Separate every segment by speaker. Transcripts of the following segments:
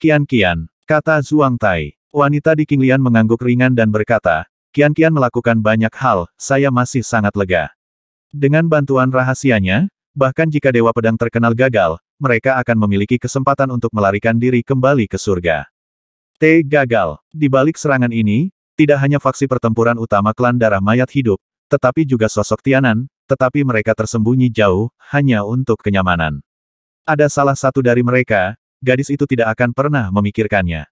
Speaker 1: Kian-kian, kata Zhuang Tai. Wanita di Qinglian mengangguk ringan dan berkata, Kian-kian melakukan banyak hal, saya masih sangat lega. Dengan bantuan rahasianya, bahkan jika Dewa Pedang terkenal gagal, mereka akan memiliki kesempatan untuk melarikan diri kembali ke surga. T. Gagal. Di balik serangan ini, tidak hanya faksi pertempuran utama klan darah mayat hidup, tetapi juga sosok Tianan, tetapi mereka tersembunyi jauh, hanya untuk kenyamanan. Ada salah satu dari mereka, gadis itu tidak akan pernah memikirkannya.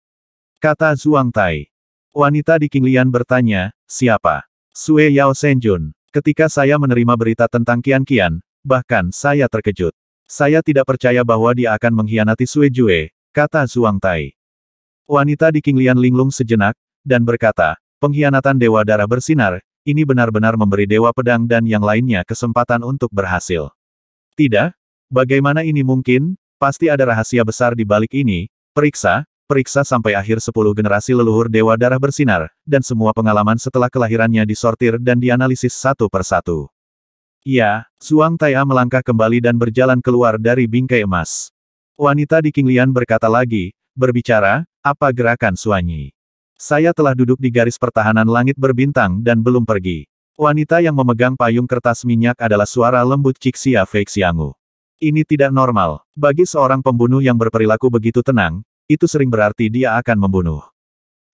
Speaker 1: Kata Zhuang Tai. Wanita di Qinglian bertanya, siapa? Sue Yao Senjun. Ketika saya menerima berita tentang Qian Qian, bahkan saya terkejut. Saya tidak percaya bahwa dia akan mengkhianati Sue Jue, kata Zhuang Tai. Wanita di Qinglian linglung sejenak, dan berkata, pengkhianatan Dewa Darah Bersinar, ini benar-benar memberi Dewa Pedang dan yang lainnya kesempatan untuk berhasil. Tidak? Bagaimana ini mungkin? Pasti ada rahasia besar di balik ini, periksa, periksa sampai akhir sepuluh generasi leluhur Dewa Darah Bersinar, dan semua pengalaman setelah kelahirannya disortir dan dianalisis satu persatu. Ya, Suang Taia melangkah kembali dan berjalan keluar dari bingkai emas. Wanita di Kinglian berkata lagi, berbicara, apa gerakan Suanyi? Saya telah duduk di garis pertahanan langit berbintang dan belum pergi. Wanita yang memegang payung kertas minyak adalah suara lembut Cixia Feixiangu. Ini tidak normal. Bagi seorang pembunuh yang berperilaku begitu tenang, itu sering berarti dia akan membunuh.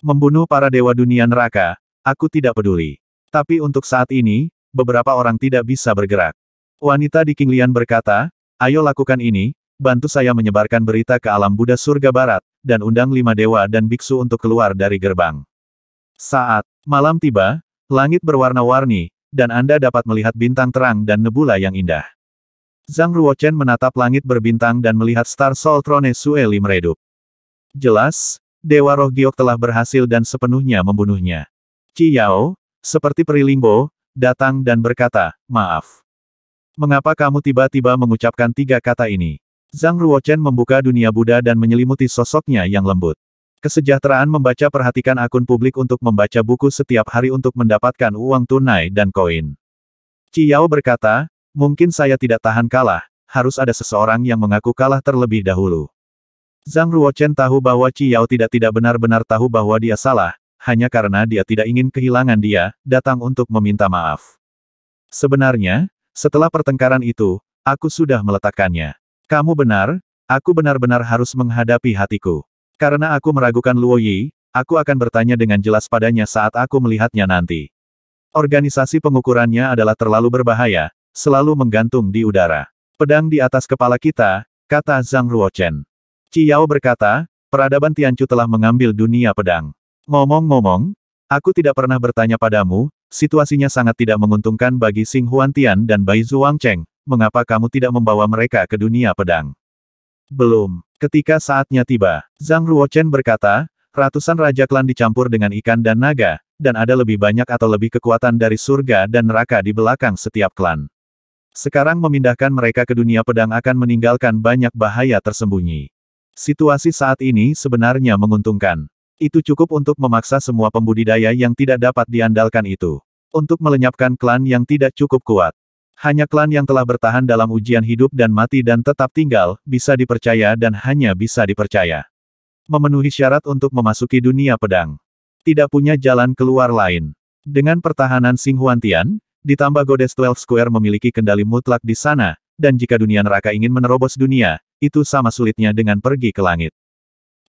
Speaker 1: Membunuh para dewa dunia neraka, aku tidak peduli. Tapi untuk saat ini, beberapa orang tidak bisa bergerak. Wanita di Kinglian berkata, ayo lakukan ini, bantu saya menyebarkan berita ke alam Buddha surga barat, dan undang lima dewa dan biksu untuk keluar dari gerbang. Saat malam tiba, langit berwarna-warni, dan Anda dapat melihat bintang terang dan nebula yang indah. Zhang Ruochen menatap langit berbintang dan melihat Star Soul Trone Sueli meredup. Jelas, Dewa Roh Giok telah berhasil dan sepenuhnya membunuhnya. Qi Yao, seperti Perilingbo, datang dan berkata, maaf. Mengapa kamu tiba-tiba mengucapkan tiga kata ini? Zhang Ruochen membuka dunia Buddha dan menyelimuti sosoknya yang lembut. Kesejahteraan membaca perhatikan akun publik untuk membaca buku setiap hari untuk mendapatkan uang tunai dan koin. Ci berkata, Mungkin saya tidak tahan kalah, harus ada seseorang yang mengaku kalah terlebih dahulu. Zhang Ruochen tahu bahwa Qi tidak tidak benar-benar tahu bahwa dia salah, hanya karena dia tidak ingin kehilangan dia, datang untuk meminta maaf. Sebenarnya, setelah pertengkaran itu, aku sudah meletakkannya. Kamu benar, aku benar-benar harus menghadapi hatiku. Karena aku meragukan Luo Yi, aku akan bertanya dengan jelas padanya saat aku melihatnya nanti. Organisasi pengukurannya adalah terlalu berbahaya, selalu menggantung di udara. Pedang di atas kepala kita, kata Zhang Ruochen. Yao berkata, peradaban Tianchu telah mengambil dunia pedang. Ngomong-ngomong, aku tidak pernah bertanya padamu, situasinya sangat tidak menguntungkan bagi Sing Huan Tian dan Bai Zhuang Cheng, mengapa kamu tidak membawa mereka ke dunia pedang? Belum. Ketika saatnya tiba, Zhang Ruochen berkata, ratusan raja klan dicampur dengan ikan dan naga, dan ada lebih banyak atau lebih kekuatan dari surga dan neraka di belakang setiap klan. Sekarang memindahkan mereka ke dunia pedang akan meninggalkan banyak bahaya tersembunyi. Situasi saat ini sebenarnya menguntungkan. Itu cukup untuk memaksa semua pembudidaya yang tidak dapat diandalkan itu. Untuk melenyapkan klan yang tidak cukup kuat. Hanya klan yang telah bertahan dalam ujian hidup dan mati dan tetap tinggal, bisa dipercaya dan hanya bisa dipercaya. Memenuhi syarat untuk memasuki dunia pedang. Tidak punya jalan keluar lain. Dengan pertahanan Singhuantian. Huantian, Ditambah Goddess 12 Square memiliki kendali mutlak di sana, dan jika dunia neraka ingin menerobos dunia, itu sama sulitnya dengan pergi ke langit.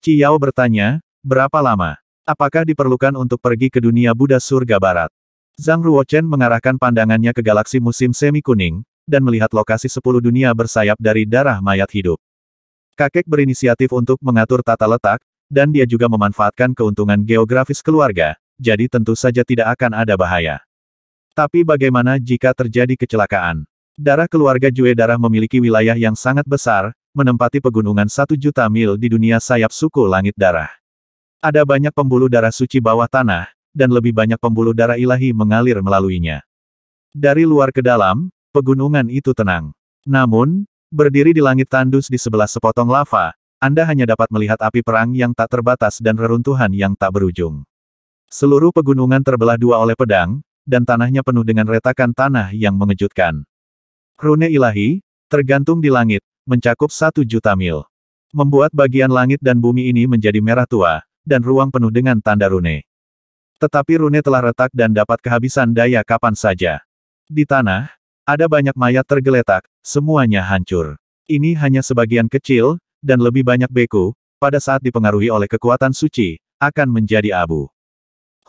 Speaker 1: Ciao bertanya, berapa lama? Apakah diperlukan untuk pergi ke dunia Buddha surga barat? Zhang Ruochen mengarahkan pandangannya ke galaksi musim semi kuning, dan melihat lokasi sepuluh dunia bersayap dari darah mayat hidup. Kakek berinisiatif untuk mengatur tata letak, dan dia juga memanfaatkan keuntungan geografis keluarga, jadi tentu saja tidak akan ada bahaya. Tapi bagaimana jika terjadi kecelakaan? Darah keluarga Jue Darah memiliki wilayah yang sangat besar, menempati pegunungan satu juta mil di dunia sayap suku langit darah. Ada banyak pembuluh darah suci bawah tanah, dan lebih banyak pembuluh darah ilahi mengalir melaluinya. Dari luar ke dalam, pegunungan itu tenang. Namun, berdiri di langit tandus di sebelah sepotong lava, Anda hanya dapat melihat api perang yang tak terbatas dan reruntuhan yang tak berujung. Seluruh pegunungan terbelah dua oleh pedang, dan tanahnya penuh dengan retakan tanah yang mengejutkan. Rune ilahi, tergantung di langit, mencakup satu juta mil. Membuat bagian langit dan bumi ini menjadi merah tua, dan ruang penuh dengan tanda rune. Tetapi rune telah retak dan dapat kehabisan daya kapan saja. Di tanah, ada banyak mayat tergeletak, semuanya hancur. Ini hanya sebagian kecil, dan lebih banyak beku, pada saat dipengaruhi oleh kekuatan suci, akan menjadi abu.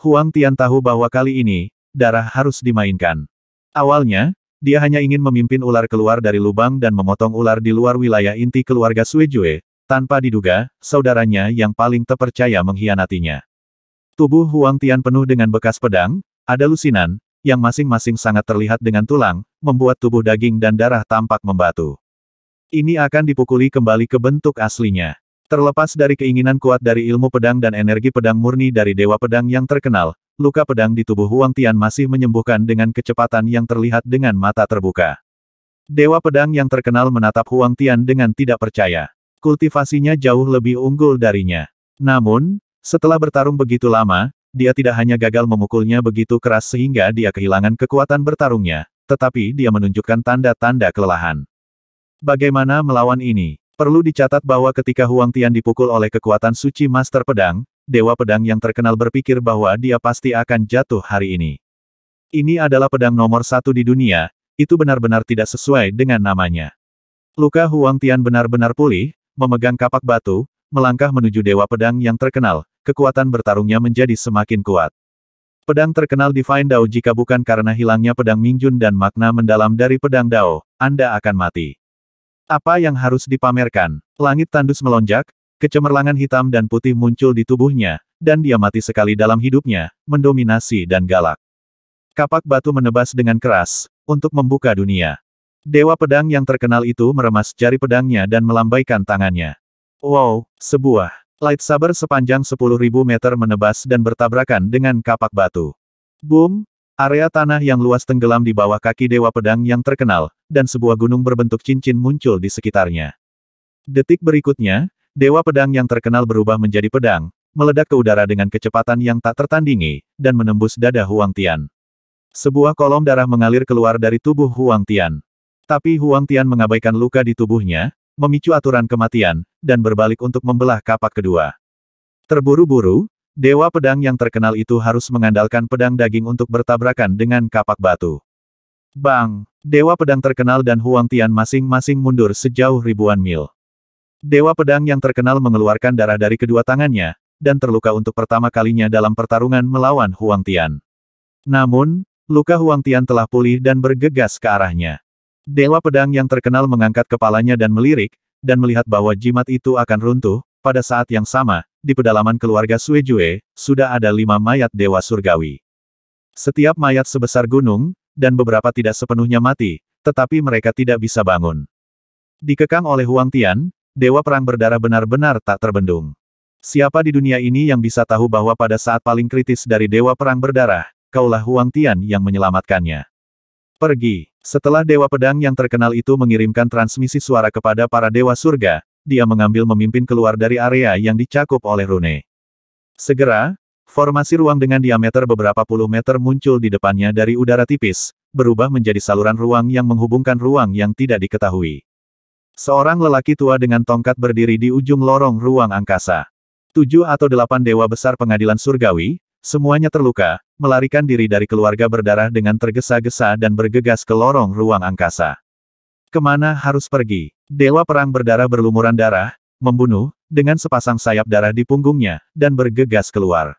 Speaker 1: Huang Tian tahu bahwa kali ini, darah harus dimainkan. Awalnya, dia hanya ingin memimpin ular keluar dari lubang dan memotong ular di luar wilayah inti keluarga Suejue, tanpa diduga, saudaranya yang paling terpercaya mengkhianatinya. Tubuh Huang Tian penuh dengan bekas pedang, ada lusinan, yang masing-masing sangat terlihat dengan tulang, membuat tubuh daging dan darah tampak membatu. Ini akan dipukuli kembali ke bentuk aslinya. Terlepas dari keinginan kuat dari ilmu pedang dan energi pedang murni dari Dewa Pedang yang terkenal, luka pedang di tubuh Huang Tian masih menyembuhkan dengan kecepatan yang terlihat dengan mata terbuka. Dewa pedang yang terkenal menatap Huang Tian dengan tidak percaya. Kultivasinya jauh lebih unggul darinya. Namun, setelah bertarung begitu lama, dia tidak hanya gagal memukulnya begitu keras sehingga dia kehilangan kekuatan bertarungnya, tetapi dia menunjukkan tanda-tanda kelelahan. Bagaimana melawan ini? Perlu dicatat bahwa ketika Huang Tian dipukul oleh kekuatan suci Master Pedang, Dewa Pedang yang terkenal berpikir bahwa dia pasti akan jatuh hari ini. Ini adalah pedang nomor satu di dunia, itu benar-benar tidak sesuai dengan namanya. Luka Huang Tian benar-benar pulih, memegang kapak batu, melangkah menuju Dewa Pedang yang terkenal, kekuatan bertarungnya menjadi semakin kuat. Pedang terkenal Divine Dao jika bukan karena hilangnya pedang Mingjun dan makna mendalam dari pedang Dao, Anda akan mati. Apa yang harus dipamerkan? Langit tandus melonjak, Kecemerlangan hitam dan putih muncul di tubuhnya, dan dia mati sekali dalam hidupnya, mendominasi dan galak. Kapak batu menebas dengan keras, untuk membuka dunia. Dewa pedang yang terkenal itu meremas jari pedangnya dan melambaikan tangannya. Wow, sebuah light saber sepanjang 10.000 meter menebas dan bertabrakan dengan kapak batu. Boom, Area tanah yang luas tenggelam di bawah kaki Dewa Pedang yang terkenal, dan sebuah gunung berbentuk cincin muncul di sekitarnya. Detik berikutnya, Dewa pedang yang terkenal berubah menjadi pedang, meledak ke udara dengan kecepatan yang tak tertandingi, dan menembus dada Huang Tian. Sebuah kolom darah mengalir keluar dari tubuh Huang Tian. Tapi Huang Tian mengabaikan luka di tubuhnya, memicu aturan kematian, dan berbalik untuk membelah kapak kedua. Terburu-buru, dewa pedang yang terkenal itu harus mengandalkan pedang daging untuk bertabrakan dengan kapak batu. Bang, dewa pedang terkenal dan Huang Tian masing-masing mundur sejauh ribuan mil. Dewa pedang yang terkenal mengeluarkan darah dari kedua tangannya, dan terluka untuk pertama kalinya dalam pertarungan melawan Huang Tian. Namun, luka Huang Tian telah pulih dan bergegas ke arahnya. Dewa pedang yang terkenal mengangkat kepalanya dan melirik, dan melihat bahwa jimat itu akan runtuh, pada saat yang sama, di pedalaman keluarga Suejue, sudah ada lima mayat Dewa Surgawi. Setiap mayat sebesar gunung, dan beberapa tidak sepenuhnya mati, tetapi mereka tidak bisa bangun. Dikekang oleh Huang Tian, Dewa Perang Berdarah benar-benar tak terbendung. Siapa di dunia ini yang bisa tahu bahwa pada saat paling kritis dari Dewa Perang Berdarah, kaulah Huang Tian yang menyelamatkannya. Pergi. Setelah Dewa Pedang yang terkenal itu mengirimkan transmisi suara kepada para Dewa Surga, dia mengambil memimpin keluar dari area yang dicakup oleh Rune. Segera, formasi ruang dengan diameter beberapa puluh meter muncul di depannya dari udara tipis, berubah menjadi saluran ruang yang menghubungkan ruang yang tidak diketahui. Seorang lelaki tua dengan tongkat berdiri di ujung lorong ruang angkasa. Tujuh atau delapan dewa besar pengadilan surgawi, semuanya terluka, melarikan diri dari keluarga berdarah dengan tergesa-gesa dan bergegas ke lorong ruang angkasa. Kemana harus pergi? Dewa perang berdarah berlumuran darah, membunuh, dengan sepasang sayap darah di punggungnya, dan bergegas keluar.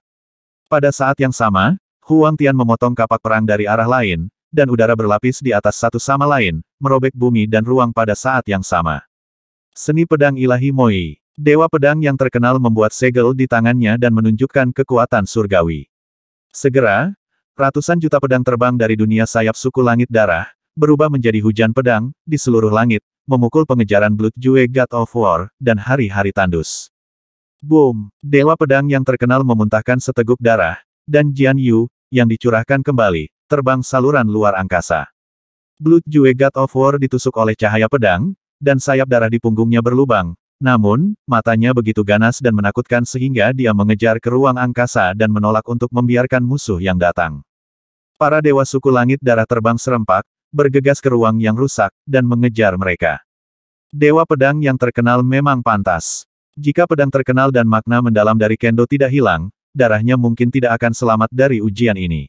Speaker 1: Pada saat yang sama, Huang Tian memotong kapak perang dari arah lain, dan udara berlapis di atas satu sama lain, merobek bumi dan ruang pada saat yang sama. Seni pedang ilahi Moi. Dewa pedang yang terkenal membuat segel di tangannya dan menunjukkan kekuatan surgawi. Segera, ratusan juta pedang terbang dari dunia sayap suku langit darah, berubah menjadi hujan pedang, di seluruh langit, memukul pengejaran Blood Jue God of War, dan hari-hari tandus. Boom! Dewa pedang yang terkenal memuntahkan seteguk darah, dan Jian Yu, yang dicurahkan kembali, terbang saluran luar angkasa. Blood Jue God of War ditusuk oleh cahaya pedang, dan sayap darah di punggungnya berlubang. Namun, matanya begitu ganas dan menakutkan sehingga dia mengejar ke ruang angkasa dan menolak untuk membiarkan musuh yang datang. Para dewa suku langit darah terbang serempak, bergegas ke ruang yang rusak, dan mengejar mereka. Dewa pedang yang terkenal memang pantas. Jika pedang terkenal dan makna mendalam dari Kendo tidak hilang, darahnya mungkin tidak akan selamat dari ujian ini.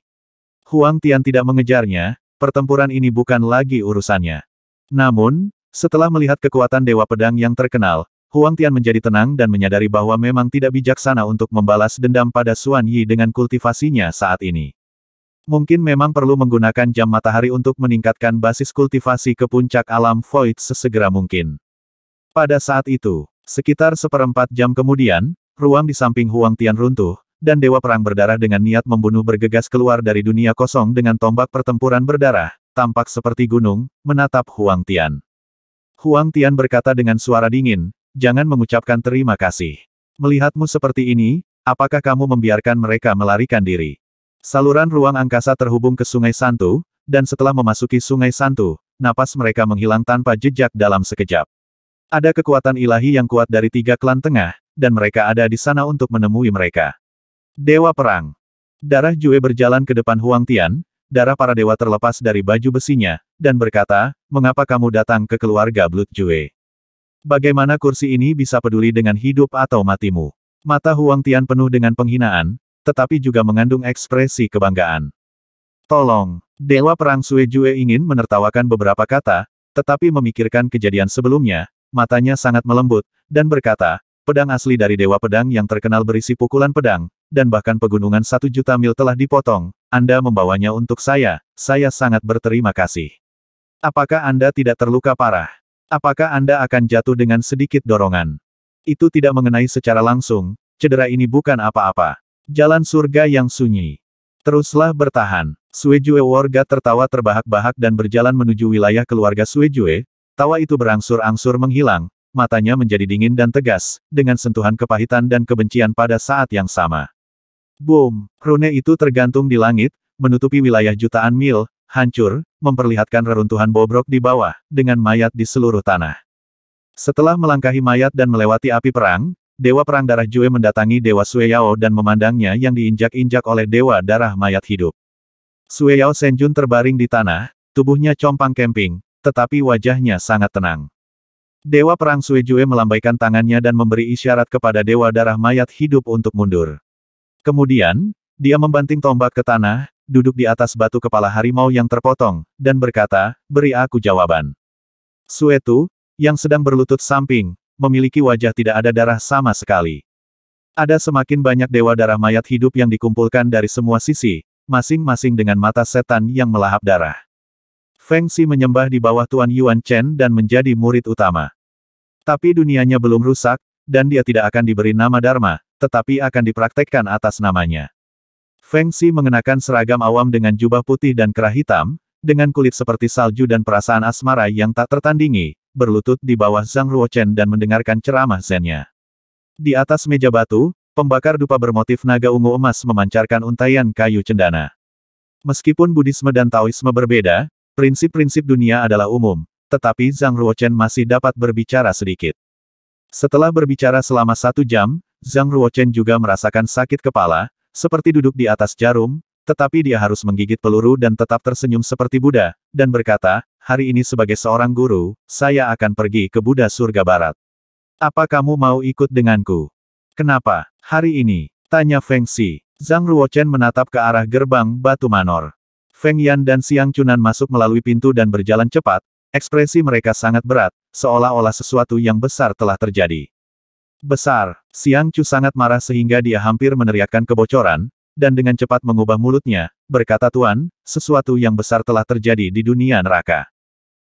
Speaker 1: Huang Tian tidak mengejarnya, pertempuran ini bukan lagi urusannya. Namun, setelah melihat kekuatan Dewa Pedang yang terkenal, Huang Tian menjadi tenang dan menyadari bahwa memang tidak bijaksana untuk membalas dendam pada Xuan Yi dengan kultivasinya saat ini. Mungkin memang perlu menggunakan jam matahari untuk meningkatkan basis kultivasi ke puncak alam void sesegera mungkin. Pada saat itu, sekitar seperempat jam kemudian, ruang di samping Huang Tian runtuh, dan Dewa Perang Berdarah dengan niat membunuh bergegas keluar dari dunia kosong dengan tombak pertempuran berdarah, tampak seperti gunung, menatap Huang Tian. Huang Tian berkata dengan suara dingin, jangan mengucapkan terima kasih. Melihatmu seperti ini, apakah kamu membiarkan mereka melarikan diri? Saluran ruang angkasa terhubung ke Sungai Santu, dan setelah memasuki Sungai Santu, napas mereka menghilang tanpa jejak dalam sekejap. Ada kekuatan ilahi yang kuat dari tiga klan tengah, dan mereka ada di sana untuk menemui mereka. Dewa Perang. Darah Jue berjalan ke depan Huang Tian, darah para dewa terlepas dari baju besinya, dan berkata, mengapa kamu datang ke keluarga Blut Jue? Bagaimana kursi ini bisa peduli dengan hidup atau matimu? Mata Huang Tian penuh dengan penghinaan, tetapi juga mengandung ekspresi kebanggaan. Tolong, Dewa Perang Sue Jue ingin menertawakan beberapa kata, tetapi memikirkan kejadian sebelumnya, matanya sangat melembut, dan berkata, pedang asli dari Dewa Pedang yang terkenal berisi pukulan pedang, dan bahkan pegunungan satu juta mil telah dipotong, Anda membawanya untuk saya, saya sangat berterima kasih. Apakah Anda tidak terluka parah? Apakah Anda akan jatuh dengan sedikit dorongan? Itu tidak mengenai secara langsung, cedera ini bukan apa-apa. Jalan surga yang sunyi. Teruslah bertahan. Suejue warga tertawa terbahak-bahak dan berjalan menuju wilayah keluarga Suejue, tawa itu berangsur-angsur menghilang, matanya menjadi dingin dan tegas, dengan sentuhan kepahitan dan kebencian pada saat yang sama. Boom! Rune itu tergantung di langit, menutupi wilayah jutaan mil, hancur, memperlihatkan reruntuhan bobrok di bawah, dengan mayat di seluruh tanah. Setelah melangkahi mayat dan melewati api perang, Dewa Perang Darah Jue mendatangi Dewa Sueyao dan memandangnya yang diinjak-injak oleh Dewa Darah Mayat Hidup. Sueyao Senjun terbaring di tanah, tubuhnya compang kemping, tetapi wajahnya sangat tenang. Dewa Perang Suejue melambaikan tangannya dan memberi isyarat kepada Dewa Darah Mayat Hidup untuk mundur. Kemudian, dia membanting tombak ke tanah, duduk di atas batu kepala harimau yang terpotong, dan berkata, beri aku jawaban. Suetu, yang sedang berlutut samping, memiliki wajah tidak ada darah sama sekali. Ada semakin banyak dewa darah mayat hidup yang dikumpulkan dari semua sisi, masing-masing dengan mata setan yang melahap darah. Feng Xi menyembah di bawah Tuan Yuan Chen dan menjadi murid utama. Tapi dunianya belum rusak, dan dia tidak akan diberi nama Dharma, tetapi akan dipraktekkan atas namanya. Feng Xi mengenakan seragam awam dengan jubah putih dan kerah hitam, dengan kulit seperti salju dan perasaan asmara yang tak tertandingi, berlutut di bawah Zhang Ruochen dan mendengarkan ceramah zennya. Di atas meja batu, pembakar dupa bermotif naga ungu emas memancarkan untayan kayu cendana. Meskipun Budisme dan Taoisme berbeda, prinsip-prinsip dunia adalah umum, tetapi Zhang Ruochen masih dapat berbicara sedikit. Setelah berbicara selama satu jam, Zhang Ruochen juga merasakan sakit kepala, seperti duduk di atas jarum, tetapi dia harus menggigit peluru dan tetap tersenyum seperti Buddha, dan berkata, hari ini sebagai seorang guru, saya akan pergi ke Buddha surga barat. Apa kamu mau ikut denganku? Kenapa? Hari ini? Tanya Feng Xi. Zhang Ruochen menatap ke arah gerbang Batu Manor. Feng Yan dan Siang Chunan masuk melalui pintu dan berjalan cepat, ekspresi mereka sangat berat, seolah-olah sesuatu yang besar telah terjadi. Besar, Siang Chu sangat marah sehingga dia hampir meneriakkan kebocoran, dan dengan cepat mengubah mulutnya, berkata Tuan, sesuatu yang besar telah terjadi di dunia neraka.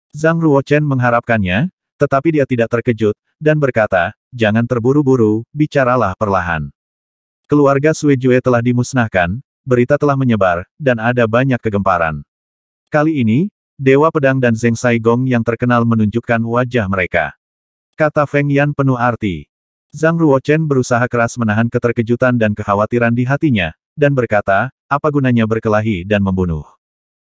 Speaker 1: Zhang Ruochen mengharapkannya, tetapi dia tidak terkejut, dan berkata, jangan terburu-buru, bicaralah perlahan. Keluarga Suejue telah dimusnahkan, berita telah menyebar, dan ada banyak kegemparan. Kali ini, Dewa Pedang dan Zeng Saigong yang terkenal menunjukkan wajah mereka. Kata Feng Yan penuh arti. Zhang Ruochen berusaha keras menahan keterkejutan dan kekhawatiran di hatinya, dan berkata, apa gunanya berkelahi dan membunuh.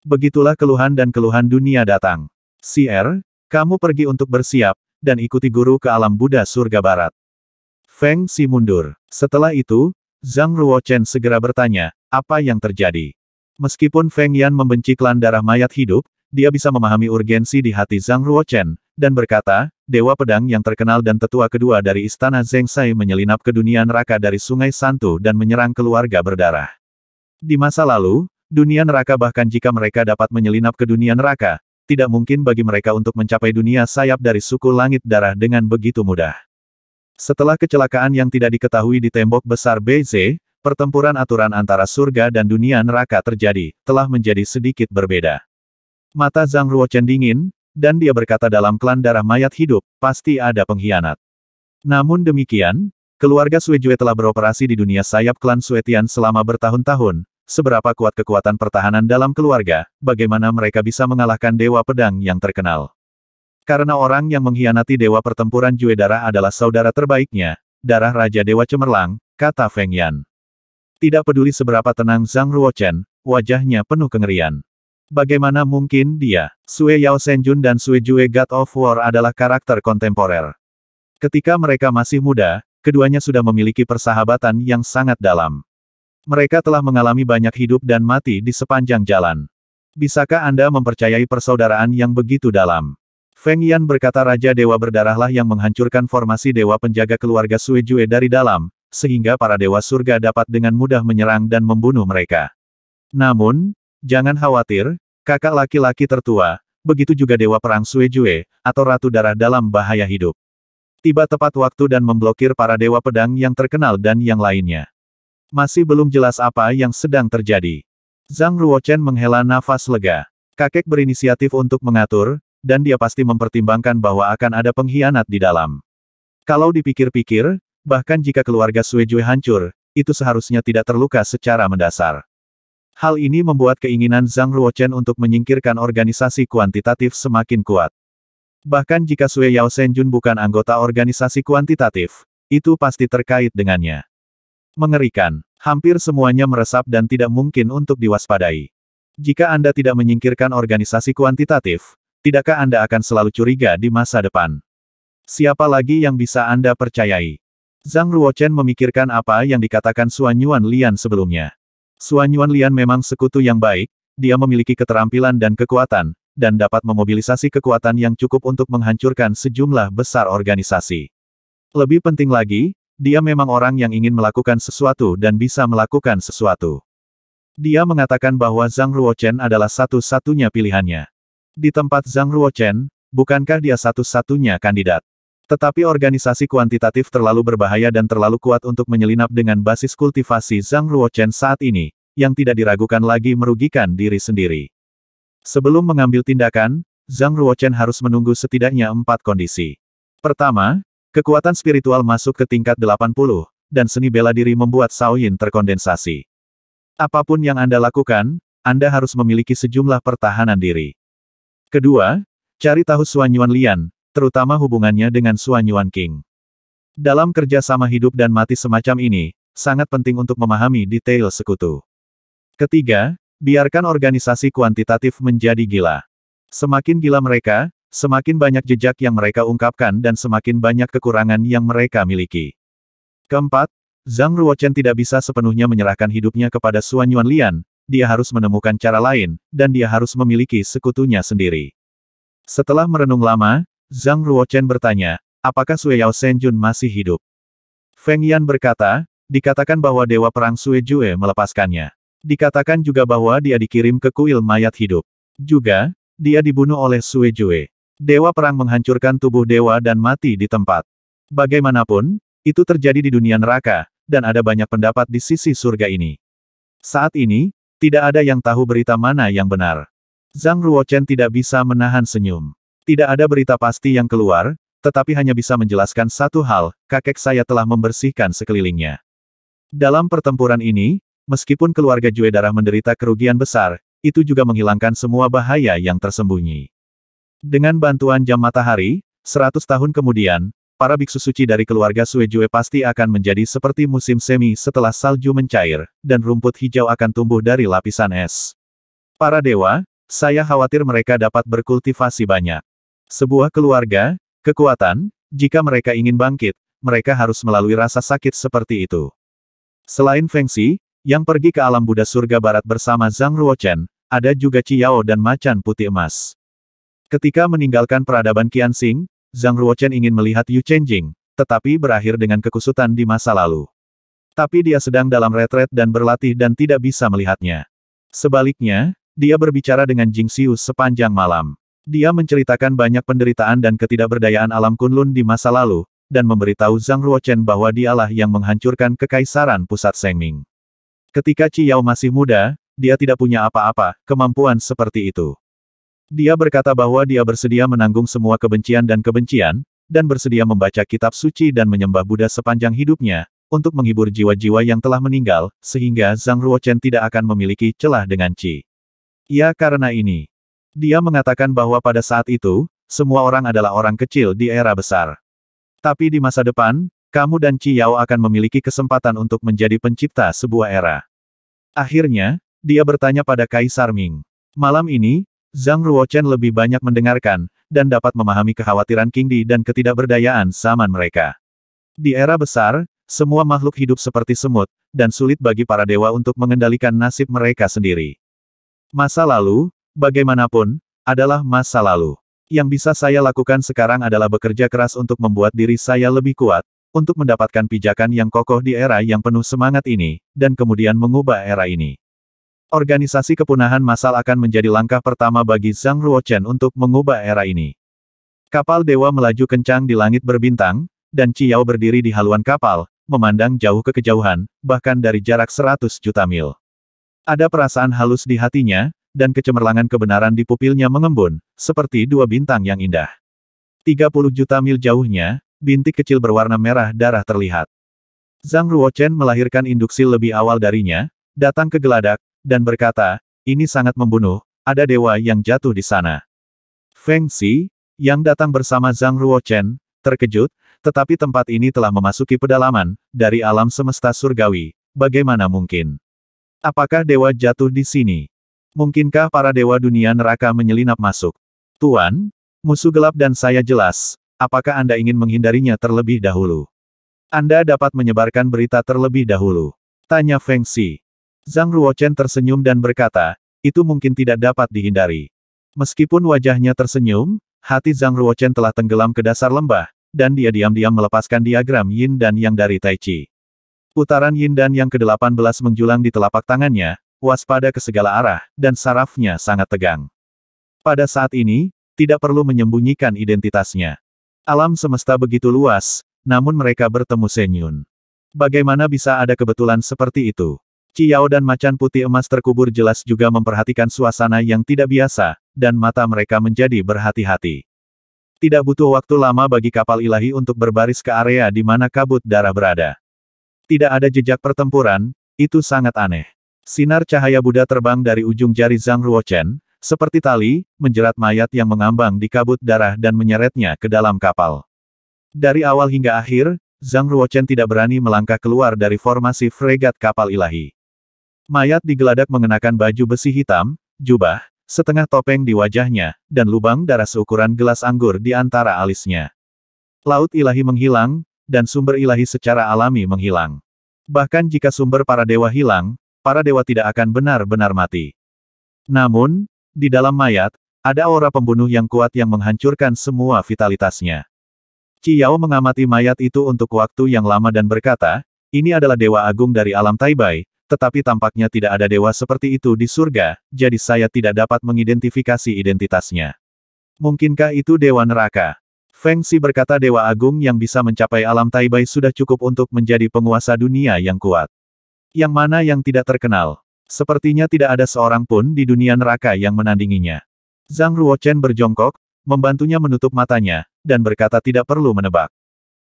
Speaker 1: Begitulah keluhan dan keluhan dunia datang. Sier, kamu pergi untuk bersiap, dan ikuti guru ke alam Buddha surga barat. Feng Si mundur. Setelah itu, Zhang Ruochen segera bertanya, apa yang terjadi? Meskipun Feng Yan membenci klan darah mayat hidup, dia bisa memahami urgensi di hati Zhang Ruochen, dan berkata, Dewa Pedang yang terkenal dan tetua kedua dari Istana Sai menyelinap ke dunia neraka dari Sungai Santu dan menyerang keluarga berdarah. Di masa lalu, dunia neraka bahkan jika mereka dapat menyelinap ke dunia neraka, tidak mungkin bagi mereka untuk mencapai dunia sayap dari suku langit darah dengan begitu mudah. Setelah kecelakaan yang tidak diketahui di tembok besar BZ, pertempuran aturan antara surga dan dunia neraka terjadi, telah menjadi sedikit berbeda. Mata Zhang Ruochen dingin, dan dia berkata dalam klan darah mayat hidup, pasti ada pengkhianat. Namun demikian, keluarga Jue telah beroperasi di dunia sayap klan Tian selama bertahun-tahun, seberapa kuat kekuatan pertahanan dalam keluarga, bagaimana mereka bisa mengalahkan Dewa Pedang yang terkenal. Karena orang yang mengkhianati Dewa Pertempuran Jue Darah adalah saudara terbaiknya, darah Raja Dewa Cemerlang, kata Feng Yan. Tidak peduli seberapa tenang Zhang Ruochen, wajahnya penuh kengerian. Bagaimana mungkin dia? Sue Yao Senjun dan Sue Jue God of War adalah karakter kontemporer. Ketika mereka masih muda, keduanya sudah memiliki persahabatan yang sangat dalam. Mereka telah mengalami banyak hidup dan mati di sepanjang jalan. Bisakah Anda mempercayai persaudaraan yang begitu dalam? Feng Yan berkata Raja Dewa Berdarahlah yang menghancurkan formasi Dewa Penjaga Keluarga Sue Jue dari dalam, sehingga para Dewa Surga dapat dengan mudah menyerang dan membunuh mereka. Namun, Jangan khawatir, kakak laki-laki tertua, begitu juga Dewa Perang Suejue, atau Ratu Darah dalam bahaya hidup. Tiba tepat waktu dan memblokir para Dewa Pedang yang terkenal dan yang lainnya. Masih belum jelas apa yang sedang terjadi. Zhang Ruochen menghela nafas lega. Kakek berinisiatif untuk mengatur, dan dia pasti mempertimbangkan bahwa akan ada pengkhianat di dalam. Kalau dipikir-pikir, bahkan jika keluarga Suejue hancur, itu seharusnya tidak terluka secara mendasar. Hal ini membuat keinginan Zhang Ruochen untuk menyingkirkan organisasi kuantitatif semakin kuat. Bahkan jika Sue Yao Senjun bukan anggota organisasi kuantitatif, itu pasti terkait dengannya. Mengerikan, hampir semuanya meresap dan tidak mungkin untuk diwaspadai. Jika Anda tidak menyingkirkan organisasi kuantitatif, tidakkah Anda akan selalu curiga di masa depan? Siapa lagi yang bisa Anda percayai? Zhang Ruochen memikirkan apa yang dikatakan Suan Yuan Lian sebelumnya. Suan Yuan Lian memang sekutu yang baik, dia memiliki keterampilan dan kekuatan, dan dapat memobilisasi kekuatan yang cukup untuk menghancurkan sejumlah besar organisasi. Lebih penting lagi, dia memang orang yang ingin melakukan sesuatu dan bisa melakukan sesuatu. Dia mengatakan bahwa Zhang Ruochen adalah satu-satunya pilihannya. Di tempat Zhang Ruochen, bukankah dia satu-satunya kandidat? Tetapi organisasi kuantitatif terlalu berbahaya dan terlalu kuat untuk menyelinap dengan basis kultivasi Zhang Ruochen saat ini, yang tidak diragukan lagi merugikan diri sendiri. Sebelum mengambil tindakan, Zhang Ruochen harus menunggu setidaknya empat kondisi. Pertama, kekuatan spiritual masuk ke tingkat 80, dan seni bela diri membuat Saoyin terkondensasi. Apapun yang Anda lakukan, Anda harus memiliki sejumlah pertahanan diri. Kedua, cari tahu Suan Yuan Lian, terutama hubungannya dengan Suan Yuan King. Dalam kerja sama hidup dan mati semacam ini, sangat penting untuk memahami detail sekutu. Ketiga, biarkan organisasi kuantitatif menjadi gila. Semakin gila mereka, semakin banyak jejak yang mereka ungkapkan dan semakin banyak kekurangan yang mereka miliki. Keempat, Zhang Ruochen tidak bisa sepenuhnya menyerahkan hidupnya kepada Suan Yuan Lian, dia harus menemukan cara lain, dan dia harus memiliki sekutunya sendiri. Setelah merenung lama, Zhang Ruochen bertanya, apakah Sue Yao Senjun masih hidup? Feng Yan berkata, dikatakan bahwa Dewa Perang Sue Jue melepaskannya. Dikatakan juga bahwa dia dikirim ke kuil mayat hidup. Juga, dia dibunuh oleh Sue Jue. Dewa Perang menghancurkan tubuh dewa dan mati di tempat. Bagaimanapun, itu terjadi di dunia neraka, dan ada banyak pendapat di sisi surga ini. Saat ini, tidak ada yang tahu berita mana yang benar. Zhang Ruochen tidak bisa menahan senyum. Tidak ada berita pasti yang keluar, tetapi hanya bisa menjelaskan satu hal, kakek saya telah membersihkan sekelilingnya. Dalam pertempuran ini, meskipun keluarga Jue Darah menderita kerugian besar, itu juga menghilangkan semua bahaya yang tersembunyi. Dengan bantuan jam matahari, 100 tahun kemudian, para biksu suci dari keluarga Sue Jue pasti akan menjadi seperti musim semi setelah salju mencair, dan rumput hijau akan tumbuh dari lapisan es. Para dewa, saya khawatir mereka dapat berkultivasi banyak. Sebuah keluarga, kekuatan, jika mereka ingin bangkit, mereka harus melalui rasa sakit seperti itu. Selain Feng Xi, yang pergi ke alam Buddha surga barat bersama Zhang Ruochen, ada juga Ciao dan macan putih emas. Ketika meninggalkan peradaban Qianxing, Zhang Ruochen ingin melihat Yu Chenjing, tetapi berakhir dengan kekusutan di masa lalu. Tapi dia sedang dalam retret dan berlatih dan tidak bisa melihatnya. Sebaliknya, dia berbicara dengan Jing Xiu sepanjang malam. Dia menceritakan banyak penderitaan dan ketidakberdayaan alam Kunlun di masa lalu, dan memberitahu Zhang Ruochen bahwa dialah yang menghancurkan kekaisaran pusat Sengming. Ketika Yao masih muda, dia tidak punya apa-apa, kemampuan seperti itu. Dia berkata bahwa dia bersedia menanggung semua kebencian dan kebencian, dan bersedia membaca kitab suci dan menyembah Buddha sepanjang hidupnya, untuk menghibur jiwa-jiwa yang telah meninggal, sehingga Zhang Ruochen tidak akan memiliki celah dengan Qi. Ya karena ini, dia mengatakan bahwa pada saat itu, semua orang adalah orang kecil di era besar. Tapi di masa depan, kamu dan Qi akan memiliki kesempatan untuk menjadi pencipta sebuah era. Akhirnya, dia bertanya pada Kaisar Ming. Malam ini, Zhang Ruochen lebih banyak mendengarkan, dan dapat memahami kekhawatiran Kingdi dan ketidakberdayaan zaman mereka. Di era besar, semua makhluk hidup seperti semut, dan sulit bagi para dewa untuk mengendalikan nasib mereka sendiri. Masa lalu, bagaimanapun, adalah masa lalu. Yang bisa saya lakukan sekarang adalah bekerja keras untuk membuat diri saya lebih kuat, untuk mendapatkan pijakan yang kokoh di era yang penuh semangat ini, dan kemudian mengubah era ini. Organisasi kepunahan massal akan menjadi langkah pertama bagi Zhang Ruochen untuk mengubah era ini. Kapal dewa melaju kencang di langit berbintang, dan Ciao berdiri di haluan kapal, memandang jauh ke kejauhan, bahkan dari jarak 100 juta mil. Ada perasaan halus di hatinya, dan kecemerlangan kebenaran di pupilnya mengembun, seperti dua bintang yang indah. 30 juta mil jauhnya, bintik kecil berwarna merah darah terlihat. Zhang Ruochen melahirkan induksi lebih awal darinya, datang ke geladak, dan berkata, ini sangat membunuh, ada dewa yang jatuh di sana. Feng Xi, yang datang bersama Zhang Ruochen, terkejut, tetapi tempat ini telah memasuki pedalaman, dari alam semesta surgawi, bagaimana mungkin? Apakah dewa jatuh di sini? Mungkinkah para dewa dunia neraka menyelinap masuk? Tuan, musuh gelap dan saya jelas, apakah Anda ingin menghindarinya terlebih dahulu? Anda dapat menyebarkan berita terlebih dahulu. Tanya Feng Xi. Zhang Ruochen tersenyum dan berkata, itu mungkin tidak dapat dihindari. Meskipun wajahnya tersenyum, hati Zhang Ruochen telah tenggelam ke dasar lembah, dan dia diam-diam melepaskan diagram yin dan yang dari Tai Chi. Putaran yin dan yang ke-18 menjulang di telapak tangannya, waspada ke segala arah, dan sarafnya sangat tegang. Pada saat ini, tidak perlu menyembunyikan identitasnya. Alam semesta begitu luas, namun mereka bertemu Senyun. Bagaimana bisa ada kebetulan seperti itu? Ciao dan macan putih emas terkubur jelas juga memperhatikan suasana yang tidak biasa, dan mata mereka menjadi berhati-hati. Tidak butuh waktu lama bagi kapal ilahi untuk berbaris ke area di mana kabut darah berada. Tidak ada jejak pertempuran, itu sangat aneh. Sinar cahaya Buddha terbang dari ujung jari Zhang Ruochen, seperti tali, menjerat mayat yang mengambang di kabut darah dan menyeretnya ke dalam kapal. Dari awal hingga akhir, Zhang Ruochen tidak berani melangkah keluar dari formasi fregat kapal ilahi. Mayat digeladak mengenakan baju besi hitam, jubah, setengah topeng di wajahnya, dan lubang darah seukuran gelas anggur di antara alisnya. Laut ilahi menghilang, dan sumber ilahi secara alami menghilang. Bahkan jika sumber para dewa hilang, para dewa tidak akan benar-benar mati. Namun, di dalam mayat, ada aura pembunuh yang kuat yang menghancurkan semua vitalitasnya. Ciyao mengamati mayat itu untuk waktu yang lama dan berkata, ini adalah dewa agung dari alam Taibai, tetapi tampaknya tidak ada dewa seperti itu di surga, jadi saya tidak dapat mengidentifikasi identitasnya. Mungkinkah itu dewa neraka? Feng Xi berkata dewa agung yang bisa mencapai alam Taibai sudah cukup untuk menjadi penguasa dunia yang kuat. Yang mana yang tidak terkenal? Sepertinya tidak ada seorang pun di dunia neraka yang menandinginya. Zhang Ruochen berjongkok, membantunya menutup matanya, dan berkata tidak perlu menebak.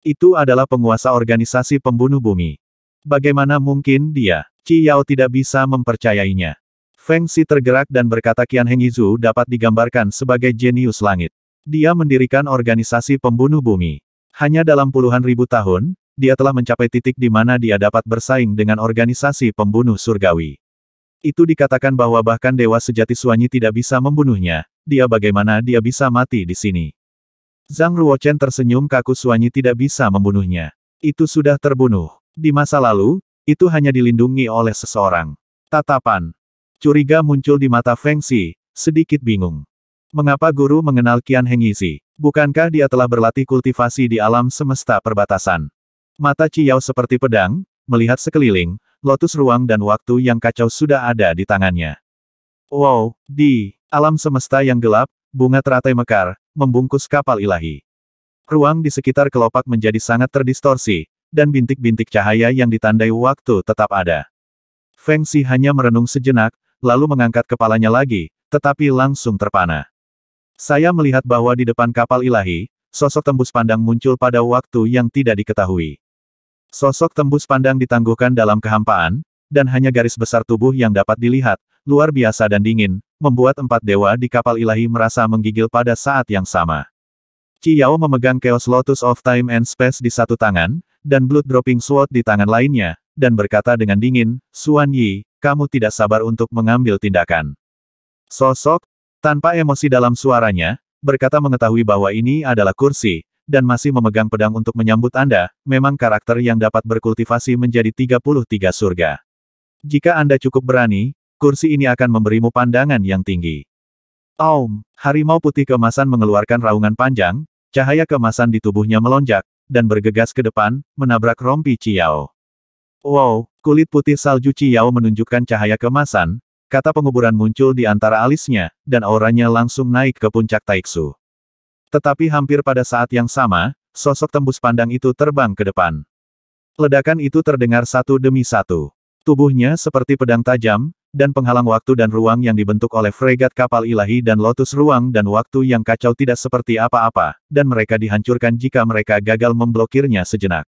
Speaker 1: Itu adalah penguasa organisasi pembunuh bumi. Bagaimana mungkin dia, Qi Yao tidak bisa mempercayainya. Feng Xi tergerak dan berkata Qian Heng Yizu dapat digambarkan sebagai jenius langit. Dia mendirikan organisasi pembunuh bumi. Hanya dalam puluhan ribu tahun, dia telah mencapai titik di mana dia dapat bersaing dengan organisasi pembunuh surgawi. Itu dikatakan bahwa bahkan Dewa Sejati Suanyi tidak bisa membunuhnya, dia bagaimana dia bisa mati di sini. Zhang Ruochen tersenyum kaku Suanyi tidak bisa membunuhnya. Itu sudah terbunuh. Di masa lalu, itu hanya dilindungi oleh seseorang. Tatapan. Curiga muncul di mata Feng Xi, sedikit bingung. Mengapa guru mengenal Qian Heng Yizi? Bukankah dia telah berlatih kultivasi di alam semesta perbatasan? Mata Ciao seperti pedang, melihat sekeliling, lotus ruang dan waktu yang kacau sudah ada di tangannya. Wow, di alam semesta yang gelap, bunga teratai mekar, membungkus kapal ilahi. Ruang di sekitar kelopak menjadi sangat terdistorsi, dan bintik-bintik cahaya yang ditandai waktu tetap ada. Feng Xi hanya merenung sejenak, lalu mengangkat kepalanya lagi, tetapi langsung terpana. Saya melihat bahwa di depan kapal ilahi, sosok tembus pandang muncul pada waktu yang tidak diketahui. Sosok tembus pandang ditangguhkan dalam kehampaan, dan hanya garis besar tubuh yang dapat dilihat, luar biasa dan dingin, membuat empat dewa di kapal ilahi merasa menggigil pada saat yang sama. Ciyao memegang Chaos Lotus of Time and Space di satu tangan, dan Blood Dropping Sword di tangan lainnya, dan berkata dengan dingin, "Suan Yi, kamu tidak sabar untuk mengambil tindakan. Sosok, tanpa emosi dalam suaranya, berkata mengetahui bahwa ini adalah kursi, dan masih memegang pedang untuk menyambut Anda, memang karakter yang dapat berkultivasi menjadi 33 surga. Jika Anda cukup berani, kursi ini akan memberimu pandangan yang tinggi. Aum, harimau putih kemasan mengeluarkan raungan panjang, cahaya kemasan di tubuhnya melonjak, dan bergegas ke depan, menabrak rompi Ciao. Wow, kulit putih salju Ciao menunjukkan cahaya kemasan, kata penguburan muncul di antara alisnya, dan auranya langsung naik ke puncak Taiksu. Tetapi hampir pada saat yang sama, sosok tembus pandang itu terbang ke depan. Ledakan itu terdengar satu demi satu. Tubuhnya seperti pedang tajam, dan penghalang waktu dan ruang yang dibentuk oleh fregat kapal ilahi dan lotus ruang dan waktu yang kacau tidak seperti apa-apa, dan mereka dihancurkan jika mereka gagal memblokirnya sejenak.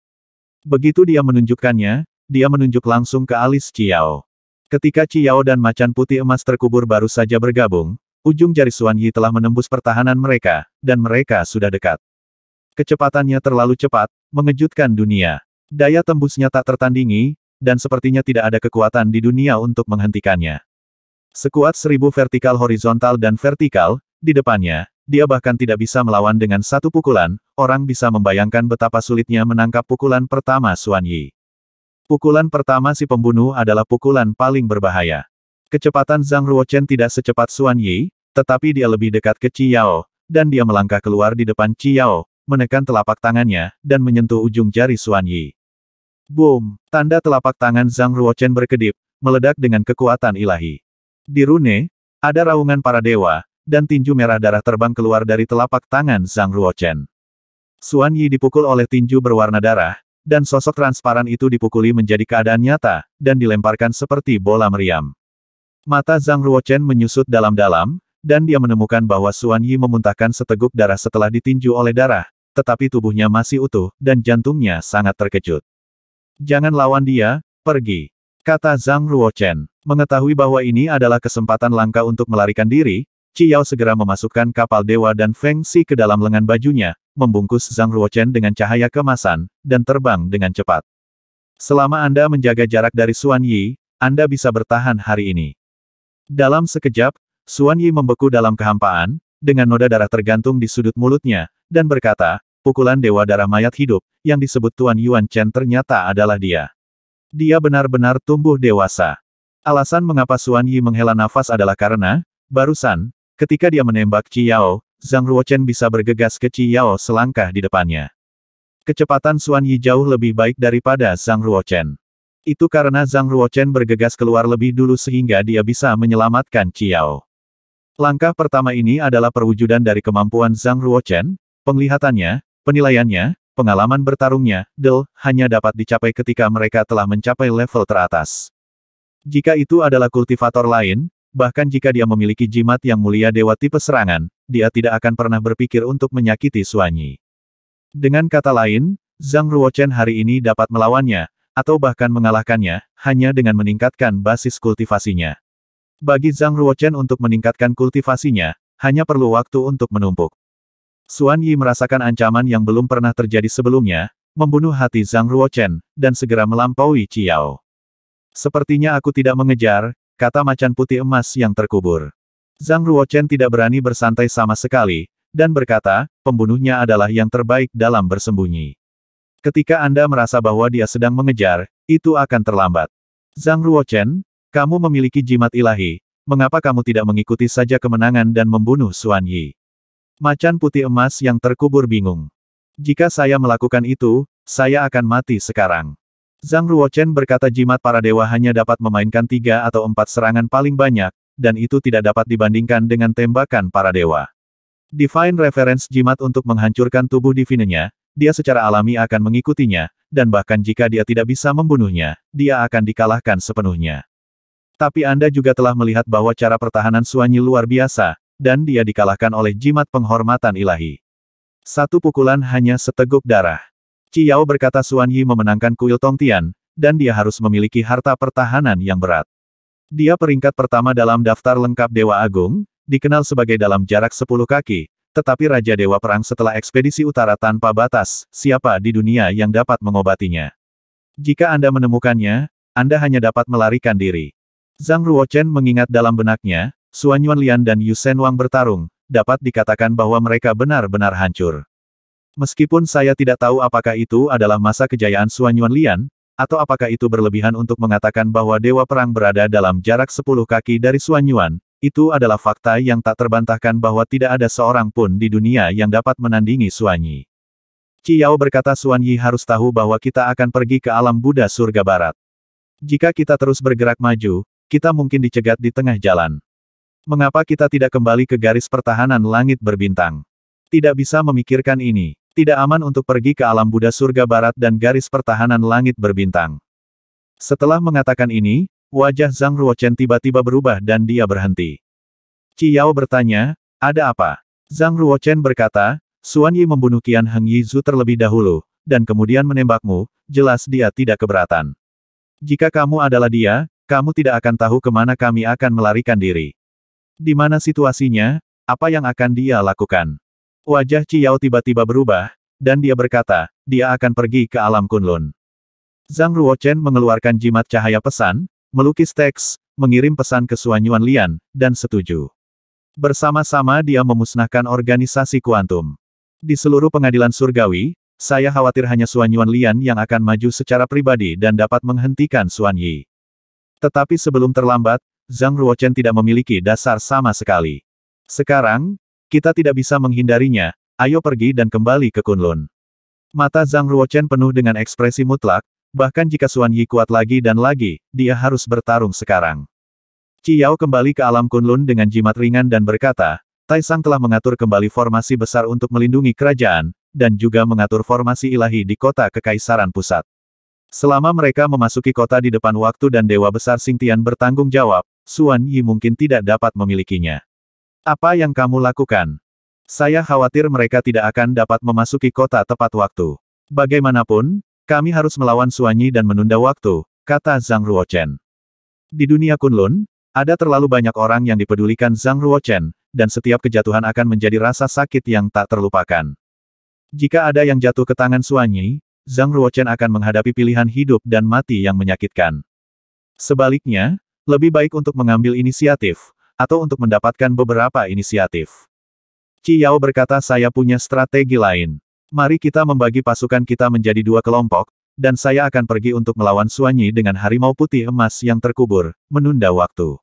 Speaker 1: Begitu dia menunjukkannya, dia menunjuk langsung ke alis Ciao. Ketika Ciao dan macan putih emas terkubur baru saja bergabung, Ujung jari Xuan Yi telah menembus pertahanan mereka, dan mereka sudah dekat. Kecepatannya terlalu cepat, mengejutkan dunia. Daya tembusnya tak tertandingi, dan sepertinya tidak ada kekuatan di dunia untuk menghentikannya. Sekuat seribu vertikal horizontal dan vertikal, di depannya, dia bahkan tidak bisa melawan dengan satu pukulan, orang bisa membayangkan betapa sulitnya menangkap pukulan pertama Xuan Yi. Pukulan pertama si pembunuh adalah pukulan paling berbahaya. Kecepatan Zhang Ruochen tidak secepat Xuan Yi, tetapi dia lebih dekat ke Ciao, dan dia melangkah keluar di depan Ciao, menekan telapak tangannya, dan menyentuh ujung jari Xuan Yi. Boom! Tanda telapak tangan Zhang Ruochen berkedip, meledak dengan kekuatan ilahi. Di Rune, ada raungan para dewa, dan tinju merah darah terbang keluar dari telapak tangan Zhang Ruochen. Xuan Yi dipukul oleh tinju berwarna darah, dan sosok transparan itu dipukuli menjadi keadaan nyata, dan dilemparkan seperti bola meriam. Mata Zhang Ruochen menyusut dalam-dalam, dan dia menemukan bahwa Suan Yi memuntahkan seteguk darah setelah ditinju oleh darah, tetapi tubuhnya masih utuh, dan jantungnya sangat terkejut. Jangan lawan dia, pergi. Kata Zhang Ruochen. Mengetahui bahwa ini adalah kesempatan langka untuk melarikan diri, Qiyao segera memasukkan kapal dewa dan Feng Xi ke dalam lengan bajunya, membungkus Zhang Ruochen dengan cahaya kemasan, dan terbang dengan cepat. Selama Anda menjaga jarak dari Suan Yi, Anda bisa bertahan hari ini. Dalam sekejap, Suan Yi membeku dalam kehampaan, dengan noda darah tergantung di sudut mulutnya, dan berkata, pukulan dewa darah mayat hidup, yang disebut Tuan Yuan Chen ternyata adalah dia. Dia benar-benar tumbuh dewasa. Alasan mengapa Suan Yi menghela nafas adalah karena, barusan, ketika dia menembak Qi Yao, Zhang Ruochen bisa bergegas ke Qi Yao selangkah di depannya. Kecepatan Suan Yi jauh lebih baik daripada Zhang Ruochen. Itu karena Zhang Ruochen bergegas keluar lebih dulu sehingga dia bisa menyelamatkan Qi Yao. Langkah pertama ini adalah perwujudan dari kemampuan Zhang Ruochen, penglihatannya, penilaiannya, pengalaman bertarungnya, Del, hanya dapat dicapai ketika mereka telah mencapai level teratas. Jika itu adalah kultivator lain, bahkan jika dia memiliki jimat yang mulia dewa tipe serangan, dia tidak akan pernah berpikir untuk menyakiti Suanyi. Dengan kata lain, Zhang Ruochen hari ini dapat melawannya, atau bahkan mengalahkannya, hanya dengan meningkatkan basis kultivasinya. Bagi Zhang Ruochen untuk meningkatkan kultivasinya, hanya perlu waktu untuk menumpuk. Xuan Yi merasakan ancaman yang belum pernah terjadi sebelumnya, membunuh hati Zhang Ruochen, dan segera melampaui Ciao. Sepertinya aku tidak mengejar, kata macan putih emas yang terkubur. Zhang Ruochen tidak berani bersantai sama sekali, dan berkata, pembunuhnya adalah yang terbaik dalam bersembunyi. Ketika Anda merasa bahwa dia sedang mengejar, itu akan terlambat. Zhang Ruochen, kamu memiliki jimat ilahi, mengapa kamu tidak mengikuti saja kemenangan dan membunuh Suan Yi? Macan putih emas yang terkubur bingung. Jika saya melakukan itu, saya akan mati sekarang. Zhang Ruochen berkata jimat para dewa hanya dapat memainkan tiga atau empat serangan paling banyak, dan itu tidak dapat dibandingkan dengan tembakan para dewa. Divine Reference jimat untuk menghancurkan tubuh divinenya, dia secara alami akan mengikutinya, dan bahkan jika dia tidak bisa membunuhnya, dia akan dikalahkan sepenuhnya. Tapi Anda juga telah melihat bahwa cara pertahanan Suanyi luar biasa, dan dia dikalahkan oleh jimat penghormatan ilahi. Satu pukulan hanya seteguk darah. Ciao berkata Suanyi memenangkan kuil Tongtian, dan dia harus memiliki harta pertahanan yang berat. Dia peringkat pertama dalam daftar lengkap Dewa Agung, dikenal sebagai dalam jarak sepuluh kaki, tetapi Raja Dewa Perang setelah ekspedisi utara tanpa batas, siapa di dunia yang dapat mengobatinya? Jika Anda menemukannya, Anda hanya dapat melarikan diri. Zhang Ruochen mengingat dalam benaknya, Xuan Yuanlian dan Yu Wang bertarung, dapat dikatakan bahwa mereka benar-benar hancur. Meskipun saya tidak tahu apakah itu adalah masa kejayaan Xuan Yuanlian, atau apakah itu berlebihan untuk mengatakan bahwa Dewa Perang berada dalam jarak sepuluh kaki dari Xuan Yuan, itu adalah fakta yang tak terbantahkan bahwa tidak ada seorang pun di dunia yang dapat menandingi Xuan Yi. berkata Xuan Yi harus tahu bahwa kita akan pergi ke alam Buddha surga barat. Jika kita terus bergerak maju, kita mungkin dicegat di tengah jalan. Mengapa kita tidak kembali ke garis pertahanan langit berbintang? Tidak bisa memikirkan ini. Tidak aman untuk pergi ke alam Buddha surga barat dan garis pertahanan langit berbintang. Setelah mengatakan ini, wajah Zhang Ruochen tiba-tiba berubah dan dia berhenti. Qiyao bertanya, ada apa? Zhang Ruochen berkata, Suan Yi membunuh Qian Heng Yizu terlebih dahulu, dan kemudian menembakmu, jelas dia tidak keberatan. Jika kamu adalah dia, kamu tidak akan tahu kemana kami akan melarikan diri. Di mana situasinya, apa yang akan dia lakukan? Wajah Ciao tiba-tiba berubah, dan dia berkata, dia akan pergi ke alam Kunlun. Zhang Ruochen mengeluarkan jimat cahaya pesan, melukis teks, mengirim pesan ke Suanyuan Lian, dan setuju. Bersama-sama dia memusnahkan organisasi kuantum. Di seluruh pengadilan surgawi, saya khawatir hanya Suan Lian yang akan maju secara pribadi dan dapat menghentikan Suanyi. Tetapi sebelum terlambat, Zhang Ruochen tidak memiliki dasar sama sekali. Sekarang, kita tidak bisa menghindarinya, ayo pergi dan kembali ke Kunlun. Mata Zhang Ruochen penuh dengan ekspresi mutlak, bahkan jika Suan Yi kuat lagi dan lagi, dia harus bertarung sekarang. Qiao kembali ke alam Kunlun dengan jimat ringan dan berkata, Taisang telah mengatur kembali formasi besar untuk melindungi kerajaan, dan juga mengatur formasi ilahi di kota kekaisaran pusat. Selama mereka memasuki kota di depan waktu dan Dewa Besar Singtian bertanggung jawab, Suan Yi mungkin tidak dapat memilikinya. Apa yang kamu lakukan? Saya khawatir mereka tidak akan dapat memasuki kota tepat waktu. Bagaimanapun, kami harus melawan Suan Yi dan menunda waktu, kata Zhang Ruochen. Di dunia Kunlun, ada terlalu banyak orang yang dipedulikan Zhang Ruochen, dan setiap kejatuhan akan menjadi rasa sakit yang tak terlupakan. Jika ada yang jatuh ke tangan Suanyi, Zhang Ruochen akan menghadapi pilihan hidup dan mati yang menyakitkan. Sebaliknya, lebih baik untuk mengambil inisiatif, atau untuk mendapatkan beberapa inisiatif. Qi Yao berkata saya punya strategi lain. Mari kita membagi pasukan kita menjadi dua kelompok, dan saya akan pergi untuk melawan Suanyi dengan harimau putih emas yang terkubur, menunda waktu.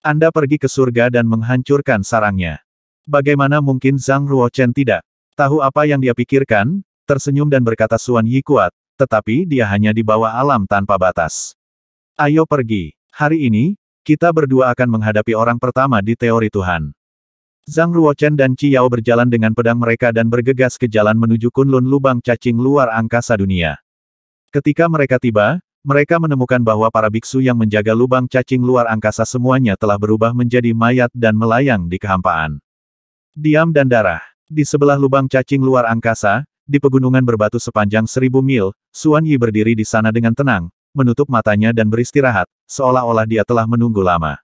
Speaker 1: Anda pergi ke surga dan menghancurkan sarangnya. Bagaimana mungkin Zhang Ruochen tidak tahu apa yang dia pikirkan, tersenyum dan berkata Suan Yi kuat, tetapi dia hanya di bawah alam tanpa batas. Ayo pergi. Hari ini, kita berdua akan menghadapi orang pertama di teori Tuhan. Zhang Ruochen dan Qi Yao berjalan dengan pedang mereka dan bergegas ke jalan menuju Kunlun lubang cacing luar angkasa dunia. Ketika mereka tiba, mereka menemukan bahwa para biksu yang menjaga lubang cacing luar angkasa semuanya telah berubah menjadi mayat dan melayang di kehampaan. Diam dan darah. Di sebelah lubang cacing luar angkasa, di pegunungan berbatu sepanjang seribu mil, Xuan Yi berdiri di sana dengan tenang, menutup matanya dan beristirahat, seolah-olah dia telah menunggu lama.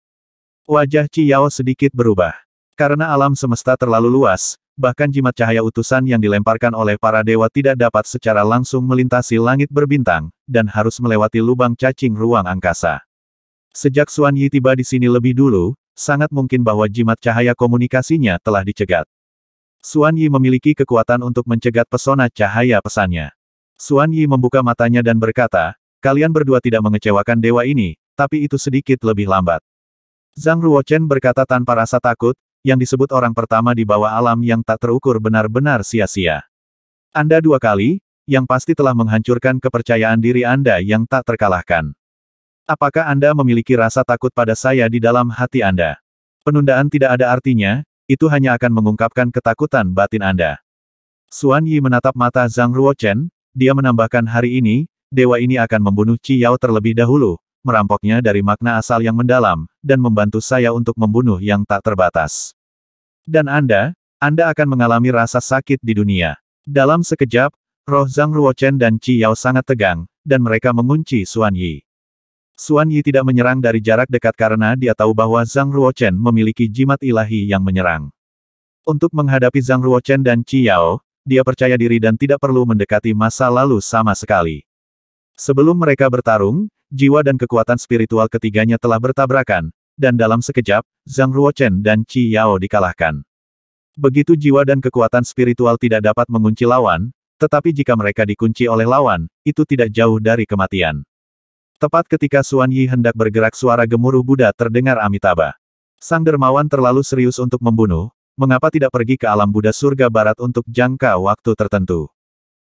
Speaker 1: Wajah Yao sedikit berubah. Karena alam semesta terlalu luas, bahkan jimat cahaya utusan yang dilemparkan oleh para dewa tidak dapat secara langsung melintasi langit berbintang, dan harus melewati lubang cacing ruang angkasa. Sejak Xuan Yi tiba di sini lebih dulu, sangat mungkin bahwa jimat cahaya komunikasinya telah dicegat. Suan Yi memiliki kekuatan untuk mencegat pesona cahaya pesannya. Suan Yi membuka matanya dan berkata, kalian berdua tidak mengecewakan dewa ini, tapi itu sedikit lebih lambat. Zhang Ruochen berkata tanpa rasa takut, yang disebut orang pertama di bawah alam yang tak terukur benar-benar sia-sia. Anda dua kali, yang pasti telah menghancurkan kepercayaan diri Anda yang tak terkalahkan. Apakah Anda memiliki rasa takut pada saya di dalam hati Anda? Penundaan tidak ada artinya, itu hanya akan mengungkapkan ketakutan batin Anda. Suan Yi menatap mata Zhang Ruochen, dia menambahkan hari ini, dewa ini akan membunuh Qi Yao terlebih dahulu, merampoknya dari makna asal yang mendalam, dan membantu saya untuk membunuh yang tak terbatas. Dan Anda, Anda akan mengalami rasa sakit di dunia. Dalam sekejap, roh Zhang Ruochen dan Qi Yao sangat tegang, dan mereka mengunci Suan Yi. Suan Yi tidak menyerang dari jarak dekat karena dia tahu bahwa Zhang Ruochen memiliki jimat ilahi yang menyerang. Untuk menghadapi Zhang Ruochen dan Qi Yao, dia percaya diri dan tidak perlu mendekati masa lalu sama sekali. Sebelum mereka bertarung, jiwa dan kekuatan spiritual ketiganya telah bertabrakan, dan dalam sekejap, Zhang Ruochen dan Qi Yao dikalahkan. Begitu jiwa dan kekuatan spiritual tidak dapat mengunci lawan, tetapi jika mereka dikunci oleh lawan, itu tidak jauh dari kematian. Tepat ketika Suan Yi hendak bergerak suara gemuruh Buddha terdengar Amitabha. Sang dermawan terlalu serius untuk membunuh, mengapa tidak pergi ke alam Buddha surga barat untuk jangka waktu tertentu.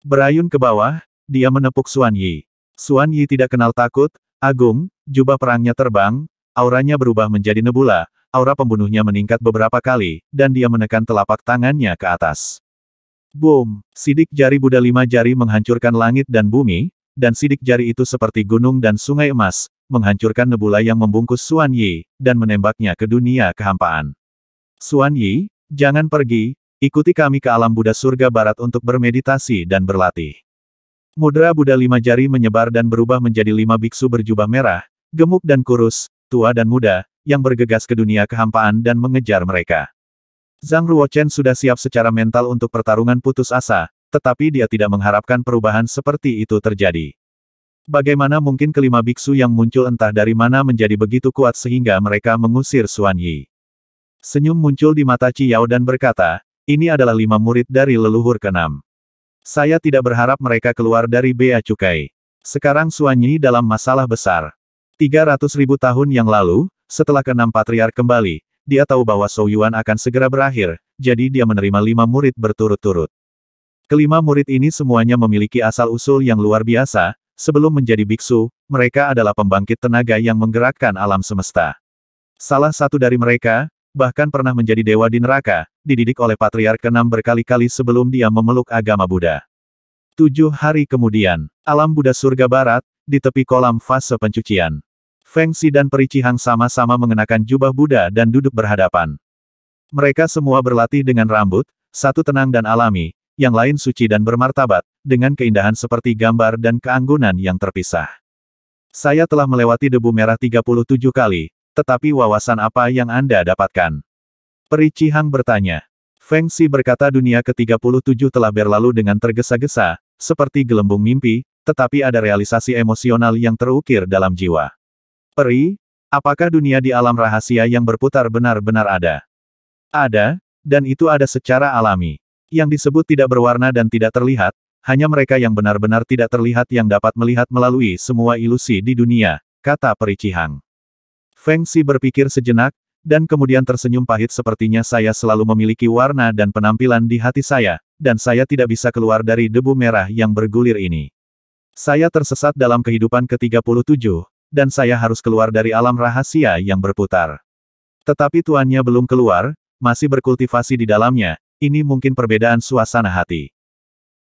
Speaker 1: Berayun ke bawah, dia menepuk Suan Yi. Suan Yi tidak kenal takut, agung, jubah perangnya terbang, auranya berubah menjadi nebula, aura pembunuhnya meningkat beberapa kali, dan dia menekan telapak tangannya ke atas. Boom! Sidik jari Buddha lima jari menghancurkan langit dan bumi, dan sidik jari itu seperti gunung dan sungai emas, menghancurkan nebula yang membungkus Xuan Yi, dan menembaknya ke dunia kehampaan. Xuan Yi, jangan pergi, ikuti kami ke alam Buddha surga barat untuk bermeditasi dan berlatih. Mudra Buddha lima jari menyebar dan berubah menjadi lima biksu berjubah merah, gemuk dan kurus, tua dan muda, yang bergegas ke dunia kehampaan dan mengejar mereka. Zhang Ruochen sudah siap secara mental untuk pertarungan putus asa, tetapi dia tidak mengharapkan perubahan seperti itu terjadi. Bagaimana mungkin kelima biksu yang muncul entah dari mana menjadi begitu kuat sehingga mereka mengusir Suanyi? Yi? Senyum muncul di mata Ciyao dan berkata, ini adalah lima murid dari leluhur keenam. Saya tidak berharap mereka keluar dari Bea Cukai. Sekarang Suanyi Yi dalam masalah besar. 300 ribu tahun yang lalu, setelah keenam patriar kembali, dia tahu bahwa Yuan akan segera berakhir, jadi dia menerima lima murid berturut-turut. Kelima murid ini semuanya memiliki asal-usul yang luar biasa, sebelum menjadi biksu, mereka adalah pembangkit tenaga yang menggerakkan alam semesta. Salah satu dari mereka, bahkan pernah menjadi dewa di neraka, dididik oleh patriark keenam berkali-kali sebelum dia memeluk agama Buddha. Tujuh hari kemudian, alam Buddha surga barat, di tepi kolam fase pencucian. Feng Xi dan Perici Hang sama-sama mengenakan jubah Buddha dan duduk berhadapan. Mereka semua berlatih dengan rambut, satu tenang dan alami, yang lain suci dan bermartabat, dengan keindahan seperti gambar dan keanggunan yang terpisah. Saya telah melewati debu merah 37 kali, tetapi wawasan apa yang Anda dapatkan? Peri Cihang bertanya. Feng Xi berkata dunia ke-37 telah berlalu dengan tergesa-gesa, seperti gelembung mimpi, tetapi ada realisasi emosional yang terukir dalam jiwa. Peri, apakah dunia di alam rahasia yang berputar benar-benar ada? Ada, dan itu ada secara alami. Yang disebut tidak berwarna dan tidak terlihat, hanya mereka yang benar-benar tidak terlihat yang dapat melihat melalui semua ilusi di dunia, kata Hang. Feng Xi berpikir sejenak, dan kemudian tersenyum pahit sepertinya saya selalu memiliki warna dan penampilan di hati saya, dan saya tidak bisa keluar dari debu merah yang bergulir ini. Saya tersesat dalam kehidupan ke-37, dan saya harus keluar dari alam rahasia yang berputar. Tetapi tuannya belum keluar, masih berkultivasi di dalamnya, ini mungkin perbedaan suasana hati.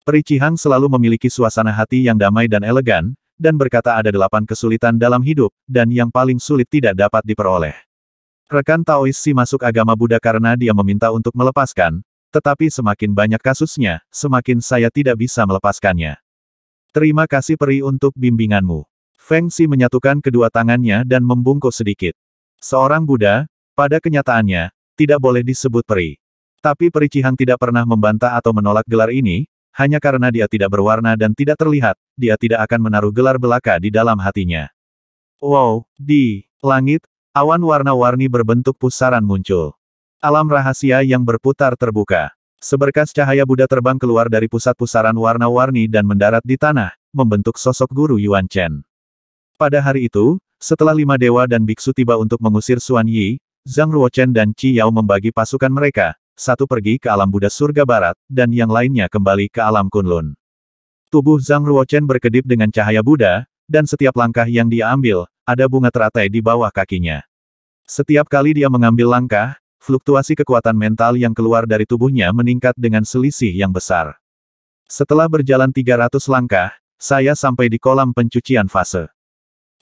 Speaker 1: Cihang selalu memiliki suasana hati yang damai dan elegan, dan berkata ada delapan kesulitan dalam hidup, dan yang paling sulit tidak dapat diperoleh. Rekan Taois si masuk agama Buddha karena dia meminta untuk melepaskan, tetapi semakin banyak kasusnya, semakin saya tidak bisa melepaskannya. Terima kasih peri untuk bimbinganmu. Feng Si menyatukan kedua tangannya dan membungkuk sedikit. Seorang Buddha, pada kenyataannya, tidak boleh disebut peri. Tapi pericihan tidak pernah membantah atau menolak gelar ini, hanya karena dia tidak berwarna dan tidak terlihat, dia tidak akan menaruh gelar belaka di dalam hatinya. Wow, di langit, awan warna-warni berbentuk pusaran muncul. Alam rahasia yang berputar terbuka. Seberkas cahaya Buddha terbang keluar dari pusat pusaran warna-warni dan mendarat di tanah, membentuk sosok guru Yuan Chen. Pada hari itu, setelah lima dewa dan biksu tiba untuk mengusir Xuan Yi, Zhang Ruochen dan Qi Yao membagi pasukan mereka, satu pergi ke alam Buddha surga barat, dan yang lainnya kembali ke alam Kunlun. Tubuh Zhang Ruochen berkedip dengan cahaya Buddha, dan setiap langkah yang dia ambil, ada bunga teratai di bawah kakinya. Setiap kali dia mengambil langkah, fluktuasi kekuatan mental yang keluar dari tubuhnya meningkat dengan selisih yang besar. Setelah berjalan 300 langkah, saya sampai di kolam pencucian fase.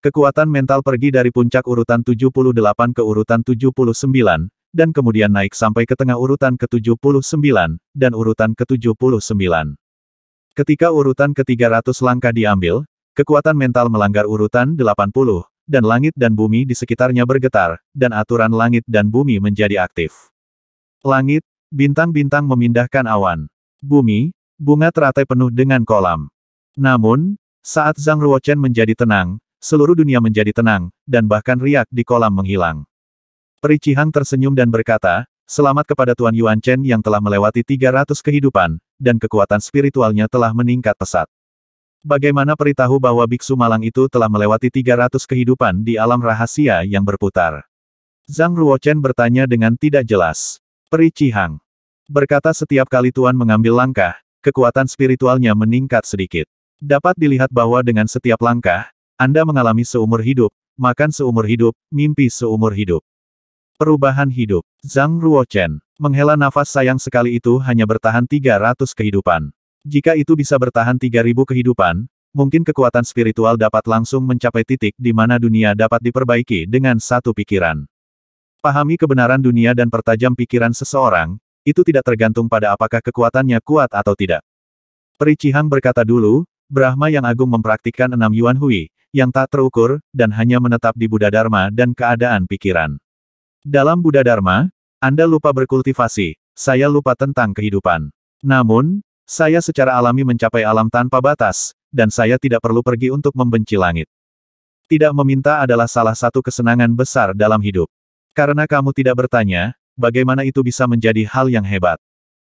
Speaker 1: Kekuatan mental pergi dari puncak urutan 78 ke urutan 79, dan kemudian naik sampai ke tengah urutan ke-79, dan urutan ke-79. Ketika urutan ke-300 langkah diambil, kekuatan mental melanggar urutan 80, dan langit dan bumi di sekitarnya bergetar, dan aturan langit dan bumi menjadi aktif. Langit, bintang-bintang memindahkan awan. Bumi, bunga teratai penuh dengan kolam. Namun, saat Zhang Ruochen menjadi tenang, seluruh dunia menjadi tenang, dan bahkan riak di kolam menghilang. Cihang tersenyum dan berkata, selamat kepada Tuan Yuan Chen yang telah melewati 300 kehidupan, dan kekuatan spiritualnya telah meningkat pesat. Bagaimana peritahu bahwa biksu malang itu telah melewati 300 kehidupan di alam rahasia yang berputar? Zhang Ruochen bertanya dengan tidak jelas. Peri Cihang berkata setiap kali Tuan mengambil langkah, kekuatan spiritualnya meningkat sedikit. Dapat dilihat bahwa dengan setiap langkah, Anda mengalami seumur hidup, makan seumur hidup, mimpi seumur hidup. Perubahan hidup. Zhang Ruochen. Menghela nafas sayang sekali itu hanya bertahan 300 kehidupan. Jika itu bisa bertahan 3000 kehidupan, mungkin kekuatan spiritual dapat langsung mencapai titik di mana dunia dapat diperbaiki dengan satu pikiran. Pahami kebenaran dunia dan pertajam pikiran seseorang, itu tidak tergantung pada apakah kekuatannya kuat atau tidak. Cihang berkata dulu, Brahma yang agung mempraktikkan enam Yuan Hui, yang tak terukur, dan hanya menetap di Buddha Dharma dan keadaan pikiran. Dalam Buddha Dharma, Anda lupa berkultivasi, saya lupa tentang kehidupan. Namun, saya secara alami mencapai alam tanpa batas, dan saya tidak perlu pergi untuk membenci langit. Tidak meminta adalah salah satu kesenangan besar dalam hidup. Karena kamu tidak bertanya, bagaimana itu bisa menjadi hal yang hebat.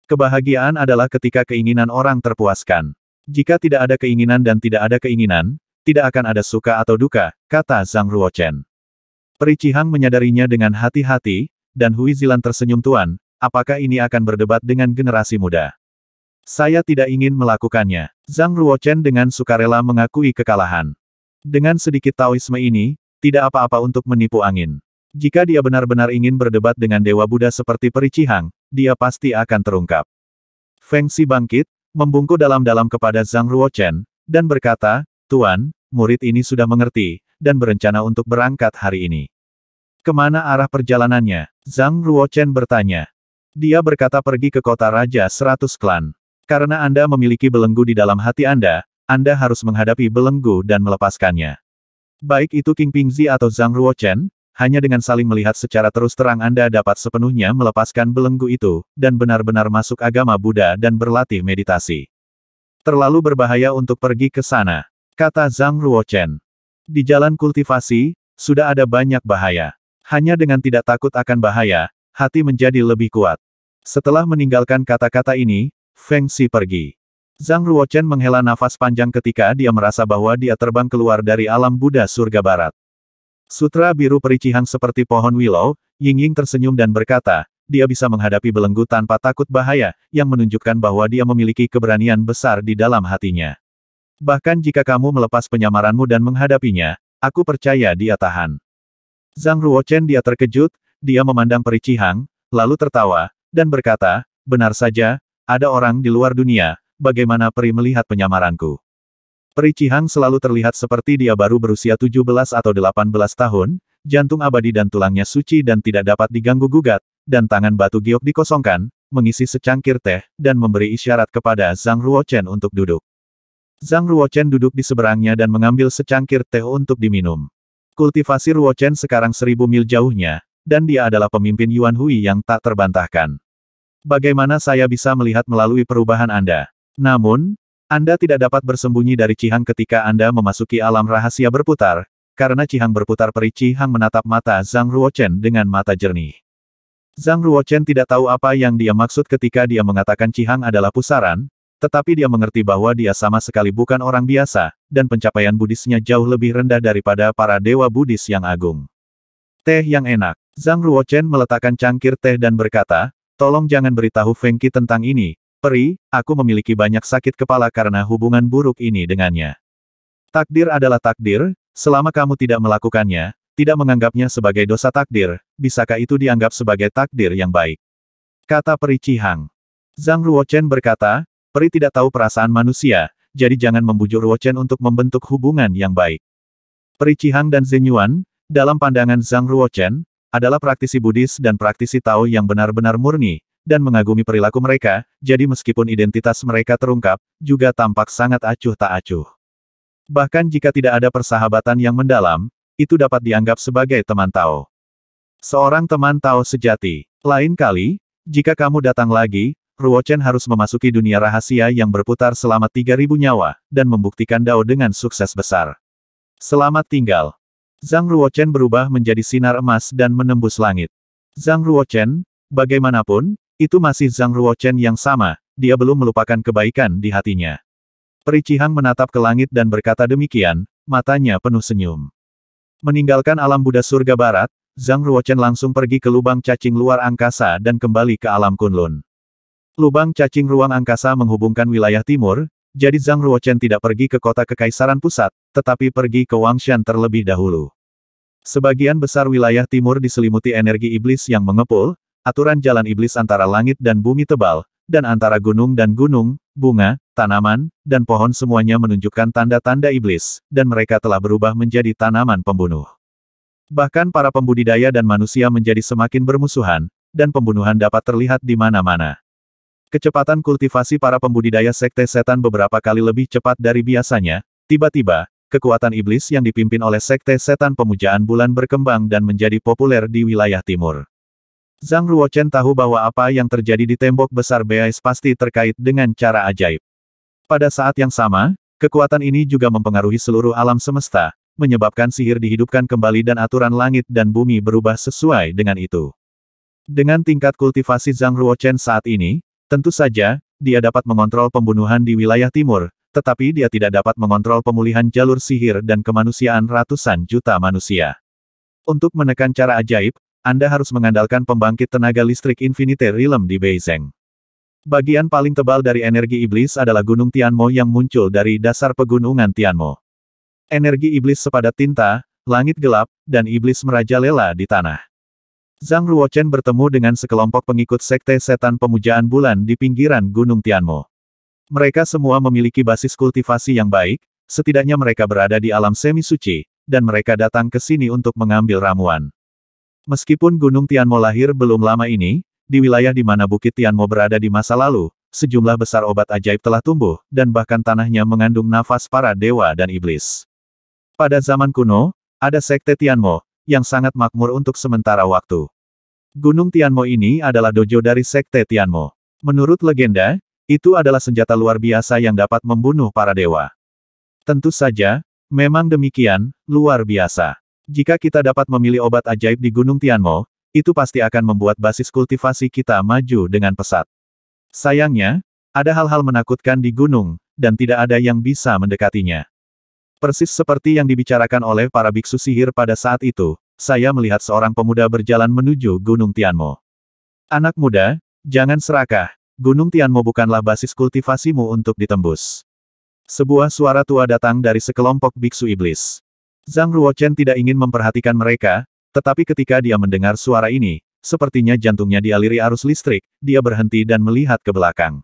Speaker 1: Kebahagiaan adalah ketika keinginan orang terpuaskan. Jika tidak ada keinginan dan tidak ada keinginan, tidak akan ada suka atau duka, kata Zhang Ruochen. Pericihang menyadarinya dengan hati-hati, dan Hui Zilan tersenyum tuan, apakah ini akan berdebat dengan generasi muda? Saya tidak ingin melakukannya. Zhang Ruochen dengan sukarela mengakui kekalahan. Dengan sedikit Taoisme ini, tidak apa-apa untuk menipu angin. Jika dia benar-benar ingin berdebat dengan Dewa Buddha seperti Pericihang, dia pasti akan terungkap. Feng Xi bangkit, membungkuk dalam-dalam kepada Zhang Ruochen, dan berkata, Tuan, murid ini sudah mengerti, dan berencana untuk berangkat hari ini. Kemana arah perjalanannya? Zhang Ruochen bertanya. Dia berkata pergi ke kota Raja Seratus Klan. Karena Anda memiliki belenggu di dalam hati Anda, Anda harus menghadapi belenggu dan melepaskannya. Baik itu King Pingzi atau Zhang Ruochen, hanya dengan saling melihat secara terus terang Anda dapat sepenuhnya melepaskan belenggu itu, dan benar-benar masuk agama Buddha dan berlatih meditasi. Terlalu berbahaya untuk pergi ke sana. Kata Zhang Ruochen. Di jalan kultivasi, sudah ada banyak bahaya. Hanya dengan tidak takut akan bahaya, hati menjadi lebih kuat. Setelah meninggalkan kata-kata ini, Feng Xi pergi. Zhang Ruochen menghela nafas panjang ketika dia merasa bahwa dia terbang keluar dari alam Buddha surga barat. Sutra biru pericihan seperti pohon willow, Ying Ying tersenyum dan berkata, dia bisa menghadapi belenggu tanpa takut bahaya, yang menunjukkan bahwa dia memiliki keberanian besar di dalam hatinya. Bahkan jika kamu melepas penyamaranmu dan menghadapinya, aku percaya dia tahan. Zhang Ruochen dia terkejut, dia memandang pericihang, lalu tertawa, dan berkata, benar saja, ada orang di luar dunia, bagaimana peri melihat penyamaranku. Pericihang selalu terlihat seperti dia baru berusia 17 atau 18 tahun, jantung abadi dan tulangnya suci dan tidak dapat diganggu-gugat, dan tangan batu giok dikosongkan, mengisi secangkir teh, dan memberi isyarat kepada Zhang Ruochen untuk duduk. Zhang Ruochen duduk di seberangnya dan mengambil secangkir teh untuk diminum. Kultivasi Ruochen sekarang seribu mil jauhnya, dan dia adalah pemimpin Yuan Hui yang tak terbantahkan. Bagaimana saya bisa melihat melalui perubahan Anda? Namun, Anda tidak dapat bersembunyi dari Cihang ketika Anda memasuki alam rahasia berputar, karena Cihang berputar peri Cihang menatap mata Zhang Ruochen dengan mata jernih. Zhang Ruochen tidak tahu apa yang dia maksud ketika dia mengatakan Cihang adalah pusaran, tetapi dia mengerti bahwa dia sama sekali bukan orang biasa, dan pencapaian budisnya jauh lebih rendah daripada para dewa Buddhis yang agung. Teh yang enak. Zhang Ruochen meletakkan cangkir teh dan berkata, Tolong jangan beritahu Fengki tentang ini, Peri, aku memiliki banyak sakit kepala karena hubungan buruk ini dengannya. Takdir adalah takdir, selama kamu tidak melakukannya, tidak menganggapnya sebagai dosa takdir, bisakah itu dianggap sebagai takdir yang baik? Kata Peri Cihang. Zhang Ruochen berkata, Peri tidak tahu perasaan manusia, jadi jangan membujuk Chen untuk membentuk hubungan yang baik. Peri Cihang dan Zeng dalam pandangan Zhang Ruochen, adalah praktisi Buddhis dan praktisi Tao yang benar-benar murni, dan mengagumi perilaku mereka, jadi meskipun identitas mereka terungkap, juga tampak sangat acuh tak acuh. Bahkan jika tidak ada persahabatan yang mendalam, itu dapat dianggap sebagai teman Tao. Seorang teman Tao sejati. Lain kali, jika kamu datang lagi, Ruochen harus memasuki dunia rahasia yang berputar selama 3.000 nyawa, dan membuktikan Dao dengan sukses besar. Selamat tinggal. Zhang Ruochen berubah menjadi sinar emas dan menembus langit. Zhang Ruochen, bagaimanapun, itu masih Zhang Ruochen yang sama, dia belum melupakan kebaikan di hatinya. Cihang menatap ke langit dan berkata demikian, matanya penuh senyum. Meninggalkan alam Buddha surga barat, Zhang Ruochen langsung pergi ke lubang cacing luar angkasa dan kembali ke alam Kunlun. Lubang cacing ruang angkasa menghubungkan wilayah timur, jadi Zhang Ruochen tidak pergi ke kota kekaisaran pusat, tetapi pergi ke Wangshan terlebih dahulu. Sebagian besar wilayah timur diselimuti energi iblis yang mengepul, aturan jalan iblis antara langit dan bumi tebal, dan antara gunung dan gunung, bunga, tanaman, dan pohon semuanya menunjukkan tanda-tanda iblis, dan mereka telah berubah menjadi tanaman pembunuh. Bahkan para pembudidaya dan manusia menjadi semakin bermusuhan, dan pembunuhan dapat terlihat di mana-mana. Kecepatan kultivasi para pembudidaya sekte setan beberapa kali lebih cepat dari biasanya, tiba-tiba, kekuatan iblis yang dipimpin oleh sekte setan pemujaan bulan berkembang dan menjadi populer di wilayah timur. Zhang Ruochen tahu bahwa apa yang terjadi di tembok besar Beais pasti terkait dengan cara ajaib. Pada saat yang sama, kekuatan ini juga mempengaruhi seluruh alam semesta, menyebabkan sihir dihidupkan kembali dan aturan langit dan bumi berubah sesuai dengan itu. Dengan tingkat kultivasi Zhang Ruochen saat ini, Tentu saja, dia dapat mengontrol pembunuhan di wilayah timur, tetapi dia tidak dapat mengontrol pemulihan jalur sihir dan kemanusiaan ratusan juta manusia. Untuk menekan cara ajaib, Anda harus mengandalkan pembangkit tenaga listrik Infinite Realm di Beizeng. Bagian paling tebal dari energi iblis adalah Gunung Tianmo yang muncul dari dasar pegunungan Tianmo. Energi iblis sepadat tinta, langit gelap, dan iblis merajalela di tanah. Zhang Luochen bertemu dengan sekelompok pengikut sekte setan pemujaan bulan di pinggiran Gunung Tianmo. Mereka semua memiliki basis kultivasi yang baik, setidaknya mereka berada di alam semi-suci, dan mereka datang ke sini untuk mengambil ramuan. Meskipun Gunung Tianmo lahir belum lama ini, di wilayah di mana Bukit Tianmo berada di masa lalu, sejumlah besar obat ajaib telah tumbuh, dan bahkan tanahnya mengandung nafas para dewa dan iblis. Pada zaman kuno, ada sekte Tianmo, yang sangat makmur untuk sementara waktu. Gunung Tianmo ini adalah dojo dari Sekte Tianmo. Menurut legenda, itu adalah senjata luar biasa yang dapat membunuh para dewa. Tentu saja, memang demikian, luar biasa. Jika kita dapat memilih obat ajaib di Gunung Tianmo, itu pasti akan membuat basis kultivasi kita maju dengan pesat. Sayangnya, ada hal-hal menakutkan di gunung, dan tidak ada yang bisa mendekatinya. Persis seperti yang dibicarakan oleh para biksu sihir pada saat itu, saya melihat seorang pemuda berjalan menuju Gunung Tianmo. Anak muda, jangan serakah, Gunung Tianmo bukanlah basis kultivasimu untuk ditembus. Sebuah suara tua datang dari sekelompok biksu iblis. Zhang Ruochen tidak ingin memperhatikan mereka, tetapi ketika dia mendengar suara ini, sepertinya jantungnya dialiri arus listrik, dia berhenti dan melihat ke belakang.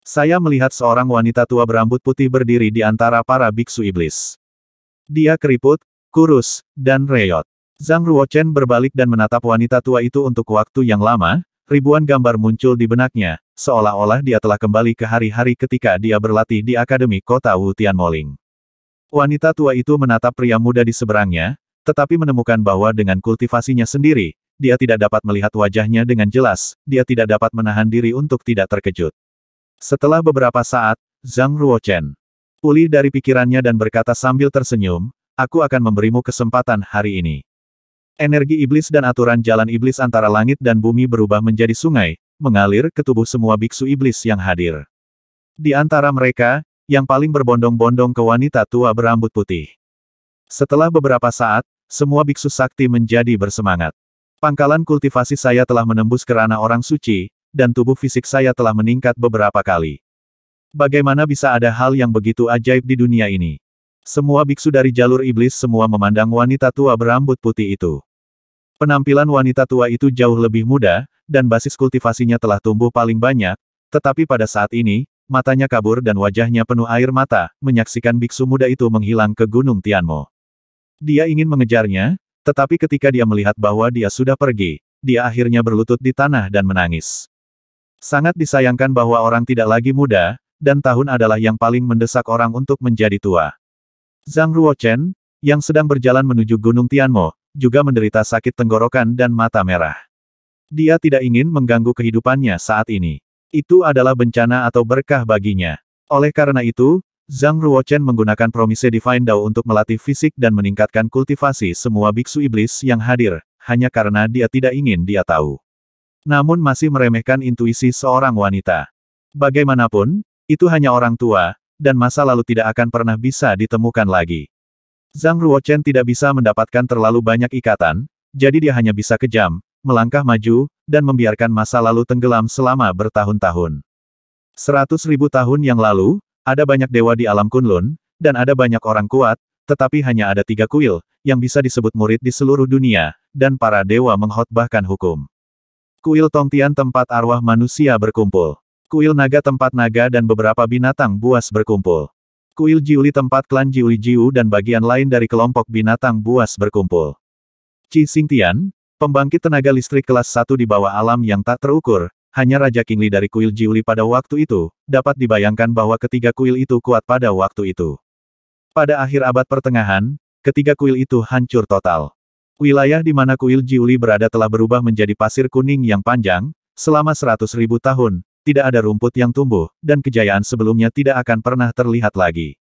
Speaker 1: Saya melihat seorang wanita tua berambut putih berdiri di antara para biksu iblis. Dia keriput, kurus, dan reyot. Zhang Ruochen berbalik dan menatap wanita tua itu untuk waktu yang lama, ribuan gambar muncul di benaknya, seolah-olah dia telah kembali ke hari-hari ketika dia berlatih di Akademi Kota Wu Tianmoling. Wanita tua itu menatap pria muda di seberangnya, tetapi menemukan bahwa dengan kultivasinya sendiri, dia tidak dapat melihat wajahnya dengan jelas, dia tidak dapat menahan diri untuk tidak terkejut. Setelah beberapa saat, Zhang Ruochen pulih dari pikirannya dan berkata sambil tersenyum, aku akan memberimu kesempatan hari ini. Energi iblis dan aturan jalan iblis antara langit dan bumi berubah menjadi sungai, mengalir ke tubuh semua biksu iblis yang hadir. Di antara mereka, yang paling berbondong-bondong ke wanita tua berambut putih. Setelah beberapa saat, semua biksu sakti menjadi bersemangat. Pangkalan kultivasi saya telah menembus kerana orang suci, dan tubuh fisik saya telah meningkat beberapa kali. Bagaimana bisa ada hal yang begitu ajaib di dunia ini? Semua biksu dari jalur iblis semua memandang wanita tua berambut putih itu. Penampilan wanita tua itu jauh lebih muda, dan basis kultivasinya telah tumbuh paling banyak, tetapi pada saat ini, matanya kabur dan wajahnya penuh air mata, menyaksikan biksu muda itu menghilang ke Gunung Tianmo. Dia ingin mengejarnya, tetapi ketika dia melihat bahwa dia sudah pergi, dia akhirnya berlutut di tanah dan menangis. Sangat disayangkan bahwa orang tidak lagi muda, dan tahun adalah yang paling mendesak orang untuk menjadi tua. Zhang Ruochen, yang sedang berjalan menuju Gunung Tianmo, juga menderita sakit tenggorokan dan mata merah. Dia tidak ingin mengganggu kehidupannya saat ini. Itu adalah bencana atau berkah baginya. Oleh karena itu, Zhang Ruochen menggunakan Promise Divine Dao untuk melatih fisik dan meningkatkan kultivasi semua biksu iblis yang hadir, hanya karena dia tidak ingin dia tahu. Namun masih meremehkan intuisi seorang wanita. Bagaimanapun, itu hanya orang tua, dan masa lalu tidak akan pernah bisa ditemukan lagi. Zhang Ruochen tidak bisa mendapatkan terlalu banyak ikatan, jadi dia hanya bisa kejam, melangkah maju, dan membiarkan masa lalu tenggelam selama bertahun-tahun. Seratus ribu tahun yang lalu, ada banyak dewa di alam Kunlun, dan ada banyak orang kuat, tetapi hanya ada tiga kuil, yang bisa disebut murid di seluruh dunia, dan para dewa menghotbahkan hukum. Kuil Tongtian tempat arwah manusia berkumpul. Kuil naga tempat naga dan beberapa binatang buas berkumpul. Kuil Jiuli tempat klan Jiuli Jiu dan bagian lain dari kelompok binatang buas berkumpul. Qi Xingtian, pembangkit tenaga listrik kelas 1 di bawah alam yang tak terukur, hanya Raja Kingli dari kuil Jiuli pada waktu itu, dapat dibayangkan bahwa ketiga kuil itu kuat pada waktu itu. Pada akhir abad pertengahan, ketiga kuil itu hancur total. Wilayah di mana kuil Jiuli berada telah berubah menjadi pasir kuning yang panjang, selama 100.000 tahun, tidak ada rumput yang tumbuh, dan kejayaan sebelumnya tidak akan pernah terlihat lagi.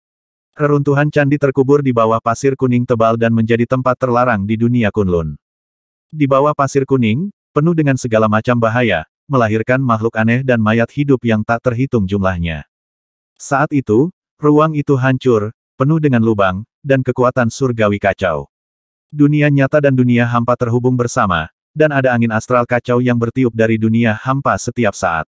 Speaker 1: Reruntuhan candi terkubur di bawah pasir kuning tebal dan menjadi tempat terlarang di dunia Kunlun. Di bawah pasir kuning, penuh dengan segala macam bahaya, melahirkan makhluk aneh dan mayat hidup yang tak terhitung jumlahnya. Saat itu, ruang itu hancur, penuh dengan lubang, dan kekuatan surgawi kacau. Dunia nyata dan dunia hampa terhubung bersama, dan ada angin astral kacau yang bertiup dari dunia hampa setiap saat.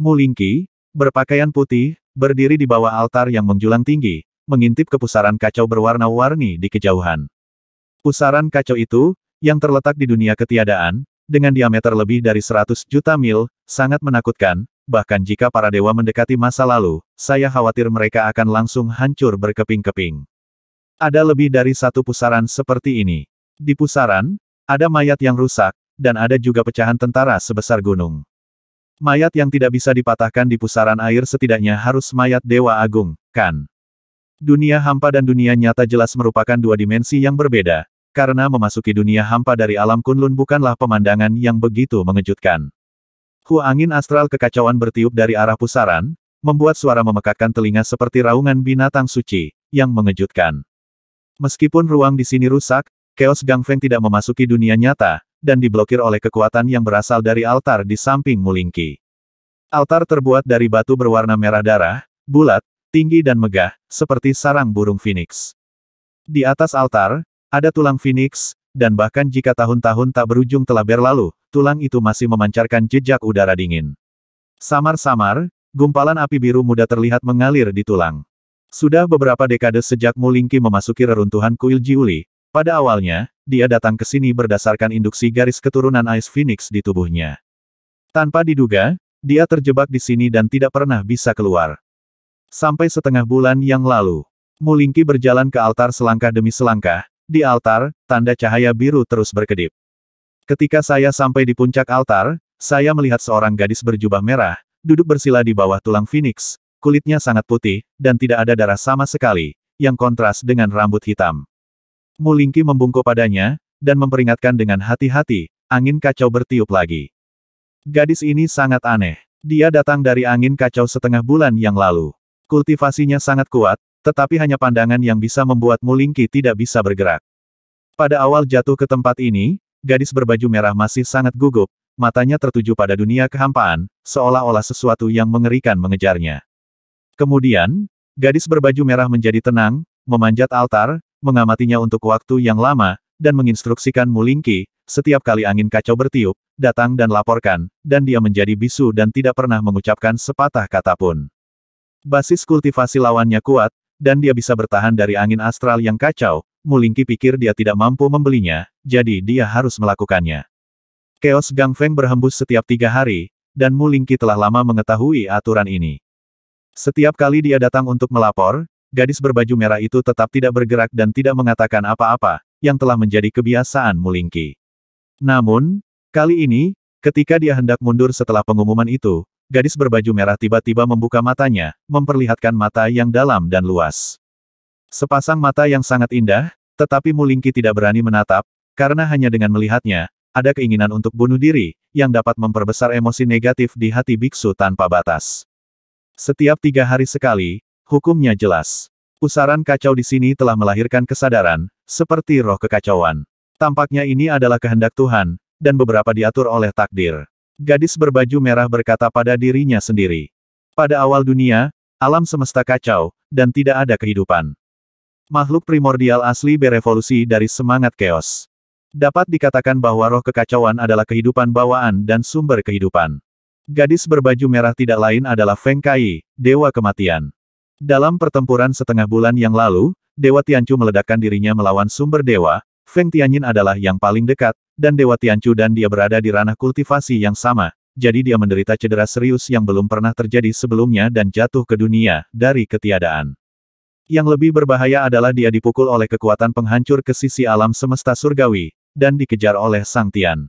Speaker 1: Mulingki, berpakaian putih, berdiri di bawah altar yang menjulang tinggi, mengintip ke pusaran kacau berwarna-warni di kejauhan. Pusaran kacau itu, yang terletak di dunia ketiadaan, dengan diameter lebih dari 100 juta mil, sangat menakutkan, bahkan jika para dewa mendekati masa lalu, saya khawatir mereka akan langsung hancur berkeping-keping. Ada lebih dari satu pusaran seperti ini. Di pusaran, ada mayat yang rusak, dan ada juga pecahan tentara sebesar gunung. Mayat yang tidak bisa dipatahkan di pusaran air setidaknya harus mayat Dewa Agung, kan? Dunia hampa dan dunia nyata jelas merupakan dua dimensi yang berbeda, karena memasuki dunia hampa dari alam kunlun bukanlah pemandangan yang begitu mengejutkan. Hu angin astral kekacauan bertiup dari arah pusaran, membuat suara memekakkan telinga seperti raungan binatang suci, yang mengejutkan. Meskipun ruang di sini rusak, Chaos Gang Feng tidak memasuki dunia nyata, dan diblokir oleh kekuatan yang berasal dari altar di samping Mulingki. Altar terbuat dari batu berwarna merah darah, bulat, tinggi dan megah, seperti sarang burung phoenix. Di atas altar, ada tulang phoenix, dan bahkan jika tahun-tahun tak berujung telah berlalu, tulang itu masih memancarkan jejak udara dingin. Samar-samar, gumpalan api biru muda terlihat mengalir di tulang. Sudah beberapa dekade sejak Mulingki memasuki reruntuhan kuil Jiuli, pada awalnya, dia datang ke sini berdasarkan induksi garis keturunan Ice Phoenix di tubuhnya. Tanpa diduga, dia terjebak di sini dan tidak pernah bisa keluar. Sampai setengah bulan yang lalu, Mulingki berjalan ke altar selangkah demi selangkah, di altar, tanda cahaya biru terus berkedip. Ketika saya sampai di puncak altar, saya melihat seorang gadis berjubah merah, duduk bersila di bawah tulang Phoenix, kulitnya sangat putih, dan tidak ada darah sama sekali, yang kontras dengan rambut hitam. Mulingki membungkuk padanya, dan memperingatkan dengan hati-hati, angin kacau bertiup lagi. Gadis ini sangat aneh. Dia datang dari angin kacau setengah bulan yang lalu. Kultivasinya sangat kuat, tetapi hanya pandangan yang bisa membuat Mulingki tidak bisa bergerak. Pada awal jatuh ke tempat ini, gadis berbaju merah masih sangat gugup, matanya tertuju pada dunia kehampaan, seolah-olah sesuatu yang mengerikan mengejarnya. Kemudian, gadis berbaju merah menjadi tenang, memanjat altar, mengamatinya untuk waktu yang lama, dan menginstruksikan Mulingki, setiap kali angin kacau bertiup, datang dan laporkan, dan dia menjadi bisu dan tidak pernah mengucapkan sepatah kata pun. Basis kultivasi lawannya kuat, dan dia bisa bertahan dari angin astral yang kacau, Mulingki pikir dia tidak mampu membelinya, jadi dia harus melakukannya. Chaos Gang Feng berhembus setiap tiga hari, dan Mulingki telah lama mengetahui aturan ini. Setiap kali dia datang untuk melapor, gadis berbaju merah itu tetap tidak bergerak dan tidak mengatakan apa-apa, yang telah menjadi kebiasaan Mulingki. Namun, kali ini, ketika dia hendak mundur setelah pengumuman itu, gadis berbaju merah tiba-tiba membuka matanya, memperlihatkan mata yang dalam dan luas. Sepasang mata yang sangat indah, tetapi Mulingki tidak berani menatap, karena hanya dengan melihatnya, ada keinginan untuk bunuh diri, yang dapat memperbesar emosi negatif di hati biksu tanpa batas. Setiap tiga hari sekali, Hukumnya jelas. Pusaran kacau di sini telah melahirkan kesadaran, seperti roh kekacauan. Tampaknya ini adalah kehendak Tuhan, dan beberapa diatur oleh takdir. Gadis berbaju merah berkata pada dirinya sendiri. Pada awal dunia, alam semesta kacau, dan tidak ada kehidupan. Makhluk primordial asli berevolusi dari semangat keos. Dapat dikatakan bahwa roh kekacauan adalah kehidupan bawaan dan sumber kehidupan. Gadis berbaju merah tidak lain adalah Feng Kai, dewa kematian. Dalam pertempuran setengah bulan yang lalu, Dewa Tianchu meledakkan dirinya melawan sumber dewa, Feng Tianyin adalah yang paling dekat, dan Dewa Tianchu dan dia berada di ranah kultivasi yang sama, jadi dia menderita cedera serius yang belum pernah terjadi sebelumnya dan jatuh ke dunia, dari ketiadaan. Yang lebih berbahaya adalah dia dipukul oleh kekuatan penghancur ke sisi alam semesta surgawi, dan dikejar oleh Sang Tian.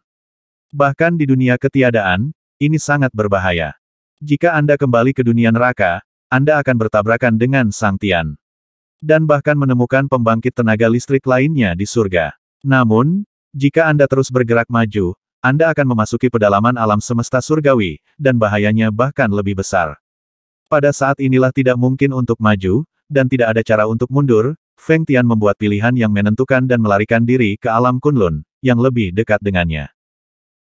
Speaker 1: Bahkan di dunia ketiadaan, ini sangat berbahaya. Jika Anda kembali ke dunia neraka, anda akan bertabrakan dengan Sang Tian. Dan bahkan menemukan pembangkit tenaga listrik lainnya di surga. Namun, jika Anda terus bergerak maju, Anda akan memasuki pedalaman alam semesta surgawi, dan bahayanya bahkan lebih besar. Pada saat inilah tidak mungkin untuk maju, dan tidak ada cara untuk mundur, Feng Tian membuat pilihan yang menentukan dan melarikan diri ke alam Kunlun, yang lebih dekat dengannya.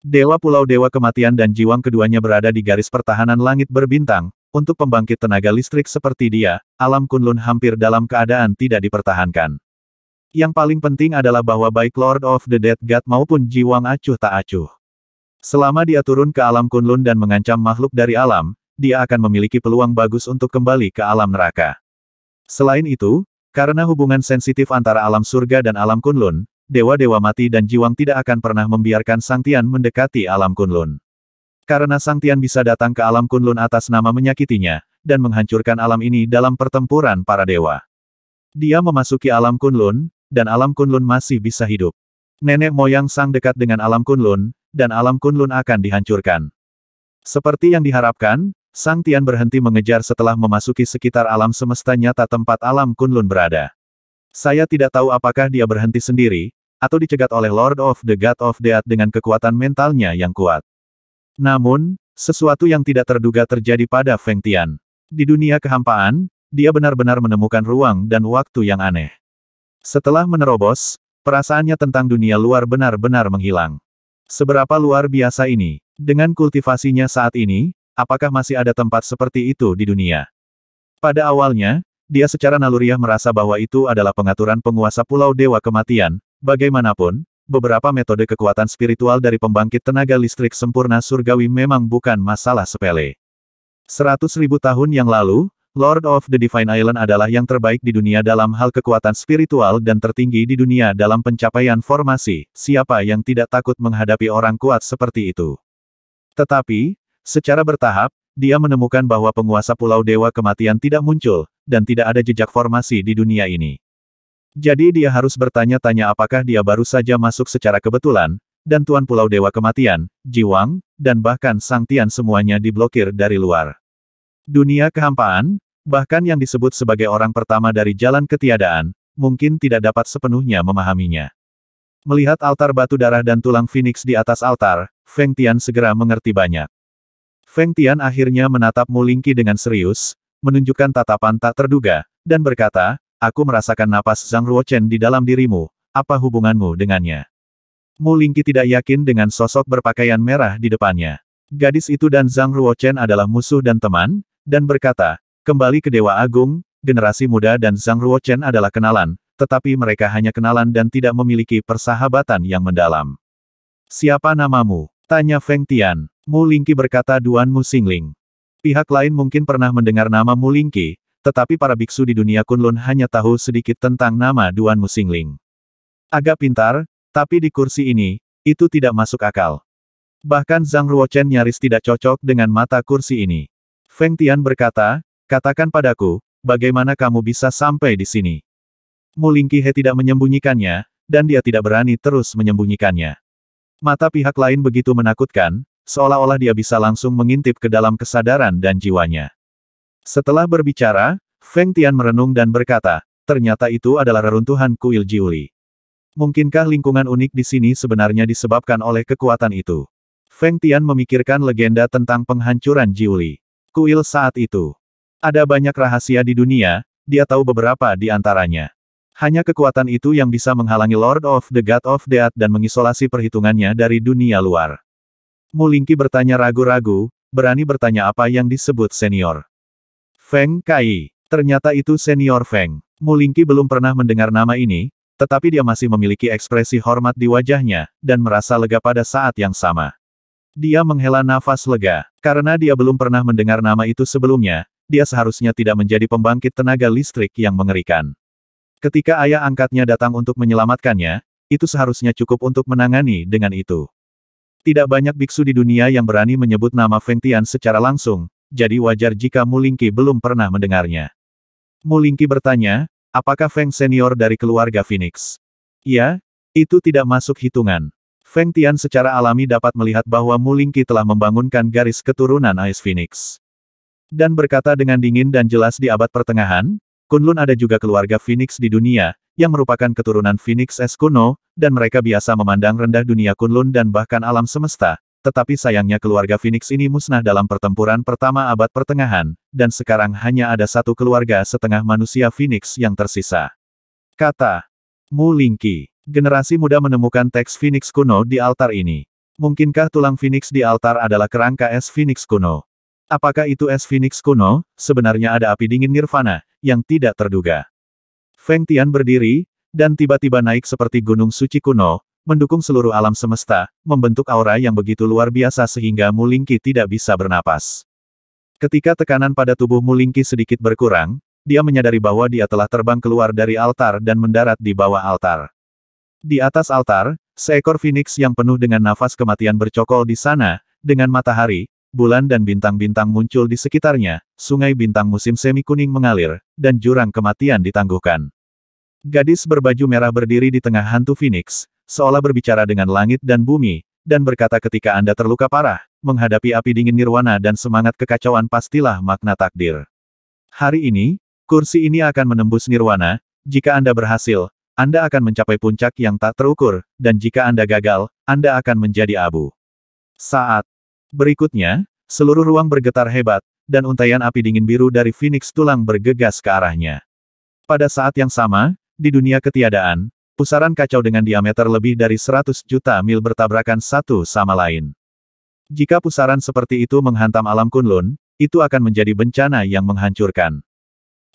Speaker 1: Dewa Pulau Dewa Kematian dan Jiwang keduanya berada di garis pertahanan langit berbintang, untuk pembangkit tenaga listrik seperti dia, alam Kunlun hampir dalam keadaan tidak dipertahankan. Yang paling penting adalah bahwa baik Lord of the Dead God maupun Jiwang acuh tak acuh. Selama dia turun ke alam Kunlun dan mengancam makhluk dari alam, dia akan memiliki peluang bagus untuk kembali ke alam neraka. Selain itu, karena hubungan sensitif antara alam surga dan alam Kunlun, dewa-dewa mati dan jiwang tidak akan pernah membiarkan Sang Tian mendekati alam Kunlun. Karena Sang Tian bisa datang ke alam Kunlun atas nama menyakitinya, dan menghancurkan alam ini dalam pertempuran para dewa. Dia memasuki alam Kunlun, dan alam Kunlun masih bisa hidup. Nenek moyang Sang dekat dengan alam Kunlun, dan alam Kunlun akan dihancurkan. Seperti yang diharapkan, Sang Tian berhenti mengejar setelah memasuki sekitar alam semesta nyata tempat alam Kunlun berada. Saya tidak tahu apakah dia berhenti sendiri, atau dicegat oleh Lord of the God of Death dengan kekuatan mentalnya yang kuat. Namun, sesuatu yang tidak terduga terjadi pada Feng Tian. Di dunia kehampaan, dia benar-benar menemukan ruang dan waktu yang aneh. Setelah menerobos, perasaannya tentang dunia luar benar-benar menghilang. Seberapa luar biasa ini? Dengan kultivasinya saat ini, apakah masih ada tempat seperti itu di dunia? Pada awalnya, dia secara naluriah merasa bahwa itu adalah pengaturan penguasa Pulau Dewa Kematian. Bagaimanapun, beberapa metode kekuatan spiritual dari pembangkit tenaga listrik sempurna surgawi memang bukan masalah sepele. Seratus ribu tahun yang lalu, Lord of the Divine Island adalah yang terbaik di dunia dalam hal kekuatan spiritual dan tertinggi di dunia dalam pencapaian formasi. Siapa yang tidak takut menghadapi orang kuat seperti itu? Tetapi, secara bertahap, dia menemukan bahwa penguasa Pulau Dewa Kematian tidak muncul, dan tidak ada jejak formasi di dunia ini. Jadi dia harus bertanya-tanya apakah dia baru saja masuk secara kebetulan, dan Tuan Pulau Dewa Kematian, Jiwang, dan bahkan Sang Tian semuanya diblokir dari luar. Dunia kehampaan, bahkan yang disebut sebagai orang pertama dari jalan ketiadaan, mungkin tidak dapat sepenuhnya memahaminya. Melihat altar batu darah dan tulang Phoenix di atas altar, Feng Tian segera mengerti banyak. Feng Tian akhirnya menatap Mulingki dengan serius, menunjukkan tatapan tak terduga, dan berkata, aku merasakan napas Zhang Ruochen di dalam dirimu, apa hubunganmu dengannya? Mu Lingqi tidak yakin dengan sosok berpakaian merah di depannya. Gadis itu dan Zhang Ruochen adalah musuh dan teman, dan berkata, kembali ke Dewa Agung, generasi muda dan Zhang Ruochen adalah kenalan, tetapi mereka hanya kenalan dan tidak memiliki persahabatan yang mendalam. Siapa namamu? Tanya Feng Tian. Mu Lingqi berkata Duan Mu Singling. Pihak lain mungkin pernah mendengar nama Mulingki, tetapi para biksu di dunia Kunlun hanya tahu sedikit tentang nama Duan Musingling. Agak pintar, tapi di kursi ini, itu tidak masuk akal. Bahkan Zhang Ruochen nyaris tidak cocok dengan mata kursi ini. Feng Tian berkata, katakan padaku, bagaimana kamu bisa sampai di sini? Mulingki He tidak menyembunyikannya, dan dia tidak berani terus menyembunyikannya. Mata pihak lain begitu menakutkan, seolah-olah dia bisa langsung mengintip ke dalam kesadaran dan jiwanya. Setelah berbicara, Feng Tian merenung dan berkata, ternyata itu adalah reruntuhan kuil Jiuli. Mungkinkah lingkungan unik di sini sebenarnya disebabkan oleh kekuatan itu? Feng Tian memikirkan legenda tentang penghancuran Jiuli. Kuil saat itu. Ada banyak rahasia di dunia, dia tahu beberapa di antaranya. Hanya kekuatan itu yang bisa menghalangi Lord of the God of Death dan mengisolasi perhitungannya dari dunia luar. Mulingki bertanya ragu-ragu, berani bertanya apa yang disebut senior. Feng Kai. Ternyata itu senior Feng. Mulingki belum pernah mendengar nama ini, tetapi dia masih memiliki ekspresi hormat di wajahnya, dan merasa lega pada saat yang sama. Dia menghela nafas lega, karena dia belum pernah mendengar nama itu sebelumnya, dia seharusnya tidak menjadi pembangkit tenaga listrik yang mengerikan. Ketika ayah angkatnya datang untuk menyelamatkannya, itu seharusnya cukup untuk menangani dengan itu. Tidak banyak biksu di dunia yang berani menyebut nama Feng Tian secara langsung, jadi wajar jika Mulingki belum pernah mendengarnya. Mulingki bertanya, apakah Feng senior dari keluarga Phoenix? Ya, itu tidak masuk hitungan. Feng Tian secara alami dapat melihat bahwa Mulingki telah membangunkan garis keturunan Ice Phoenix. Dan berkata dengan dingin dan jelas di abad pertengahan, Kunlun ada juga keluarga Phoenix di dunia, yang merupakan keturunan Phoenix es kuno, dan mereka biasa memandang rendah dunia Kunlun dan bahkan alam semesta, tetapi sayangnya keluarga Phoenix ini musnah dalam pertempuran pertama abad pertengahan, dan sekarang hanya ada satu keluarga setengah manusia Phoenix yang tersisa. Kata Mu Lingqi, generasi muda menemukan teks Phoenix kuno di altar ini. Mungkinkah tulang Phoenix di altar adalah kerangka es Phoenix kuno? Apakah itu es Phoenix kuno? Sebenarnya ada api dingin nirvana, yang tidak terduga. Feng Tian berdiri, dan tiba-tiba naik seperti gunung suci kuno, mendukung seluruh alam semesta, membentuk aura yang begitu luar biasa sehingga Mulingki tidak bisa bernapas. Ketika tekanan pada tubuh Mulingki sedikit berkurang, dia menyadari bahwa dia telah terbang keluar dari altar dan mendarat di bawah altar. Di atas altar, seekor phoenix yang penuh dengan nafas kematian bercokol di sana, dengan matahari, bulan dan bintang-bintang muncul di sekitarnya, sungai bintang musim semi kuning mengalir, dan jurang kematian ditangguhkan. Gadis berbaju merah berdiri di tengah hantu Phoenix, seolah berbicara dengan langit dan bumi, dan berkata ketika Anda terluka parah, menghadapi api dingin nirwana dan semangat kekacauan pastilah makna takdir. Hari ini, kursi ini akan menembus nirwana, jika Anda berhasil, Anda akan mencapai puncak yang tak terukur, dan jika Anda gagal, Anda akan menjadi abu. Saat Berikutnya, seluruh ruang bergetar hebat, dan untaian api dingin biru dari Phoenix tulang bergegas ke arahnya. Pada saat yang sama, di dunia ketiadaan, pusaran kacau dengan diameter lebih dari 100 juta mil bertabrakan satu sama lain. Jika pusaran seperti itu menghantam alam Kunlun, itu akan menjadi bencana yang menghancurkan.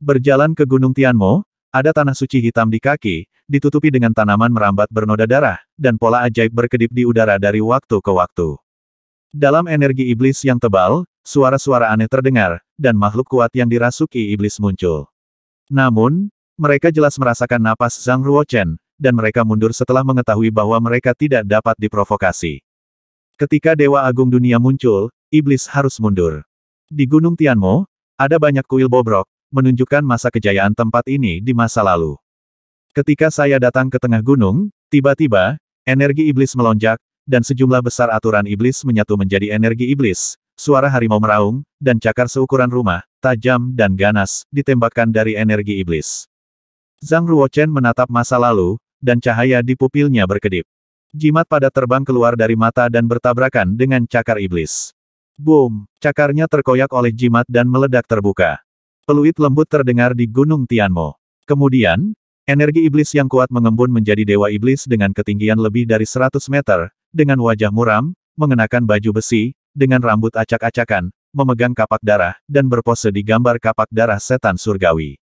Speaker 1: Berjalan ke Gunung Tianmo, ada tanah suci hitam di kaki, ditutupi dengan tanaman merambat bernoda darah, dan pola ajaib berkedip di udara dari waktu ke waktu. Dalam energi iblis yang tebal, suara-suara aneh terdengar, dan makhluk kuat yang dirasuki iblis muncul. Namun, mereka jelas merasakan napas Zhang Ruochen, dan mereka mundur setelah mengetahui bahwa mereka tidak dapat diprovokasi. Ketika Dewa Agung Dunia muncul, iblis harus mundur. Di Gunung Tianmo, ada banyak kuil bobrok, menunjukkan masa kejayaan tempat ini di masa lalu. Ketika saya datang ke tengah gunung, tiba-tiba, energi iblis melonjak, dan sejumlah besar aturan iblis menyatu menjadi energi iblis, suara harimau meraung, dan cakar seukuran rumah, tajam dan ganas, ditembakkan dari energi iblis. Zhang Ruochen menatap masa lalu, dan cahaya di pupilnya berkedip. Jimat pada terbang keluar dari mata dan bertabrakan dengan cakar iblis. Boom! Cakarnya terkoyak oleh jimat dan meledak terbuka. Peluit lembut terdengar di Gunung Tianmo. Kemudian, energi iblis yang kuat mengembun menjadi dewa iblis dengan ketinggian lebih dari 100 meter, dengan wajah muram, mengenakan baju besi, dengan rambut acak-acakan, memegang kapak darah, dan berpose di gambar kapak darah setan surgawi.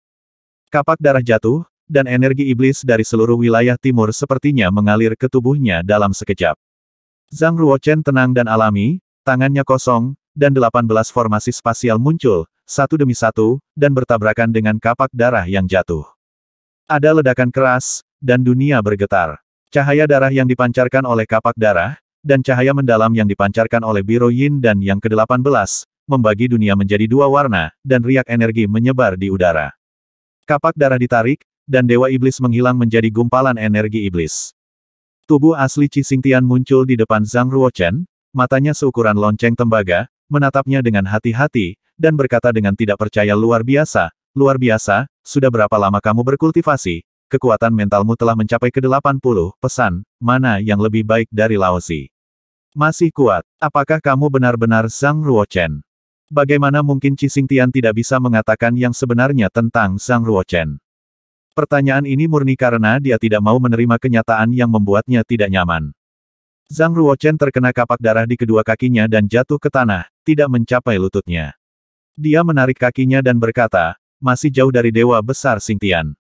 Speaker 1: Kapak darah jatuh, dan energi iblis dari seluruh wilayah timur sepertinya mengalir ke tubuhnya dalam sekejap. Zhang Ruochen tenang dan alami, tangannya kosong, dan 18 formasi spasial muncul, satu demi satu, dan bertabrakan dengan kapak darah yang jatuh. Ada ledakan keras, dan dunia bergetar. Cahaya darah yang dipancarkan oleh kapak darah, dan cahaya mendalam yang dipancarkan oleh Biro Yin dan Yang ke-18, membagi dunia menjadi dua warna, dan riak energi menyebar di udara. Kapak darah ditarik, dan Dewa Iblis menghilang menjadi gumpalan energi iblis. Tubuh asli Cixingtian muncul di depan Zhang Ruochen, matanya seukuran lonceng tembaga, menatapnya dengan hati-hati, dan berkata dengan tidak percaya luar biasa, luar biasa, sudah berapa lama kamu berkultivasi, kekuatan mentalmu telah mencapai ke-80, pesan, mana yang lebih baik dari Laosi? Masih kuat. Apakah kamu benar-benar Zhang Ruochen? Bagaimana mungkin Cising Tian tidak bisa mengatakan yang sebenarnya tentang Zhang Ruochen? Pertanyaan ini murni karena dia tidak mau menerima kenyataan yang membuatnya tidak nyaman. Zhang Ruochen terkena kapak darah di kedua kakinya dan jatuh ke tanah, tidak mencapai lututnya. Dia menarik kakinya dan berkata, masih jauh dari dewa besar Tian.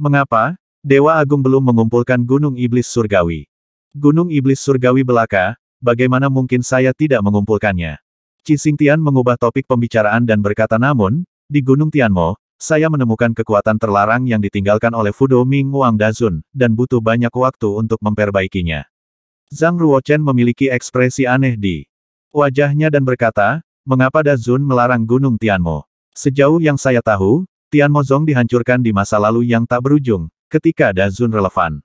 Speaker 1: Mengapa? Dewa Agung belum mengumpulkan Gunung Iblis Surgawi. Gunung Iblis Surgawi belaka, bagaimana mungkin saya tidak mengumpulkannya? Cising Tian mengubah topik pembicaraan dan berkata namun, di Gunung Tianmo, saya menemukan kekuatan terlarang yang ditinggalkan oleh Fudo Ming Wang Dazun, dan butuh banyak waktu untuk memperbaikinya. Zhang Ruochen memiliki ekspresi aneh di wajahnya dan berkata, mengapa Dazun melarang Gunung Tianmo? Sejauh yang saya tahu, Tian Mozong dihancurkan di masa lalu yang tak berujung, ketika Dazun relevan.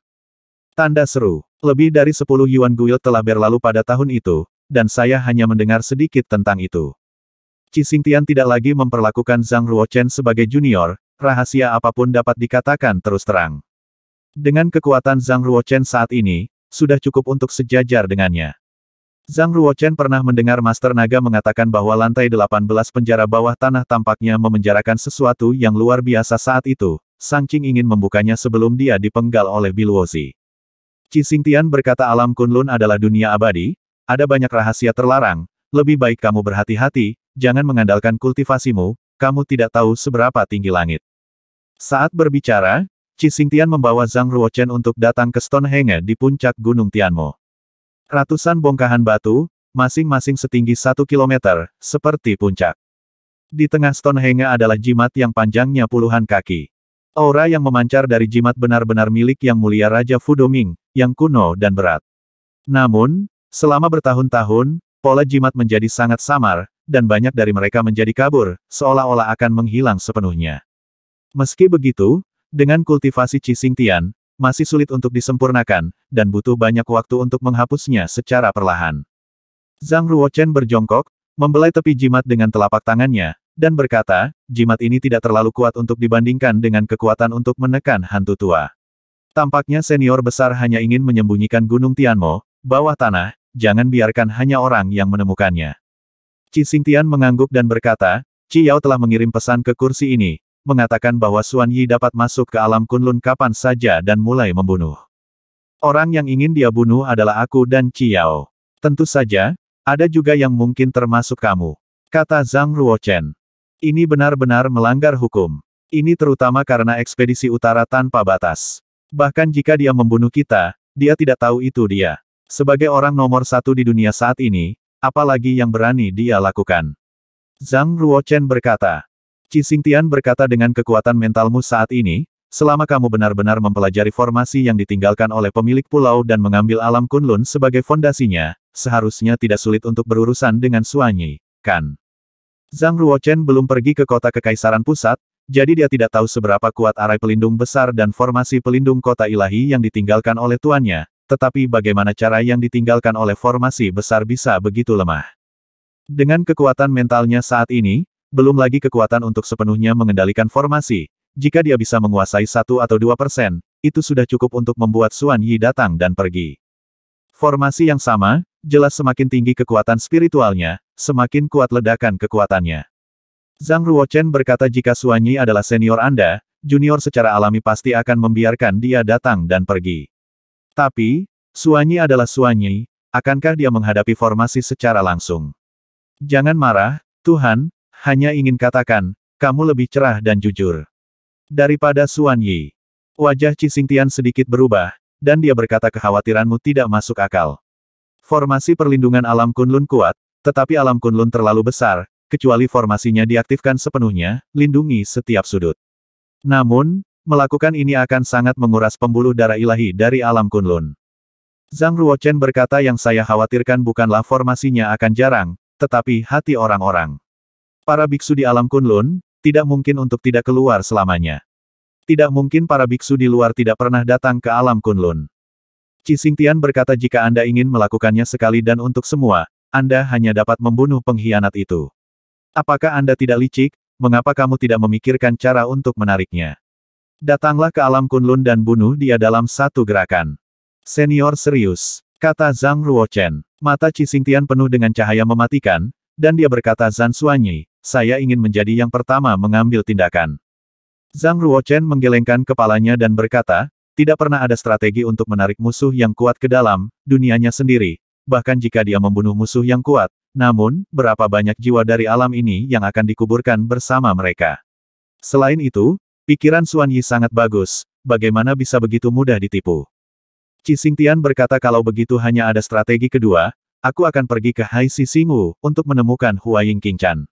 Speaker 1: Tanda seru. Lebih dari 10 Yuan guil telah berlalu pada tahun itu, dan saya hanya mendengar sedikit tentang itu. Cixingtian tidak lagi memperlakukan Zhang Ruochen sebagai junior, rahasia apapun dapat dikatakan terus terang. Dengan kekuatan Zhang Ruochen saat ini, sudah cukup untuk sejajar dengannya. Zhang Ruochen pernah mendengar Master Naga mengatakan bahwa lantai 18 penjara bawah tanah tampaknya memenjarakan sesuatu yang luar biasa saat itu. Sang Qing ingin membukanya sebelum dia dipenggal oleh Biluozi. Qi Xingtian berkata alam Kunlun adalah dunia abadi, ada banyak rahasia terlarang, lebih baik kamu berhati-hati, jangan mengandalkan kultivasimu, kamu tidak tahu seberapa tinggi langit. Saat berbicara, Qi Xingtian membawa Zhang Ruochen untuk datang ke Stonehenge di puncak Gunung Tianmo. Ratusan bongkahan batu, masing-masing setinggi satu kilometer, seperti puncak. Di tengah Stonehenge adalah jimat yang panjangnya puluhan kaki. Aura yang memancar dari jimat benar-benar milik yang mulia Raja Fudoming, yang kuno dan berat. Namun, selama bertahun-tahun, pola jimat menjadi sangat samar, dan banyak dari mereka menjadi kabur, seolah-olah akan menghilang sepenuhnya. Meski begitu, dengan kultivasi Cixing Tian, masih sulit untuk disempurnakan, dan butuh banyak waktu untuk menghapusnya secara perlahan. Zhang Ruochen berjongkok, membelai tepi jimat dengan telapak tangannya, dan berkata, jimat ini tidak terlalu kuat untuk dibandingkan dengan kekuatan untuk menekan hantu tua. Tampaknya senior besar hanya ingin menyembunyikan Gunung Tianmo, bawah tanah, jangan biarkan hanya orang yang menemukannya. Qi Xingtian mengangguk dan berkata, Qi Yao telah mengirim pesan ke kursi ini, mengatakan bahwa Xuan Yi dapat masuk ke alam Kunlun kapan saja dan mulai membunuh. Orang yang ingin dia bunuh adalah aku dan Qiao. Tentu saja, ada juga yang mungkin termasuk kamu. Kata Zhang Ruochen. Ini benar-benar melanggar hukum. Ini terutama karena ekspedisi utara tanpa batas. Bahkan jika dia membunuh kita, dia tidak tahu itu dia. Sebagai orang nomor satu di dunia saat ini, apalagi yang berani dia lakukan. Zhang Ruochen berkata, Xingtian berkata dengan kekuatan mentalmu saat ini, selama kamu benar-benar mempelajari formasi yang ditinggalkan oleh pemilik pulau dan mengambil alam Kunlun sebagai fondasinya, seharusnya tidak sulit untuk berurusan dengan Suanyi, kan? Zhang Ruochen belum pergi ke kota kekaisaran pusat, jadi dia tidak tahu seberapa kuat arai pelindung besar dan formasi pelindung kota ilahi yang ditinggalkan oleh tuannya, tetapi bagaimana cara yang ditinggalkan oleh formasi besar bisa begitu lemah. Dengan kekuatan mentalnya saat ini, belum lagi kekuatan untuk sepenuhnya mengendalikan formasi, jika dia bisa menguasai satu atau dua persen, itu sudah cukup untuk membuat Xuan Yi datang dan pergi. Formasi yang sama, jelas semakin tinggi kekuatan spiritualnya, semakin kuat ledakan kekuatannya. Zhang Ruochen berkata jika Xuan Yi adalah senior Anda, junior secara alami pasti akan membiarkan dia datang dan pergi. Tapi, Xuan Yi adalah Xuan Yi, akankah dia menghadapi formasi secara langsung? Jangan marah, Tuhan, hanya ingin katakan, kamu lebih cerah dan jujur. Daripada Suan Yi. Wajah Cisingtian sedikit berubah, dan dia berkata kekhawatiranmu tidak masuk akal. Formasi perlindungan alam kunlun kuat, tetapi alam kunlun terlalu besar, kecuali formasinya diaktifkan sepenuhnya, lindungi setiap sudut. Namun, melakukan ini akan sangat menguras pembuluh darah ilahi dari alam kunlun. Zhang Ruochen berkata yang saya khawatirkan bukanlah formasinya akan jarang, tetapi hati orang-orang. Para biksu di alam Kunlun, tidak mungkin untuk tidak keluar selamanya. Tidak mungkin para biksu di luar tidak pernah datang ke alam Kunlun. Cisintian berkata jika Anda ingin melakukannya sekali dan untuk semua, Anda hanya dapat membunuh pengkhianat itu. Apakah Anda tidak licik? Mengapa kamu tidak memikirkan cara untuk menariknya? Datanglah ke alam Kunlun dan bunuh dia dalam satu gerakan. Senior serius, kata Zhang Ruochen. Mata Cisintian penuh dengan cahaya mematikan, dan dia berkata Zhang Suanyi, saya ingin menjadi yang pertama mengambil tindakan. Zhang Ruochen menggelengkan kepalanya dan berkata, tidak pernah ada strategi untuk menarik musuh yang kuat ke dalam dunianya sendiri, bahkan jika dia membunuh musuh yang kuat, namun, berapa banyak jiwa dari alam ini yang akan dikuburkan bersama mereka? Selain itu, pikiran Suanyi sangat bagus, bagaimana bisa begitu mudah ditipu? Qi Xingtian berkata kalau begitu hanya ada strategi kedua, aku akan pergi ke Hai Singu untuk menemukan Hua Ying Qingchan.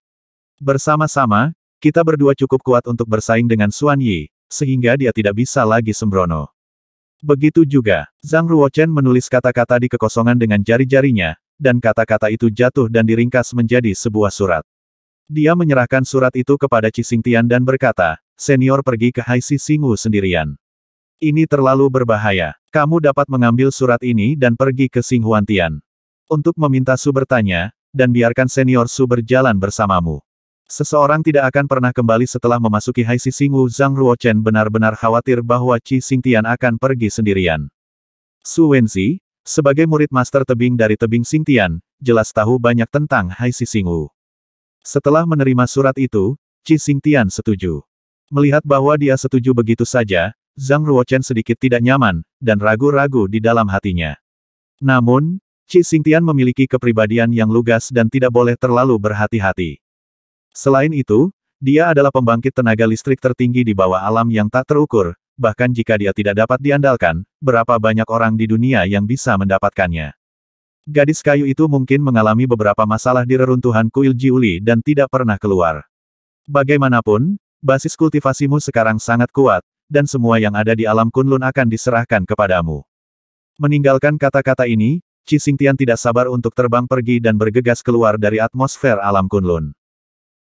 Speaker 1: Bersama-sama, kita berdua cukup kuat untuk bersaing dengan Xuan Yi, sehingga dia tidak bisa lagi sembrono. Begitu juga, Zhang Ruochen menulis kata-kata di kekosongan dengan jari-jarinya, dan kata-kata itu jatuh dan diringkas menjadi sebuah surat. Dia menyerahkan surat itu kepada Tian dan berkata, senior pergi ke Hai Si Singu sendirian. Ini terlalu berbahaya. Kamu dapat mengambil surat ini dan pergi ke Singhuantian untuk meminta Su bertanya, dan biarkan senior Su berjalan bersamamu. Seseorang tidak akan pernah kembali setelah memasuki Hai Si Singwu Zhang Ruochen benar-benar khawatir bahwa Qi Xingtian akan pergi sendirian. Su Wenzi, sebagai murid master tebing dari tebing Xingtian, jelas tahu banyak tentang Hai Si Singwu. Setelah menerima surat itu, Qi Xingtian setuju. Melihat bahwa dia setuju begitu saja, Zhang Ruochen sedikit tidak nyaman, dan ragu-ragu di dalam hatinya. Namun, Ci Xingtian memiliki kepribadian yang lugas dan tidak boleh terlalu berhati-hati. Selain itu, dia adalah pembangkit tenaga listrik tertinggi di bawah alam yang tak terukur, bahkan jika dia tidak dapat diandalkan, berapa banyak orang di dunia yang bisa mendapatkannya. Gadis kayu itu mungkin mengalami beberapa masalah di reruntuhan kuil Jiuli dan tidak pernah keluar. Bagaimanapun, basis kultivasimu sekarang sangat kuat, dan semua yang ada di alam Kunlun akan diserahkan kepadamu. Meninggalkan kata-kata ini, Singtian tidak sabar untuk terbang pergi dan bergegas keluar dari atmosfer alam Kunlun.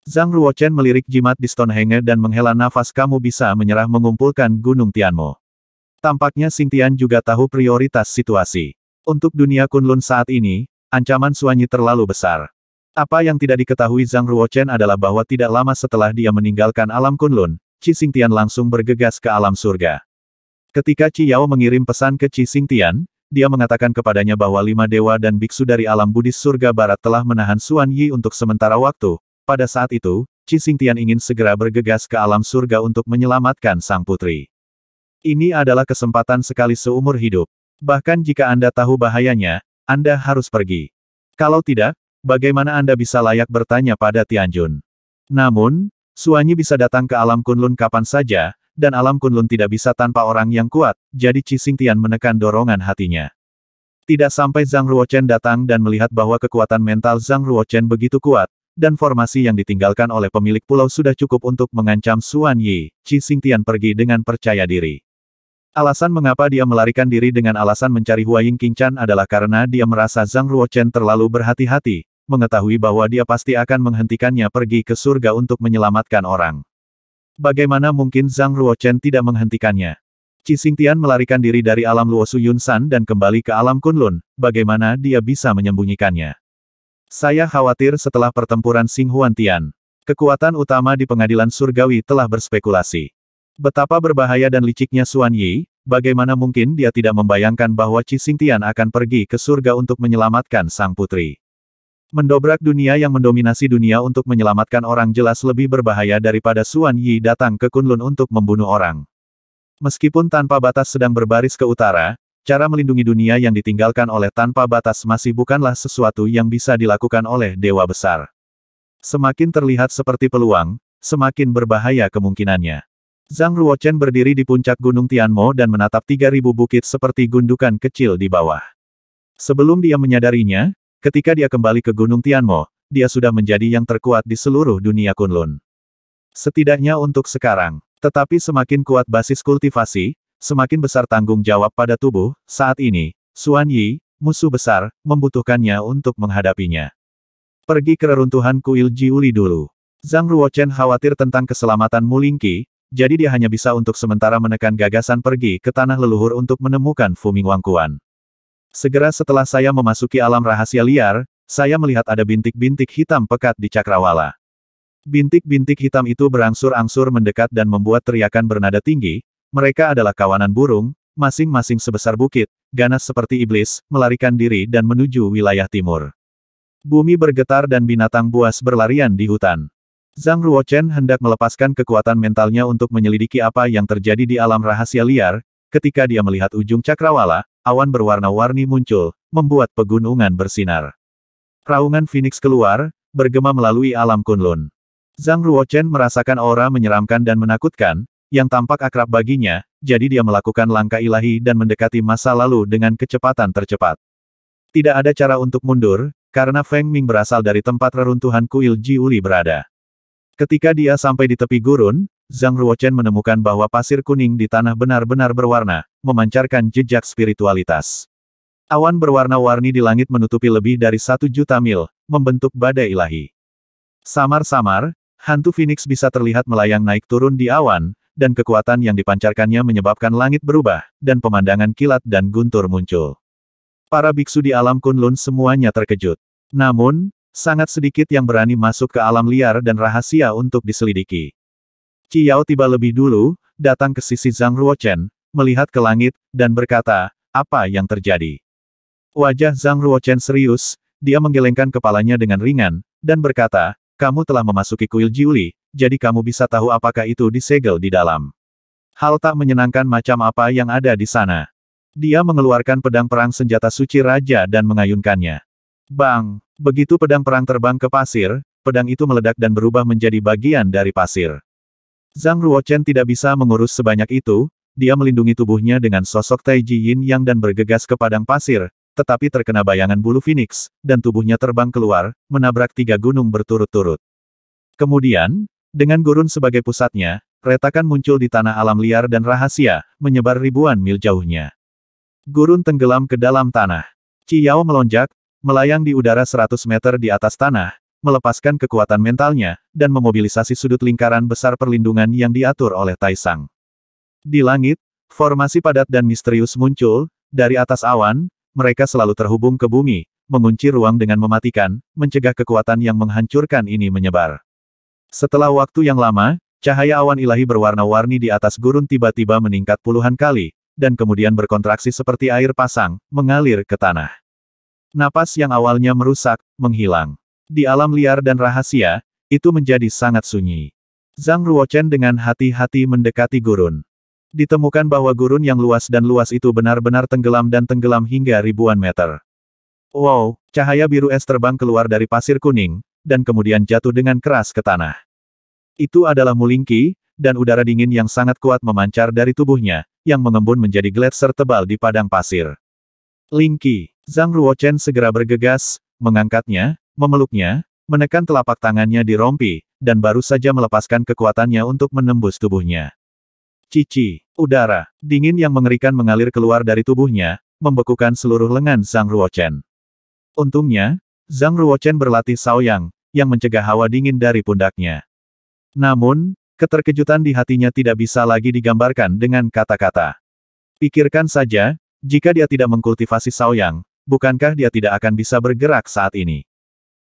Speaker 1: Zhang Ruochen melirik jimat di Stonehenge dan menghela nafas kamu bisa menyerah mengumpulkan Gunung Tianmo. Tampaknya Singtian juga tahu prioritas situasi. Untuk dunia Kunlun saat ini, ancaman Suanyi terlalu besar. Apa yang tidak diketahui Zhang Ruochen adalah bahwa tidak lama setelah dia meninggalkan alam Kunlun, Qi Xingtian langsung bergegas ke alam surga. Ketika Qi Yao mengirim pesan ke Qi Xingtian, dia mengatakan kepadanya bahwa lima dewa dan biksu dari alam Buddhis surga barat telah menahan Suan Yi untuk sementara waktu. Pada saat itu, Qi Xingtian ingin segera bergegas ke alam surga untuk menyelamatkan sang putri. Ini adalah kesempatan sekali seumur hidup. Bahkan jika Anda tahu bahayanya, Anda harus pergi. Kalau tidak, bagaimana Anda bisa layak bertanya pada Tianjun? Namun, Suanyi bisa datang ke alam Kunlun kapan saja, dan alam kunlun tidak bisa tanpa orang yang kuat, jadi Qi Tian menekan dorongan hatinya. Tidak sampai Zhang Ruochen datang dan melihat bahwa kekuatan mental Zhang Ruochen begitu kuat, dan formasi yang ditinggalkan oleh pemilik pulau sudah cukup untuk mengancam Xuan Yi, Qi Tian pergi dengan percaya diri. Alasan mengapa dia melarikan diri dengan alasan mencari Huaying Qingchan adalah karena dia merasa Zhang Ruochen terlalu berhati-hati, mengetahui bahwa dia pasti akan menghentikannya pergi ke surga untuk menyelamatkan orang. Bagaimana mungkin Zhang Ruochen tidak menghentikannya? Qi Xingtian melarikan diri dari alam Luosu Yunsan dan kembali ke alam Kunlun, bagaimana dia bisa menyembunyikannya? Saya khawatir setelah pertempuran Xing Huan kekuatan utama di pengadilan surgawi telah berspekulasi. Betapa berbahaya dan liciknya Xuan Yi, bagaimana mungkin dia tidak membayangkan bahwa Qi Xingtian akan pergi ke surga untuk menyelamatkan sang putri. Mendobrak dunia yang mendominasi dunia untuk menyelamatkan orang jelas lebih berbahaya daripada Suan Yi datang ke Kunlun untuk membunuh orang. Meskipun tanpa batas sedang berbaris ke utara, cara melindungi dunia yang ditinggalkan oleh tanpa batas masih bukanlah sesuatu yang bisa dilakukan oleh dewa besar. Semakin terlihat seperti peluang, semakin berbahaya kemungkinannya. Zhang Ruochen berdiri di puncak Gunung Tianmo dan menatap 3.000 bukit seperti gundukan kecil di bawah. Sebelum dia menyadarinya, Ketika dia kembali ke Gunung Tianmo, dia sudah menjadi yang terkuat di seluruh dunia Kunlun. Setidaknya untuk sekarang. Tetapi semakin kuat basis kultivasi, semakin besar tanggung jawab pada tubuh, saat ini, Suan Yi, musuh besar, membutuhkannya untuk menghadapinya. Pergi ke reruntuhan kuil Jiuli dulu. Zhang Ruochen khawatir tentang keselamatan Mulingki, jadi dia hanya bisa untuk sementara menekan gagasan pergi ke tanah leluhur untuk menemukan Fuming Wangkuan. Segera setelah saya memasuki alam rahasia liar, saya melihat ada bintik-bintik hitam pekat di cakrawala. Bintik-bintik hitam itu berangsur-angsur mendekat dan membuat teriakan bernada tinggi, mereka adalah kawanan burung, masing-masing sebesar bukit, ganas seperti iblis, melarikan diri dan menuju wilayah timur. Bumi bergetar dan binatang buas berlarian di hutan. Zhang Ruochen hendak melepaskan kekuatan mentalnya untuk menyelidiki apa yang terjadi di alam rahasia liar, ketika dia melihat ujung cakrawala, awan berwarna-warni muncul, membuat pegunungan bersinar. Raungan Phoenix keluar, bergema melalui alam Kunlun. Zhang Ruochen merasakan aura menyeramkan dan menakutkan, yang tampak akrab baginya, jadi dia melakukan langkah ilahi dan mendekati masa lalu dengan kecepatan tercepat. Tidak ada cara untuk mundur, karena Feng Ming berasal dari tempat reruntuhan kuil Jiuli berada. Ketika dia sampai di tepi gurun, Zhang Ruochen menemukan bahwa pasir kuning di tanah benar-benar berwarna, memancarkan jejak spiritualitas. Awan berwarna-warni di langit menutupi lebih dari satu juta mil, membentuk badai ilahi. Samar-samar, hantu Phoenix bisa terlihat melayang naik turun di awan, dan kekuatan yang dipancarkannya menyebabkan langit berubah, dan pemandangan kilat dan guntur muncul. Para biksu di alam Kunlun semuanya terkejut. Namun, sangat sedikit yang berani masuk ke alam liar dan rahasia untuk diselidiki. Qi tiba lebih dulu, datang ke sisi Zhang Ruochen, melihat ke langit, dan berkata, apa yang terjadi? Wajah Zhang Ruochen serius, dia menggelengkan kepalanya dengan ringan, dan berkata, kamu telah memasuki kuil Jiuli, jadi kamu bisa tahu apakah itu disegel di dalam. Hal tak menyenangkan macam apa yang ada di sana. Dia mengeluarkan pedang perang senjata suci raja dan mengayunkannya. Bang! Begitu pedang perang terbang ke pasir, pedang itu meledak dan berubah menjadi bagian dari pasir. Zhang Ruochen tidak bisa mengurus sebanyak itu, dia melindungi tubuhnya dengan sosok Tai Ji Yin yang dan bergegas ke padang pasir, tetapi terkena bayangan bulu Phoenix, dan tubuhnya terbang keluar, menabrak tiga gunung berturut-turut. Kemudian, dengan gurun sebagai pusatnya, retakan muncul di tanah alam liar dan rahasia, menyebar ribuan mil jauhnya. Gurun tenggelam ke dalam tanah. Ciyao melonjak, melayang di udara 100 meter di atas tanah, melepaskan kekuatan mentalnya, dan memobilisasi sudut lingkaran besar perlindungan yang diatur oleh Taisang. Di langit, formasi padat dan misterius muncul, dari atas awan, mereka selalu terhubung ke bumi, mengunci ruang dengan mematikan, mencegah kekuatan yang menghancurkan ini menyebar. Setelah waktu yang lama, cahaya awan ilahi berwarna-warni di atas gurun tiba-tiba meningkat puluhan kali, dan kemudian berkontraksi seperti air pasang, mengalir ke tanah. Napas yang awalnya merusak, menghilang. Di alam liar dan rahasia, itu menjadi sangat sunyi. Zhang Ruochen dengan hati-hati mendekati gurun. Ditemukan bahwa gurun yang luas dan luas itu benar-benar tenggelam dan tenggelam hingga ribuan meter. Wow, cahaya biru es terbang keluar dari pasir kuning, dan kemudian jatuh dengan keras ke tanah. Itu adalah mulingki, dan udara dingin yang sangat kuat memancar dari tubuhnya, yang mengembun menjadi gletser tebal di padang pasir. Lingki, Zhang Ruochen segera bergegas, mengangkatnya, Memeluknya, menekan telapak tangannya di rompi, dan baru saja melepaskan kekuatannya untuk menembus tubuhnya. Cici, udara, dingin yang mengerikan mengalir keluar dari tubuhnya, membekukan seluruh lengan Zhang Ruochen. Untungnya, Zhang Ruochen berlatih Saoyang, yang mencegah hawa dingin dari pundaknya. Namun, keterkejutan di hatinya tidak bisa lagi digambarkan dengan kata-kata. Pikirkan saja, jika dia tidak mengkultivasi Saoyang, bukankah dia tidak akan bisa bergerak saat ini?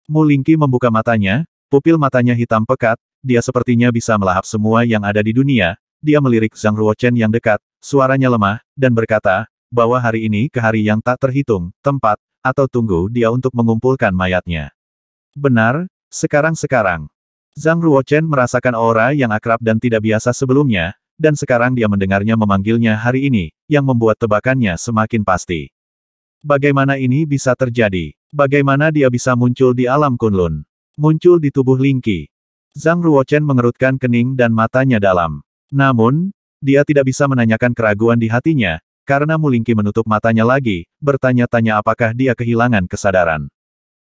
Speaker 1: Mulingki membuka matanya, pupil matanya hitam pekat, dia sepertinya bisa melahap semua yang ada di dunia, dia melirik Zhang Ruochen yang dekat, suaranya lemah, dan berkata, bahwa hari ini ke hari yang tak terhitung, tempat, atau tunggu dia untuk mengumpulkan mayatnya. Benar, sekarang-sekarang. Zhang Ruochen merasakan aura yang akrab dan tidak biasa sebelumnya, dan sekarang dia mendengarnya memanggilnya hari ini, yang membuat tebakannya semakin pasti. Bagaimana ini bisa terjadi? Bagaimana dia bisa muncul di alam Kunlun? Muncul di tubuh Lingqi. Zhang Ruochen mengerutkan kening dan matanya dalam. Namun, dia tidak bisa menanyakan keraguan di hatinya, karena Mu Lingqi menutup matanya lagi, bertanya-tanya apakah dia kehilangan kesadaran.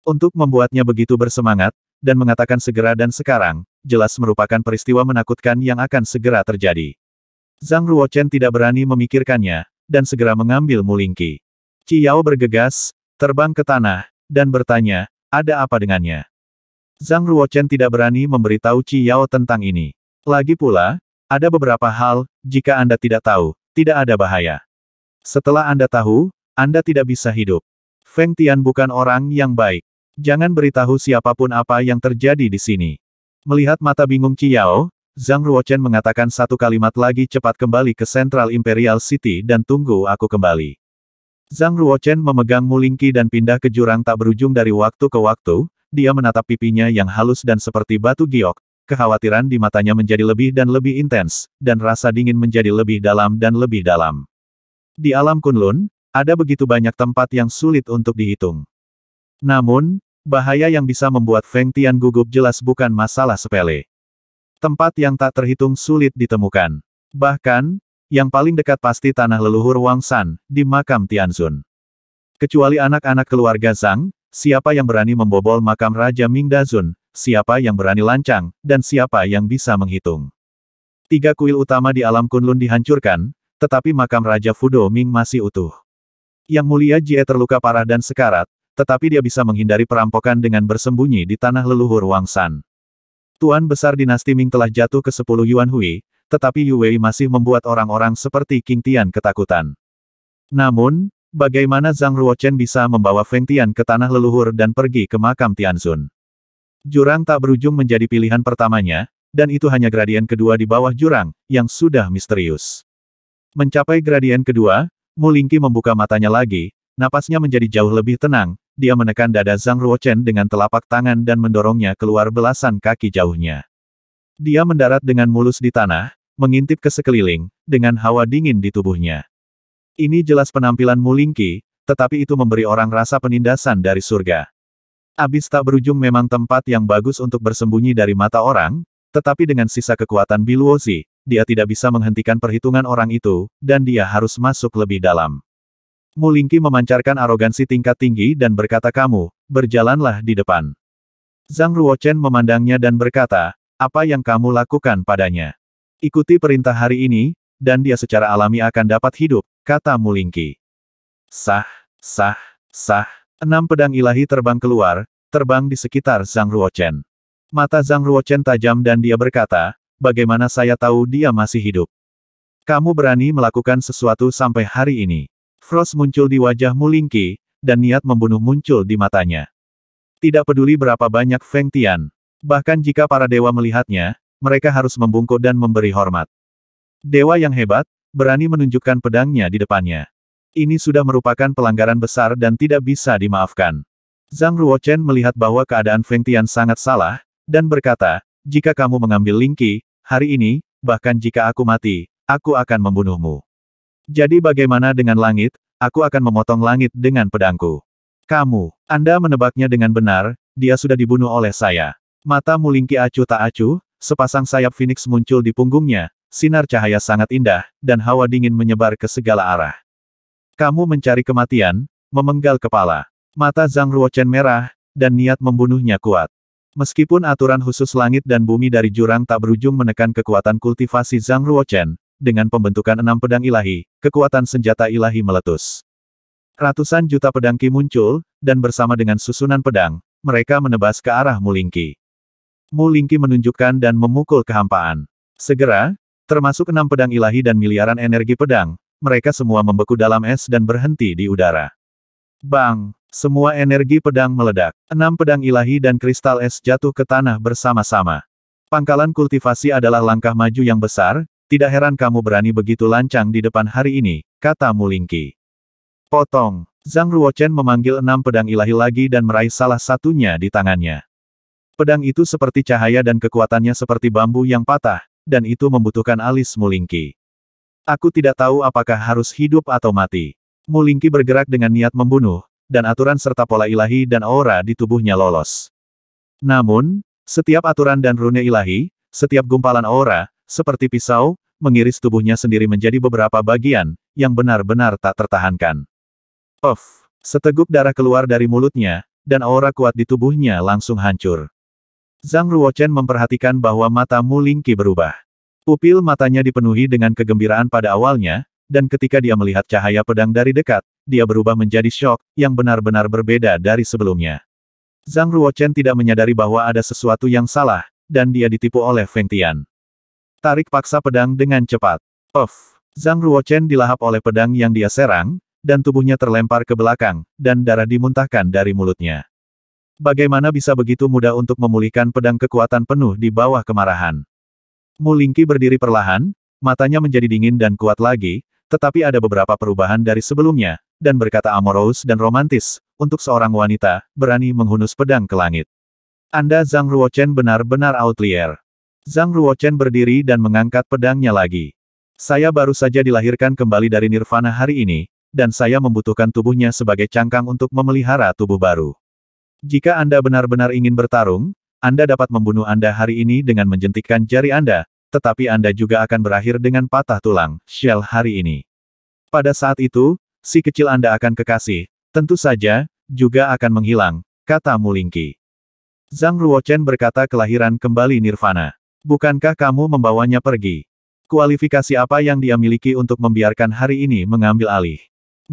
Speaker 1: Untuk membuatnya begitu bersemangat, dan mengatakan segera dan sekarang, jelas merupakan peristiwa menakutkan yang akan segera terjadi. Zhang Ruochen tidak berani memikirkannya, dan segera mengambil Mu Lingqi. Qiao bergegas, terbang ke tanah, dan bertanya, ada apa dengannya? Zhang Ruochen tidak berani memberitahu Qiao tentang ini. Lagi pula, ada beberapa hal, jika Anda tidak tahu, tidak ada bahaya. Setelah Anda tahu, Anda tidak bisa hidup. Feng Tian bukan orang yang baik. Jangan beritahu siapapun apa yang terjadi di sini. Melihat mata bingung Qiao, Zhang Ruochen mengatakan satu kalimat lagi cepat kembali ke Central Imperial City dan tunggu aku kembali. Zhang Ruochen memegang mulingki dan pindah ke jurang tak berujung dari waktu ke waktu, dia menatap pipinya yang halus dan seperti batu giok, kekhawatiran di matanya menjadi lebih dan lebih intens, dan rasa dingin menjadi lebih dalam dan lebih dalam. Di alam Kunlun, ada begitu banyak tempat yang sulit untuk dihitung. Namun, bahaya yang bisa membuat Feng Tian gugup jelas bukan masalah sepele. Tempat yang tak terhitung sulit ditemukan. Bahkan, yang paling dekat pasti tanah leluhur Wang San, di makam Tianzun. Kecuali anak-anak keluarga Zhang, siapa yang berani membobol makam Raja Ming Dazun? siapa yang berani lancang, dan siapa yang bisa menghitung. Tiga kuil utama di alam Kunlun dihancurkan, tetapi makam Raja Fudo Ming masih utuh. Yang mulia Jie terluka parah dan sekarat, tetapi dia bisa menghindari perampokan dengan bersembunyi di tanah leluhur Wang San. Tuan Besar Dinasti Ming telah jatuh ke sepuluh Yuan Hui, tetapi Yue masih membuat orang-orang seperti King Tian ketakutan. Namun, bagaimana Zhang Ruochen bisa membawa Feng Tian ke tanah leluhur dan pergi ke makam Tianzun? Jurang tak berujung menjadi pilihan pertamanya, dan itu hanya gradien kedua di bawah jurang, yang sudah misterius. Mencapai gradien kedua, Mulingki membuka matanya lagi, napasnya menjadi jauh lebih tenang, dia menekan dada Zhang Ruochen dengan telapak tangan dan mendorongnya keluar belasan kaki jauhnya. Dia mendarat dengan mulus di tanah, mengintip ke sekeliling, dengan hawa dingin di tubuhnya. Ini jelas penampilan Mulingki, tetapi itu memberi orang rasa penindasan dari surga. Abis tak berujung memang tempat yang bagus untuk bersembunyi dari mata orang, tetapi dengan sisa kekuatan Biluosi, dia tidak bisa menghentikan perhitungan orang itu, dan dia harus masuk lebih dalam. Mulingki memancarkan arogansi tingkat tinggi dan berkata kamu, berjalanlah di depan. Zhang Ruochen memandangnya dan berkata, apa yang kamu lakukan padanya? Ikuti perintah hari ini, dan dia secara alami akan dapat hidup, kata Mulingki. Sah, sah, sah, enam pedang ilahi terbang keluar, terbang di sekitar Zhang Ruochen. Mata Zhang Ruochen tajam dan dia berkata, bagaimana saya tahu dia masih hidup? Kamu berani melakukan sesuatu sampai hari ini. Frost muncul di wajah Mulingki, dan niat membunuh muncul di matanya. Tidak peduli berapa banyak Feng Tian. Bahkan jika para dewa melihatnya, mereka harus membungkuk dan memberi hormat. Dewa yang hebat, berani menunjukkan pedangnya di depannya. Ini sudah merupakan pelanggaran besar dan tidak bisa dimaafkan. Zhang Ruochen melihat bahwa keadaan Feng Tian sangat salah, dan berkata, jika kamu mengambil Lingqi, hari ini, bahkan jika aku mati, aku akan membunuhmu. Jadi bagaimana dengan langit, aku akan memotong langit dengan pedangku. Kamu, Anda menebaknya dengan benar, dia sudah dibunuh oleh saya. Matamu Lingqi acuh tak acuh, Sepasang sayap Phoenix muncul di punggungnya, sinar cahaya sangat indah, dan hawa dingin menyebar ke segala arah. Kamu mencari kematian, memenggal kepala. Mata Zhang Ruochen merah, dan niat membunuhnya kuat. Meskipun aturan khusus langit dan bumi dari jurang tak berujung menekan kekuatan kultivasi Zhang Ruochen, dengan pembentukan enam pedang ilahi, kekuatan senjata ilahi meletus. Ratusan juta pedang Ki muncul, dan bersama dengan susunan pedang, mereka menebas ke arah Mulingki. Mu Lingqi menunjukkan dan memukul kehampaan. Segera, termasuk enam pedang ilahi dan miliaran energi pedang, mereka semua membeku dalam es dan berhenti di udara. Bang! Semua energi pedang meledak. Enam pedang ilahi dan kristal es jatuh ke tanah bersama-sama. Pangkalan kultivasi adalah langkah maju yang besar, tidak heran kamu berani begitu lancang di depan hari ini, kata Mu Lingqi. Potong! Zhang Ruochen memanggil enam pedang ilahi lagi dan meraih salah satunya di tangannya. Pedang itu seperti cahaya dan kekuatannya seperti bambu yang patah, dan itu membutuhkan alis Mulingki. Aku tidak tahu apakah harus hidup atau mati. Mulingki bergerak dengan niat membunuh, dan aturan serta pola ilahi dan aura di tubuhnya lolos. Namun, setiap aturan dan rune ilahi, setiap gumpalan aura, seperti pisau, mengiris tubuhnya sendiri menjadi beberapa bagian, yang benar-benar tak tertahankan. Of, Seteguk darah keluar dari mulutnya, dan aura kuat di tubuhnya langsung hancur. Zhang Ruochen memperhatikan bahwa mata Mu Lingqi berubah. Pupil matanya dipenuhi dengan kegembiraan pada awalnya, dan ketika dia melihat cahaya pedang dari dekat, dia berubah menjadi shock, yang benar-benar berbeda dari sebelumnya. Zhang Ruochen tidak menyadari bahwa ada sesuatu yang salah, dan dia ditipu oleh Feng Tian. Tarik paksa pedang dengan cepat. Of, Zhang Ruochen dilahap oleh pedang yang dia serang, dan tubuhnya terlempar ke belakang, dan darah dimuntahkan dari mulutnya. Bagaimana bisa begitu mudah untuk memulihkan pedang kekuatan penuh di bawah kemarahan? Mulingki berdiri perlahan, matanya menjadi dingin dan kuat lagi, tetapi ada beberapa perubahan dari sebelumnya, dan berkata amoros dan romantis, untuk seorang wanita, berani menghunus pedang ke langit. Anda Zhang Ruochen benar-benar outlier. Zhang Ruochen berdiri dan mengangkat pedangnya lagi. Saya baru saja dilahirkan kembali dari Nirvana hari ini, dan saya membutuhkan tubuhnya sebagai cangkang untuk memelihara tubuh baru. Jika Anda benar-benar ingin bertarung, Anda dapat membunuh Anda hari ini dengan menjentikkan jari Anda, tetapi Anda juga akan berakhir dengan patah tulang, Shell hari ini. Pada saat itu, si kecil Anda akan kekasih, tentu saja, juga akan menghilang, kata Mulingki. Zhang Ruochen berkata kelahiran kembali Nirvana. Bukankah kamu membawanya pergi? Kualifikasi apa yang dia miliki untuk membiarkan hari ini mengambil alih?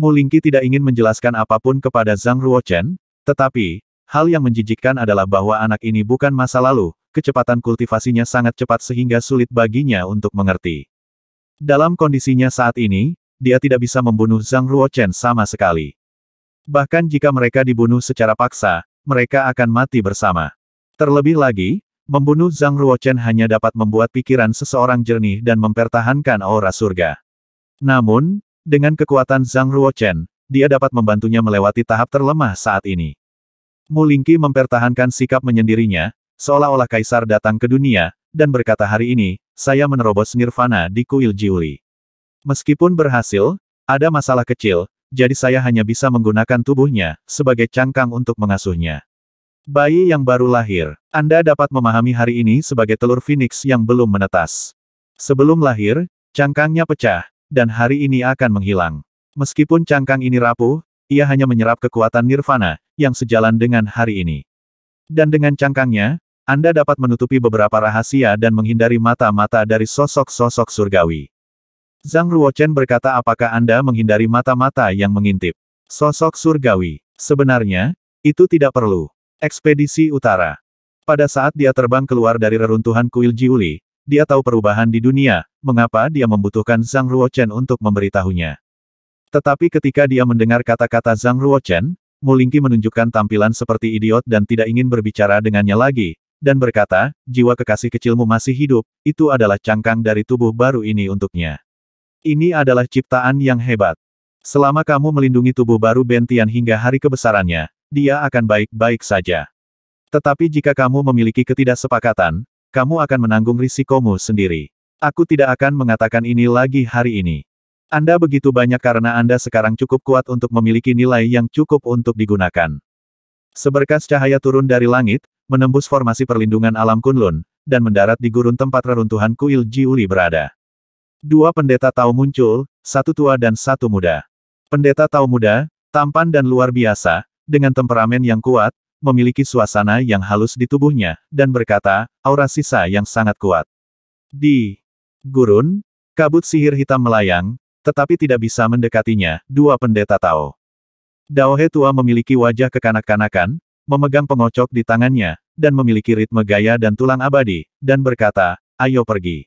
Speaker 1: Mulingki tidak ingin menjelaskan apapun kepada Zhang Ruochen, tetapi, Hal yang menjijikkan adalah bahwa anak ini bukan masa lalu, kecepatan kultivasinya sangat cepat sehingga sulit baginya untuk mengerti. Dalam kondisinya saat ini, dia tidak bisa membunuh Zhang Ruochen sama sekali. Bahkan jika mereka dibunuh secara paksa, mereka akan mati bersama. Terlebih lagi, membunuh Zhang Ruochen hanya dapat membuat pikiran seseorang jernih dan mempertahankan aura surga. Namun, dengan kekuatan Zhang Ruochen, dia dapat membantunya melewati tahap terlemah saat ini. Mulingki mempertahankan sikap menyendirinya, seolah-olah kaisar datang ke dunia, dan berkata hari ini, saya menerobos nirvana di kuil Jiuli. Meskipun berhasil, ada masalah kecil, jadi saya hanya bisa menggunakan tubuhnya sebagai cangkang untuk mengasuhnya. Bayi yang baru lahir, Anda dapat memahami hari ini sebagai telur phoenix yang belum menetas. Sebelum lahir, cangkangnya pecah, dan hari ini akan menghilang. Meskipun cangkang ini rapuh, ia hanya menyerap kekuatan nirvana, yang sejalan dengan hari ini. Dan dengan cangkangnya, Anda dapat menutupi beberapa rahasia dan menghindari mata-mata dari sosok-sosok surgawi. Zhang Ruochen berkata apakah Anda menghindari mata-mata yang mengintip. Sosok surgawi. Sebenarnya, itu tidak perlu. Ekspedisi Utara. Pada saat dia terbang keluar dari reruntuhan kuil Jiuli, dia tahu perubahan di dunia, mengapa dia membutuhkan Zhang Ruochen untuk memberitahunya. Tetapi ketika dia mendengar kata-kata Zhang Ruochen, Mulingki menunjukkan tampilan seperti idiot dan tidak ingin berbicara dengannya lagi, dan berkata, jiwa kekasih kecilmu masih hidup, itu adalah cangkang dari tubuh baru ini untuknya. Ini adalah ciptaan yang hebat. Selama kamu melindungi tubuh baru Bentian hingga hari kebesarannya, dia akan baik-baik saja. Tetapi jika kamu memiliki ketidaksepakatan, kamu akan menanggung risikomu sendiri. Aku tidak akan mengatakan ini lagi hari ini. Anda begitu banyak karena Anda sekarang cukup kuat untuk memiliki nilai yang cukup untuk digunakan. Seberkas cahaya turun dari langit, menembus formasi perlindungan alam Kunlun, dan mendarat di gurun tempat reruntuhan kuil Jiuli berada. Dua pendeta Tao muncul, satu tua dan satu muda. Pendeta Tao muda, tampan dan luar biasa, dengan temperamen yang kuat, memiliki suasana yang halus di tubuhnya, dan berkata, aura sisa yang sangat kuat. Di gurun, kabut sihir hitam melayang, tetapi tidak bisa mendekatinya, dua pendeta Tao. Daohe tua memiliki wajah kekanak-kanakan, memegang pengocok di tangannya, dan memiliki ritme gaya dan tulang abadi, dan berkata, ayo pergi.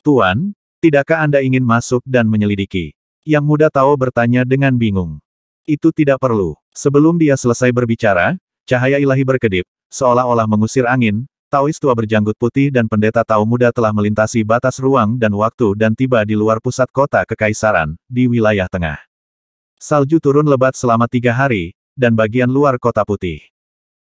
Speaker 1: Tuan, tidakkah Anda ingin masuk dan menyelidiki? Yang muda Tao bertanya dengan bingung. Itu tidak perlu. Sebelum dia selesai berbicara, cahaya ilahi berkedip, seolah-olah mengusir angin, Taois tua berjanggut putih dan pendeta Tao muda telah melintasi batas ruang dan waktu dan tiba di luar pusat kota kekaisaran, di wilayah tengah. Salju turun lebat selama tiga hari, dan bagian luar kota putih.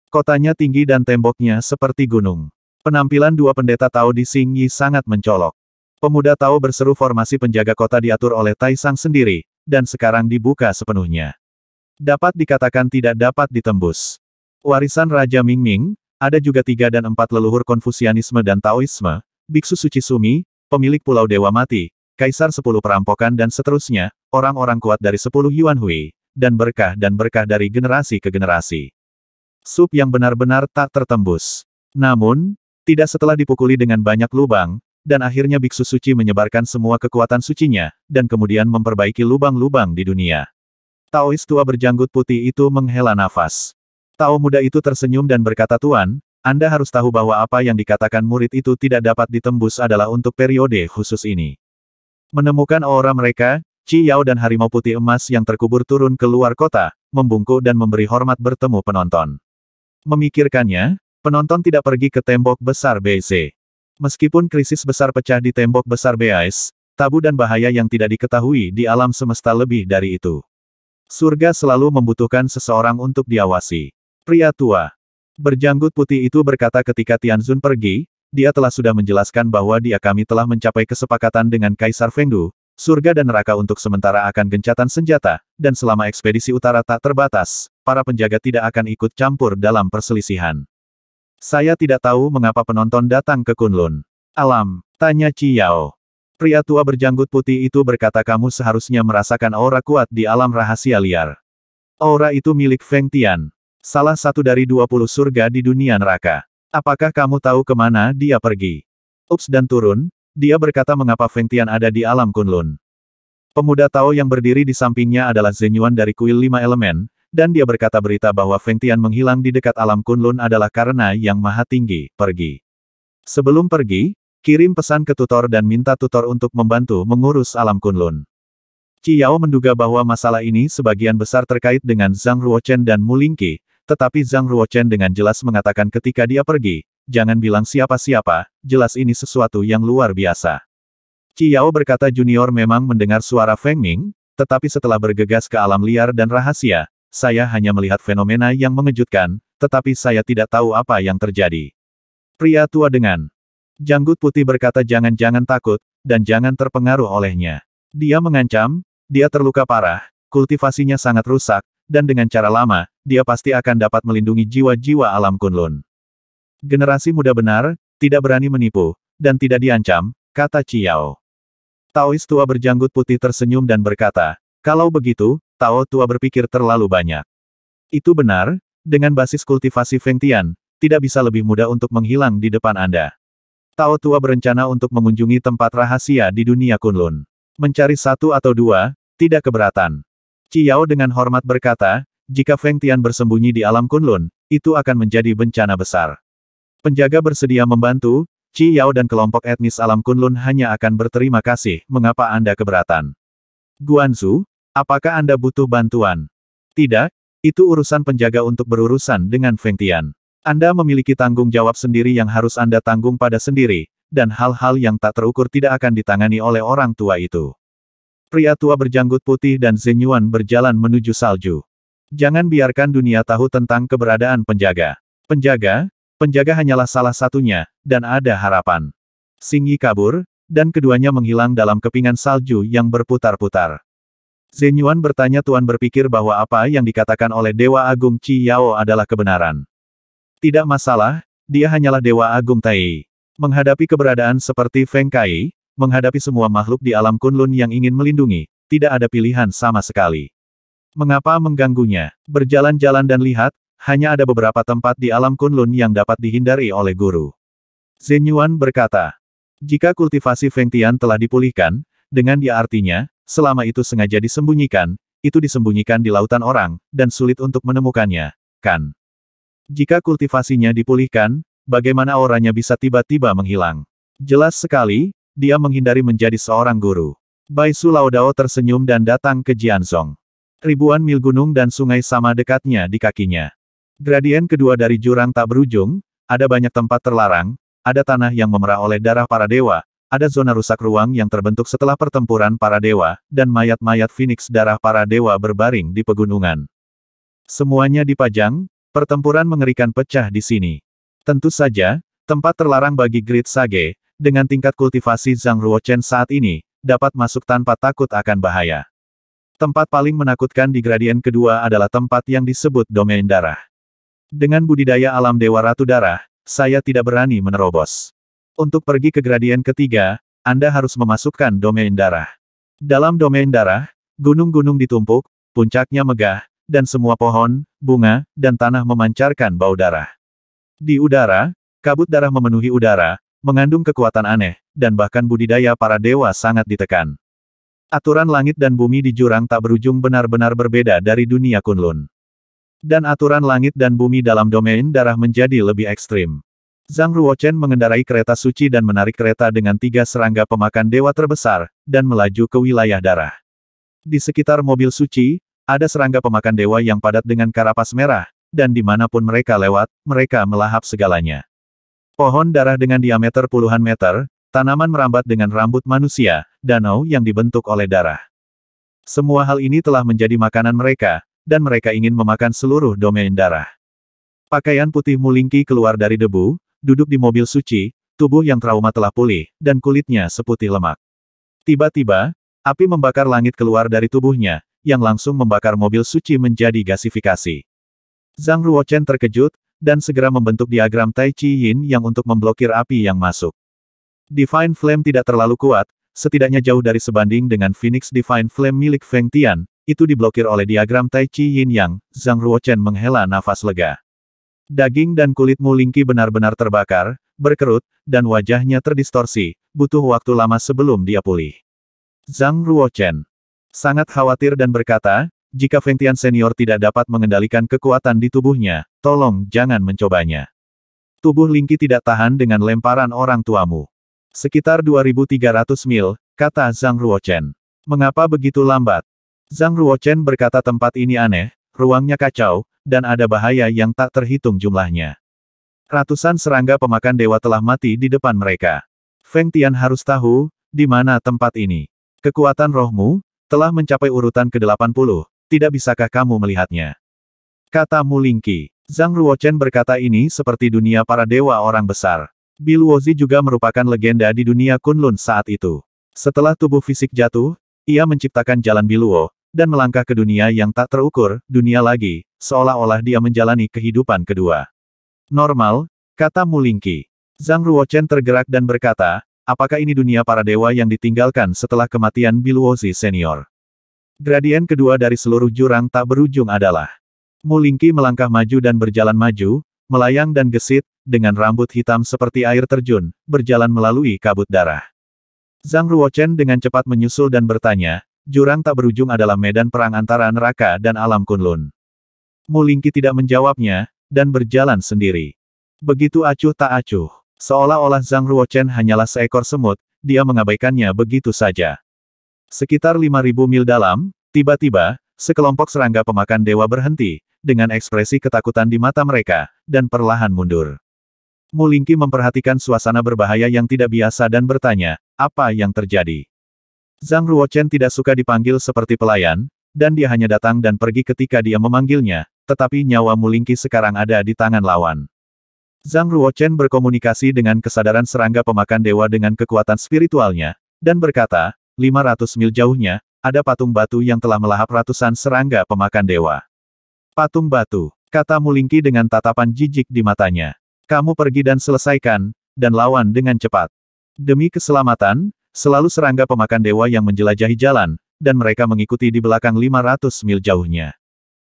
Speaker 1: Kotanya tinggi dan temboknya seperti gunung. Penampilan dua pendeta Tao di Sing Yi sangat mencolok. Pemuda Tao berseru formasi penjaga kota diatur oleh Tai Sang sendiri, dan sekarang dibuka sepenuhnya. Dapat dikatakan tidak dapat ditembus. Warisan Raja Mingming, ada juga tiga dan empat leluhur Konfusianisme dan Taoisme, Biksu Suci Sumi, pemilik Pulau Dewa Mati, Kaisar Sepuluh Perampokan dan seterusnya, orang-orang kuat dari Sepuluh Yuan Hui, dan berkah dan berkah dari generasi ke generasi. Sup yang benar-benar tak tertembus. Namun, tidak setelah dipukuli dengan banyak lubang, dan akhirnya biksu suci menyebarkan semua kekuatan sucinya, dan kemudian memperbaiki lubang-lubang di dunia. Taois tua berjanggut putih itu menghela nafas. Tao muda itu tersenyum dan berkata Tuan, Anda harus tahu bahwa apa yang dikatakan murid itu tidak dapat ditembus adalah untuk periode khusus ini. Menemukan aura mereka, Ci Yao dan harimau putih emas yang terkubur turun ke luar kota, membungkuk dan memberi hormat bertemu penonton. Memikirkannya, penonton tidak pergi ke tembok besar BC. Meskipun krisis besar pecah di tembok besar BAS, tabu dan bahaya yang tidak diketahui di alam semesta lebih dari itu. Surga selalu membutuhkan seseorang untuk diawasi. Pria tua. Berjanggut putih itu berkata ketika Tianzun pergi, dia telah sudah menjelaskan bahwa dia kami telah mencapai kesepakatan dengan Kaisar Fengdu, surga dan neraka untuk sementara akan gencatan senjata, dan selama ekspedisi utara tak terbatas, para penjaga tidak akan ikut campur dalam perselisihan. Saya tidak tahu mengapa penonton datang ke Kunlun. Alam, tanya Ciao. Pria tua berjanggut putih itu berkata kamu seharusnya merasakan aura kuat di alam rahasia liar. Aura itu milik Feng Tian. Salah satu dari 20 surga di dunia neraka. Apakah kamu tahu kemana dia pergi? Ups dan turun, dia berkata mengapa Feng Tian ada di alam Kunlun. Pemuda Tao yang berdiri di sampingnya adalah Zenyuan dari kuil lima elemen, dan dia berkata berita bahwa Feng Tian menghilang di dekat alam Kunlun adalah karena Yang Maha Tinggi, pergi. Sebelum pergi, kirim pesan ke tutor dan minta tutor untuk membantu mengurus alam Kunlun. Qiyao menduga bahwa masalah ini sebagian besar terkait dengan Zhang Ruochen dan Mulingki, tetapi Zhang Ruochen dengan jelas mengatakan ketika dia pergi, jangan bilang siapa-siapa, jelas ini sesuatu yang luar biasa. Qiao berkata junior memang mendengar suara Feng Ming, tetapi setelah bergegas ke alam liar dan rahasia, saya hanya melihat fenomena yang mengejutkan, tetapi saya tidak tahu apa yang terjadi. Pria tua dengan janggut putih berkata jangan-jangan takut, dan jangan terpengaruh olehnya. Dia mengancam, dia terluka parah, kultivasinya sangat rusak, dan dengan cara lama, dia pasti akan dapat melindungi jiwa-jiwa alam Kunlun. Generasi muda benar, tidak berani menipu, dan tidak diancam, kata Ciao. Taois tua berjanggut putih tersenyum dan berkata, kalau begitu, Tao tua berpikir terlalu banyak. Itu benar, dengan basis kultivasi Feng Tian, tidak bisa lebih mudah untuk menghilang di depan Anda. Tao tua berencana untuk mengunjungi tempat rahasia di dunia Kunlun. Mencari satu atau dua, tidak keberatan. Ciyao dengan hormat berkata, jika Feng Tian bersembunyi di alam Kunlun, itu akan menjadi bencana besar. Penjaga bersedia membantu, Ciyao dan kelompok etnis alam Kunlun hanya akan berterima kasih, mengapa Anda keberatan? Guan Guanzu, apakah Anda butuh bantuan? Tidak, itu urusan penjaga untuk berurusan dengan Feng Tian. Anda memiliki tanggung jawab sendiri yang harus Anda tanggung pada sendiri, dan hal-hal yang tak terukur tidak akan ditangani oleh orang tua itu. Pria tua berjanggut putih dan Zenyuan berjalan menuju salju. Jangan biarkan dunia tahu tentang keberadaan penjaga. Penjaga, penjaga hanyalah salah satunya, dan ada harapan. Singi kabur, dan keduanya menghilang dalam kepingan salju yang berputar-putar. Zenyuan bertanya Tuan berpikir bahwa apa yang dikatakan oleh Dewa Agung Qi Yao adalah kebenaran. Tidak masalah, dia hanyalah Dewa Agung Tai. Menghadapi keberadaan seperti Feng Kai, menghadapi semua makhluk di alam kunlun yang ingin melindungi, tidak ada pilihan sama sekali. Mengapa mengganggunya? Berjalan-jalan dan lihat, hanya ada beberapa tempat di alam kunlun yang dapat dihindari oleh guru. Zhen berkata, jika kultivasi Feng Tian telah dipulihkan, dengan dia artinya, selama itu sengaja disembunyikan, itu disembunyikan di lautan orang, dan sulit untuk menemukannya, kan? Jika kultivasinya dipulihkan, bagaimana auranya bisa tiba-tiba menghilang? Jelas sekali, dia menghindari menjadi seorang guru. Bai Su Laodao tersenyum dan datang ke Jianzong. Ribuan mil gunung dan sungai sama dekatnya di kakinya. Gradien kedua dari jurang tak berujung, ada banyak tempat terlarang, ada tanah yang memerah oleh darah para dewa, ada zona rusak ruang yang terbentuk setelah pertempuran para dewa, dan mayat-mayat phoenix darah para dewa berbaring di pegunungan. Semuanya dipajang, pertempuran mengerikan pecah di sini. Tentu saja, tempat terlarang bagi Grid Sage, dengan tingkat kultivasi Zhang Ruochen saat ini, dapat masuk tanpa takut akan bahaya. Tempat paling menakutkan di gradien kedua adalah tempat yang disebut domain darah. Dengan budidaya alam Dewa Ratu Darah, saya tidak berani menerobos. Untuk pergi ke gradien ketiga, Anda harus memasukkan domain darah. Dalam domain darah, gunung-gunung ditumpuk, puncaknya megah, dan semua pohon, bunga, dan tanah memancarkan bau darah. Di udara, kabut darah memenuhi udara, mengandung kekuatan aneh, dan bahkan budidaya para dewa sangat ditekan. Aturan langit dan bumi di jurang tak berujung benar-benar berbeda dari dunia Kunlun. Dan aturan langit dan bumi dalam domain darah menjadi lebih ekstrim. Zhang Ruochen mengendarai kereta suci dan menarik kereta dengan tiga serangga pemakan dewa terbesar, dan melaju ke wilayah darah. Di sekitar mobil suci, ada serangga pemakan dewa yang padat dengan karapas merah, dan dimanapun mereka lewat, mereka melahap segalanya. Pohon darah dengan diameter puluhan meter, tanaman merambat dengan rambut manusia, danau yang dibentuk oleh darah. Semua hal ini telah menjadi makanan mereka, dan mereka ingin memakan seluruh domain darah. Pakaian putih Mulingki keluar dari debu, duduk di mobil suci, tubuh yang trauma telah pulih, dan kulitnya seputih lemak. Tiba-tiba, api membakar langit keluar dari tubuhnya, yang langsung membakar mobil suci menjadi gasifikasi. Zhang Ruochen terkejut, dan segera membentuk diagram Tai Chi Yin yang untuk memblokir api yang masuk. Divine Flame tidak terlalu kuat, setidaknya jauh dari sebanding dengan Phoenix Divine Flame milik Feng Tian, itu diblokir oleh diagram Tai Chi Yin yang, Zhang Ruochen menghela nafas lega. Daging dan kulit Mulingki benar-benar terbakar, berkerut, dan wajahnya terdistorsi, butuh waktu lama sebelum dia pulih. Zhang Ruochen sangat khawatir dan berkata, jika Feng Tian senior tidak dapat mengendalikan kekuatan di tubuhnya, tolong jangan mencobanya. Tubuh Lingqi tidak tahan dengan lemparan orang tuamu. Sekitar 2300 mil, kata Zhang Ruochen. Mengapa begitu lambat? Zhang Ruochen berkata tempat ini aneh, ruangnya kacau, dan ada bahaya yang tak terhitung jumlahnya. Ratusan serangga pemakan dewa telah mati di depan mereka. Feng Tian harus tahu, di mana tempat ini. Kekuatan rohmu, telah mencapai urutan ke-80, tidak bisakah kamu melihatnya? Kata Mulingki. Zhang Ruochen berkata ini seperti dunia para dewa orang besar. Biluozi juga merupakan legenda di dunia Kunlun saat itu. Setelah tubuh fisik jatuh, ia menciptakan jalan Biluo, dan melangkah ke dunia yang tak terukur, dunia lagi, seolah-olah dia menjalani kehidupan kedua. Normal, kata Mulingki. Zhang Ruochen tergerak dan berkata, apakah ini dunia para dewa yang ditinggalkan setelah kematian Biluozi senior? Gradien kedua dari seluruh jurang tak berujung adalah Mulingki melangkah maju dan berjalan maju, melayang dan gesit, dengan rambut hitam seperti air terjun, berjalan melalui kabut darah. Zhang Ruochen dengan cepat menyusul dan bertanya, jurang tak berujung adalah medan perang antara neraka dan alam kunlun. Mulingki tidak menjawabnya, dan berjalan sendiri. Begitu acuh tak acuh, seolah-olah Zhang Ruochen hanyalah seekor semut, dia mengabaikannya begitu saja. Sekitar 5.000 mil dalam, tiba-tiba, sekelompok serangga pemakan dewa berhenti, dengan ekspresi ketakutan di mata mereka, dan perlahan mundur. Mulingki memperhatikan suasana berbahaya yang tidak biasa dan bertanya, apa yang terjadi? Zhang Ruochen tidak suka dipanggil seperti pelayan, dan dia hanya datang dan pergi ketika dia memanggilnya, tetapi nyawa Mulingki sekarang ada di tangan lawan. Zhang Ruochen berkomunikasi dengan kesadaran serangga pemakan dewa dengan kekuatan spiritualnya, dan berkata, 500 mil jauhnya, ada patung batu yang telah melahap ratusan serangga pemakan dewa. Patung batu, kata Mulingki dengan tatapan jijik di matanya. Kamu pergi dan selesaikan, dan lawan dengan cepat. Demi keselamatan, selalu serangga pemakan dewa yang menjelajahi jalan, dan mereka mengikuti di belakang 500 mil jauhnya.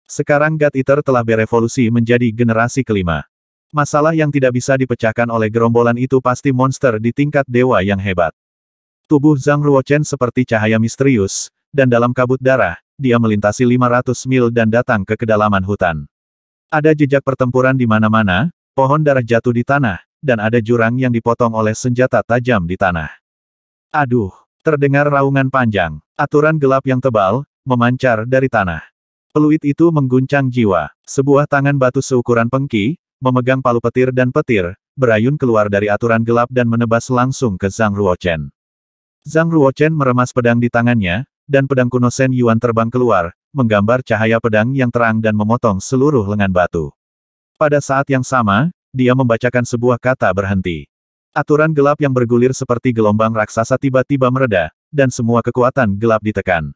Speaker 1: Sekarang God Eater telah berevolusi menjadi generasi kelima. Masalah yang tidak bisa dipecahkan oleh gerombolan itu pasti monster di tingkat dewa yang hebat. Tubuh Zhang Ruochen seperti cahaya misterius, dan dalam kabut darah, dia melintasi 500 mil dan datang ke kedalaman hutan. Ada jejak pertempuran di mana-mana, pohon darah jatuh di tanah, dan ada jurang yang dipotong oleh senjata tajam di tanah. Aduh, terdengar raungan panjang, aturan gelap yang tebal, memancar dari tanah. Peluit itu mengguncang jiwa, sebuah tangan batu seukuran pengki, memegang palu petir dan petir, berayun keluar dari aturan gelap dan menebas langsung ke Zhang Ruochen. Zhang Ruochen meremas pedang di tangannya, dan pedang kuno Sen Yuan terbang keluar, menggambar cahaya pedang yang terang dan memotong seluruh lengan batu. Pada saat yang sama, dia membacakan sebuah kata berhenti. Aturan gelap yang bergulir seperti gelombang raksasa tiba-tiba mereda, dan semua kekuatan gelap ditekan.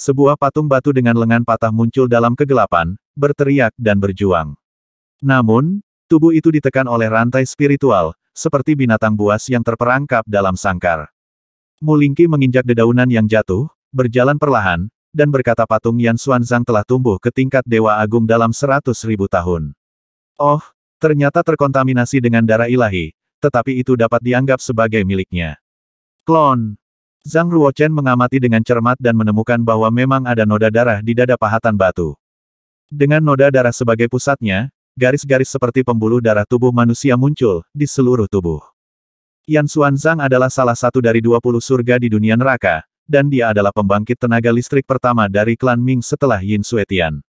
Speaker 1: Sebuah patung batu dengan lengan patah muncul dalam kegelapan, berteriak dan berjuang. Namun, tubuh itu ditekan oleh rantai spiritual, seperti binatang buas yang terperangkap dalam sangkar. Mulingki menginjak dedaunan yang jatuh, berjalan perlahan, dan berkata patung Yan Xuanzang telah tumbuh ke tingkat Dewa Agung dalam seratus ribu tahun. Oh, ternyata terkontaminasi dengan darah ilahi, tetapi itu dapat dianggap sebagai miliknya. Klon. Zhang Ruochen mengamati dengan cermat dan menemukan bahwa memang ada noda darah di dada pahatan batu. Dengan noda darah sebagai pusatnya, garis-garis seperti pembuluh darah tubuh manusia muncul di seluruh tubuh. Yan Xuanzang adalah salah satu dari 20 surga di dunia neraka, dan dia adalah pembangkit tenaga listrik pertama dari klan Ming setelah Yin Suetian.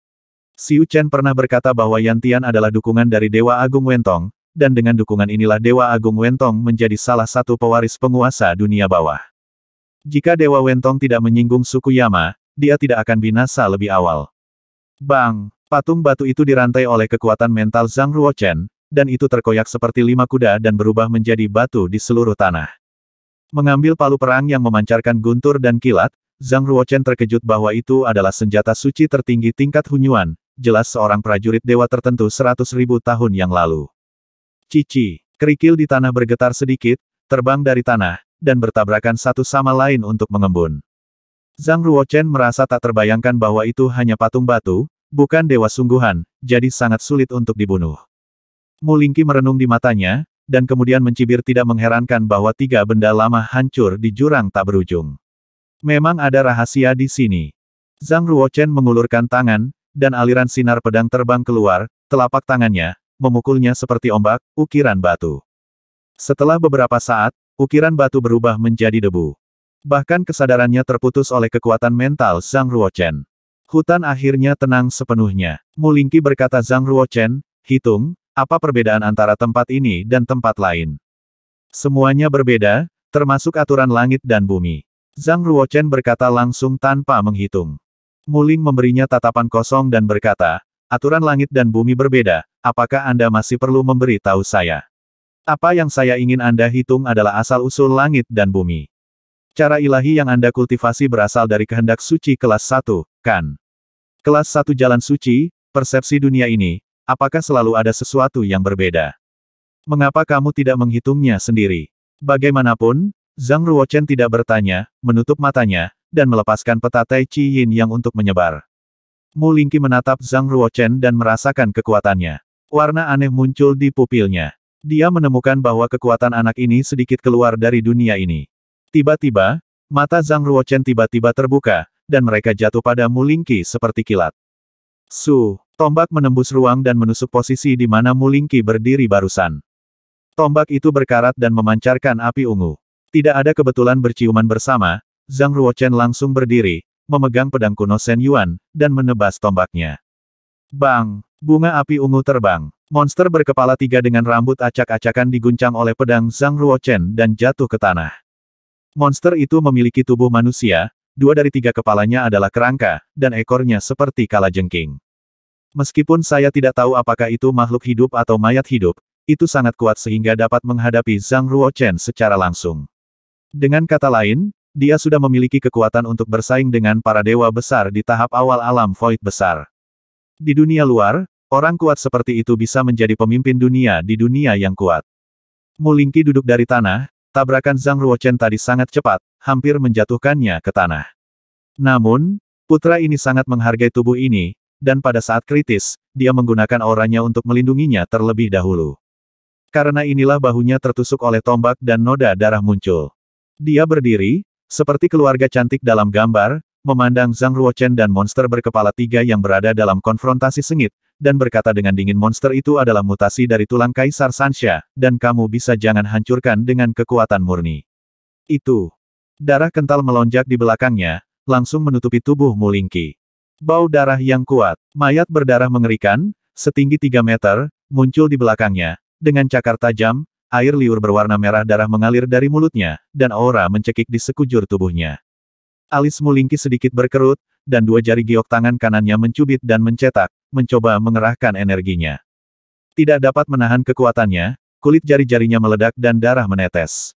Speaker 1: Xiu Chen pernah berkata bahwa Yan Tian adalah dukungan dari Dewa Agung Wentong, dan dengan dukungan inilah Dewa Agung Wentong menjadi salah satu pewaris penguasa dunia bawah. Jika Dewa Wentong tidak menyinggung suku Yama, dia tidak akan binasa lebih awal. Bang, patung batu itu dirantai oleh kekuatan mental Zhang Ruochen, dan itu terkoyak seperti lima kuda dan berubah menjadi batu di seluruh tanah. Mengambil palu perang yang memancarkan guntur dan kilat, Zhang Ruochen terkejut bahwa itu adalah senjata suci tertinggi tingkat Hunyuan, jelas seorang prajurit dewa tertentu seratus ribu tahun yang lalu. Cici, kerikil di tanah bergetar sedikit, terbang dari tanah, dan bertabrakan satu sama lain untuk mengembun. Zhang Ruochen merasa tak terbayangkan bahwa itu hanya patung batu, bukan dewa sungguhan, jadi sangat sulit untuk dibunuh. Mulingki merenung di matanya, dan kemudian mencibir tidak mengherankan bahwa tiga benda lama hancur di jurang tak berujung. Memang ada rahasia di sini. Zhang Ruochen mengulurkan tangan, dan aliran sinar pedang terbang keluar, telapak tangannya, memukulnya seperti ombak, ukiran batu. Setelah beberapa saat, ukiran batu berubah menjadi debu. Bahkan kesadarannya terputus oleh kekuatan mental Zhang Ruochen. Hutan akhirnya tenang sepenuhnya. Mulingki berkata Zhang Ruochen, hitung, apa perbedaan antara tempat ini dan tempat lain? Semuanya berbeda, termasuk aturan langit dan bumi. Zhang Ruochen berkata langsung tanpa menghitung. Muling memberinya tatapan kosong dan berkata, aturan langit dan bumi berbeda, apakah Anda masih perlu memberi tahu saya? Apa yang saya ingin Anda hitung adalah asal-usul langit dan bumi. Cara ilahi yang Anda kultivasi berasal dari kehendak suci kelas 1, kan? Kelas 1 jalan suci, persepsi dunia ini, Apakah selalu ada sesuatu yang berbeda? Mengapa kamu tidak menghitungnya sendiri? Bagaimanapun, Zhang Ruochen tidak bertanya, menutup matanya, dan melepaskan peta Tai Chi Yin yang untuk menyebar. Mu Lingqi menatap Zhang Ruochen dan merasakan kekuatannya. Warna aneh muncul di pupilnya. Dia menemukan bahwa kekuatan anak ini sedikit keluar dari dunia ini. Tiba-tiba, mata Zhang Ruochen tiba-tiba terbuka, dan mereka jatuh pada Mu Lingqi seperti kilat. Su, Tombak menembus ruang dan menusuk posisi di mana Mulingki berdiri barusan. Tombak itu berkarat dan memancarkan api ungu. Tidak ada kebetulan berciuman bersama, Zhang Ruochen langsung berdiri, memegang pedang kuno Shen Yuan, dan menebas tombaknya. Bang! Bunga api ungu terbang. Monster berkepala tiga dengan rambut acak-acakan diguncang oleh pedang Zhang Ruochen dan jatuh ke tanah. Monster itu memiliki tubuh manusia, dua dari tiga kepalanya adalah kerangka, dan ekornya seperti kalajengking. Meskipun saya tidak tahu apakah itu makhluk hidup atau mayat hidup, itu sangat kuat sehingga dapat menghadapi Zhang Ruochen secara langsung. Dengan kata lain, dia sudah memiliki kekuatan untuk bersaing dengan para dewa besar di tahap awal alam void besar. Di dunia luar, orang kuat seperti itu bisa menjadi pemimpin dunia di dunia yang kuat. Mulingki duduk dari tanah, tabrakan Zhang Ruochen tadi sangat cepat, hampir menjatuhkannya ke tanah. Namun, putra ini sangat menghargai tubuh ini, dan pada saat kritis, dia menggunakan auranya untuk melindunginya terlebih dahulu. Karena inilah bahunya tertusuk oleh tombak dan noda darah muncul. Dia berdiri, seperti keluarga cantik dalam gambar, memandang Zhang Ruochen dan monster berkepala tiga yang berada dalam konfrontasi sengit, dan berkata dengan dingin monster itu adalah mutasi dari tulang Kaisar Sansha, dan kamu bisa jangan hancurkan dengan kekuatan murni. Itu. Darah kental melonjak di belakangnya, langsung menutupi tubuh Mulingki. Bau darah yang kuat, mayat berdarah mengerikan, setinggi 3 meter, muncul di belakangnya. Dengan cakar tajam, air liur berwarna merah darah mengalir dari mulutnya, dan aura mencekik di sekujur tubuhnya. Alis Mulingki sedikit berkerut, dan dua jari giok tangan kanannya mencubit dan mencetak, mencoba mengerahkan energinya. Tidak dapat menahan kekuatannya, kulit jari-jarinya meledak dan darah menetes.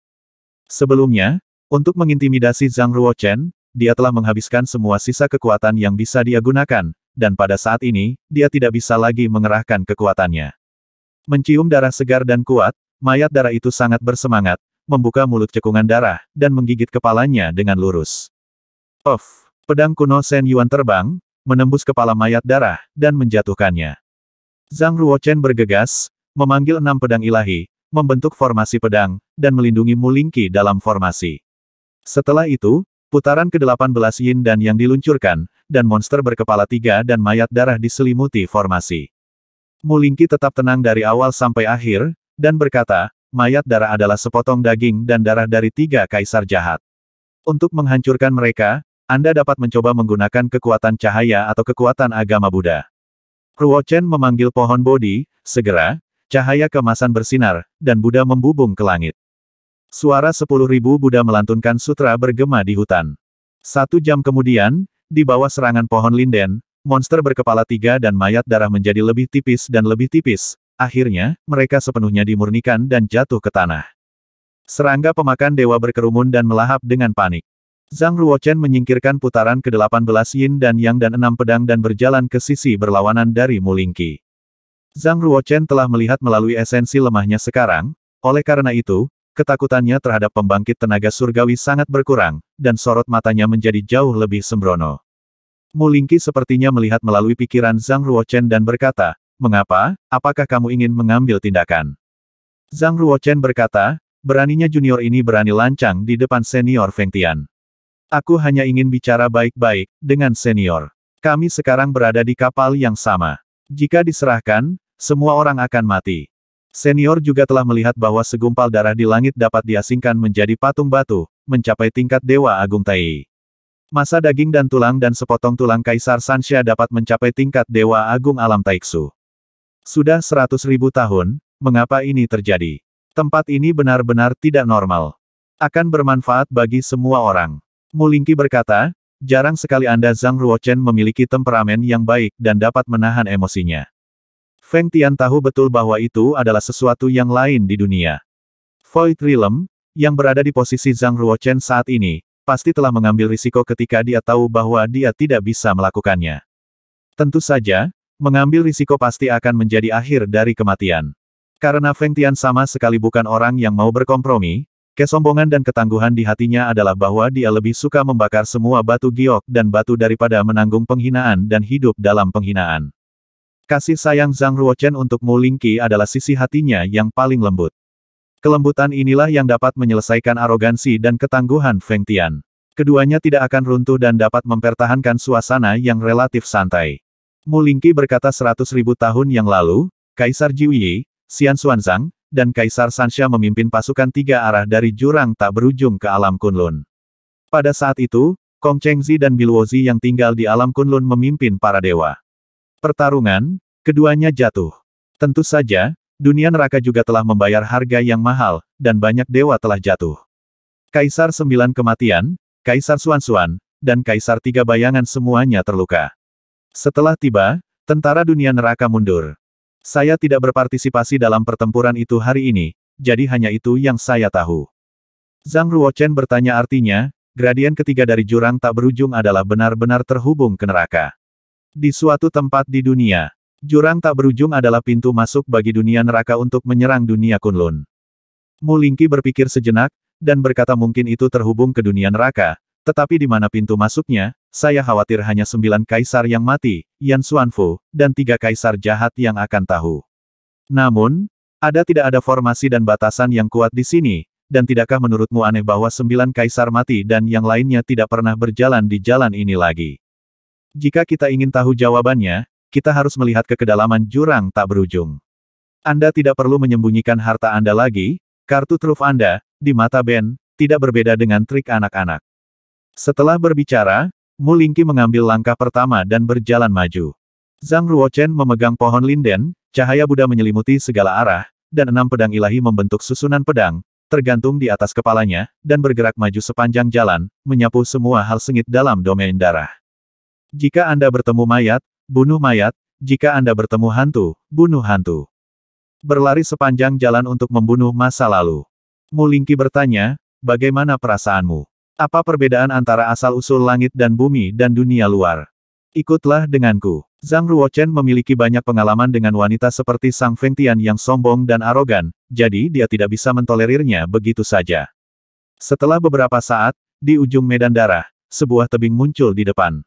Speaker 1: Sebelumnya, untuk mengintimidasi Zhang Ruochen, dia telah menghabiskan semua sisa kekuatan yang bisa dia gunakan, dan pada saat ini, dia tidak bisa lagi mengerahkan kekuatannya. Mencium darah segar dan kuat, mayat darah itu sangat bersemangat, membuka mulut cekungan darah, dan menggigit kepalanya dengan lurus. Of, Pedang kuno Sen Yuan terbang, menembus kepala mayat darah, dan menjatuhkannya. Zhang Ruochen bergegas, memanggil enam pedang ilahi, membentuk formasi pedang, dan melindungi Mulingki dalam formasi. Setelah itu, Putaran ke-18 Yin dan yang diluncurkan, dan monster berkepala tiga dan mayat darah diselimuti formasi. Mulingki tetap tenang dari awal sampai akhir, dan berkata, mayat darah adalah sepotong daging dan darah dari tiga kaisar jahat. Untuk menghancurkan mereka, Anda dapat mencoba menggunakan kekuatan cahaya atau kekuatan agama Buddha. Ruo memanggil pohon bodi, segera, cahaya kemasan bersinar, dan Buddha membubung ke langit. Suara sepuluh ribu Buddha melantunkan sutra bergema di hutan. Satu jam kemudian, di bawah serangan pohon linden, monster berkepala tiga dan mayat darah menjadi lebih tipis dan lebih tipis. Akhirnya, mereka sepenuhnya dimurnikan dan jatuh ke tanah. Serangga pemakan dewa berkerumun dan melahap dengan panik. Zhang Ruochen menyingkirkan putaran ke-18 yin dan yang dan enam pedang dan berjalan ke sisi berlawanan dari Mulingki. Zhang Ruochen telah melihat melalui esensi lemahnya sekarang, oleh karena itu, Ketakutannya terhadap pembangkit tenaga surgawi sangat berkurang, dan sorot matanya menjadi jauh lebih sembrono. Mulingki sepertinya melihat melalui pikiran Zhang Ruochen dan berkata, Mengapa, apakah kamu ingin mengambil tindakan? Zhang Ruochen berkata, beraninya junior ini berani lancang di depan senior Feng Tian. Aku hanya ingin bicara baik-baik dengan senior. Kami sekarang berada di kapal yang sama. Jika diserahkan, semua orang akan mati. Senior juga telah melihat bahwa segumpal darah di langit dapat diasingkan menjadi patung batu, mencapai tingkat Dewa Agung Tai. Masa daging dan tulang dan sepotong tulang Kaisar Sansha dapat mencapai tingkat Dewa Agung Alam Taiksu. Sudah seratus ribu tahun, mengapa ini terjadi? Tempat ini benar-benar tidak normal. Akan bermanfaat bagi semua orang. Mulingki berkata, jarang sekali Anda Zhang Ruochen memiliki temperamen yang baik dan dapat menahan emosinya. Feng Tian tahu betul bahwa itu adalah sesuatu yang lain di dunia. Void Realm, yang berada di posisi Zhang Ruochen saat ini, pasti telah mengambil risiko ketika dia tahu bahwa dia tidak bisa melakukannya. Tentu saja, mengambil risiko pasti akan menjadi akhir dari kematian. Karena Feng Tian sama sekali bukan orang yang mau berkompromi, kesombongan dan ketangguhan di hatinya adalah bahwa dia lebih suka membakar semua batu giok dan batu daripada menanggung penghinaan dan hidup dalam penghinaan. Kasih sayang Zhang Ruochen untuk Mu Lingqi adalah sisi hatinya yang paling lembut. Kelembutan inilah yang dapat menyelesaikan arogansi dan ketangguhan Feng Tian. Keduanya tidak akan runtuh dan dapat mempertahankan suasana yang relatif santai. Mu Lingqi berkata seratus ribu tahun yang lalu, Kaisar Jiuyi, Xian Xuanzang, dan Kaisar Sansha memimpin pasukan tiga arah dari jurang tak berujung ke alam Kunlun. Pada saat itu, Kong Chengzi dan Biluozi yang tinggal di alam Kunlun memimpin para dewa pertarungan, keduanya jatuh. Tentu saja, dunia neraka juga telah membayar harga yang mahal, dan banyak dewa telah jatuh. Kaisar Sembilan Kematian, Kaisar Suan-Suan, dan Kaisar Tiga Bayangan semuanya terluka. Setelah tiba, tentara dunia neraka mundur. Saya tidak berpartisipasi dalam pertempuran itu hari ini, jadi hanya itu yang saya tahu. Zhang Ruochen bertanya artinya, gradien ketiga dari jurang tak berujung adalah benar-benar terhubung ke neraka. Di suatu tempat di dunia, jurang tak berujung adalah pintu masuk bagi dunia neraka untuk menyerang dunia Kunlun. Mulingki berpikir sejenak, dan berkata mungkin itu terhubung ke dunia neraka, tetapi di mana pintu masuknya, saya khawatir hanya sembilan kaisar yang mati, Yan Xuanfu, dan tiga kaisar jahat yang akan tahu. Namun, ada tidak ada formasi dan batasan yang kuat di sini, dan tidakkah menurutmu aneh bahwa sembilan kaisar mati dan yang lainnya tidak pernah berjalan di jalan ini lagi? Jika kita ingin tahu jawabannya, kita harus melihat ke kedalaman jurang tak berujung. Anda tidak perlu menyembunyikan harta Anda lagi, kartu truf Anda, di mata Ben, tidak berbeda dengan trik anak-anak. Setelah berbicara, Lingqi mengambil langkah pertama dan berjalan maju. Zhang Ruochen memegang pohon linden, cahaya Buddha menyelimuti segala arah, dan enam pedang ilahi membentuk susunan pedang, tergantung di atas kepalanya, dan bergerak maju sepanjang jalan, menyapu semua hal sengit dalam domain darah. Jika Anda bertemu mayat, bunuh mayat, jika Anda bertemu hantu, bunuh hantu. Berlari sepanjang jalan untuk membunuh masa lalu. Mulingki bertanya, bagaimana perasaanmu? Apa perbedaan antara asal-usul langit dan bumi dan dunia luar? Ikutlah denganku. Zhang Ruochen memiliki banyak pengalaman dengan wanita seperti Sang Fengtian yang sombong dan arogan, jadi dia tidak bisa mentolerirnya begitu saja. Setelah beberapa saat, di ujung medan darah, sebuah tebing muncul di depan.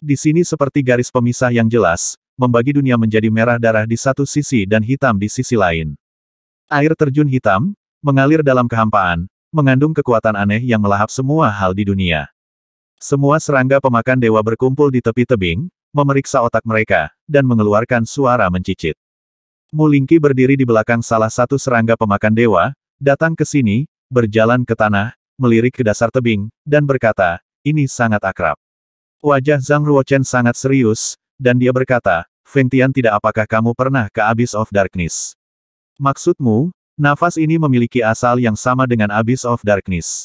Speaker 1: Di sini seperti garis pemisah yang jelas, membagi dunia menjadi merah darah di satu sisi dan hitam di sisi lain. Air terjun hitam, mengalir dalam kehampaan, mengandung kekuatan aneh yang melahap semua hal di dunia. Semua serangga pemakan dewa berkumpul di tepi tebing, memeriksa otak mereka, dan mengeluarkan suara mencicit. Mulingki berdiri di belakang salah satu serangga pemakan dewa, datang ke sini, berjalan ke tanah, melirik ke dasar tebing, dan berkata, ini sangat akrab. Wajah Zhang Ruochen sangat serius, dan dia berkata, Feng Tian tidak apakah kamu pernah ke Abyss of Darkness? Maksudmu, nafas ini memiliki asal yang sama dengan Abyss of Darkness.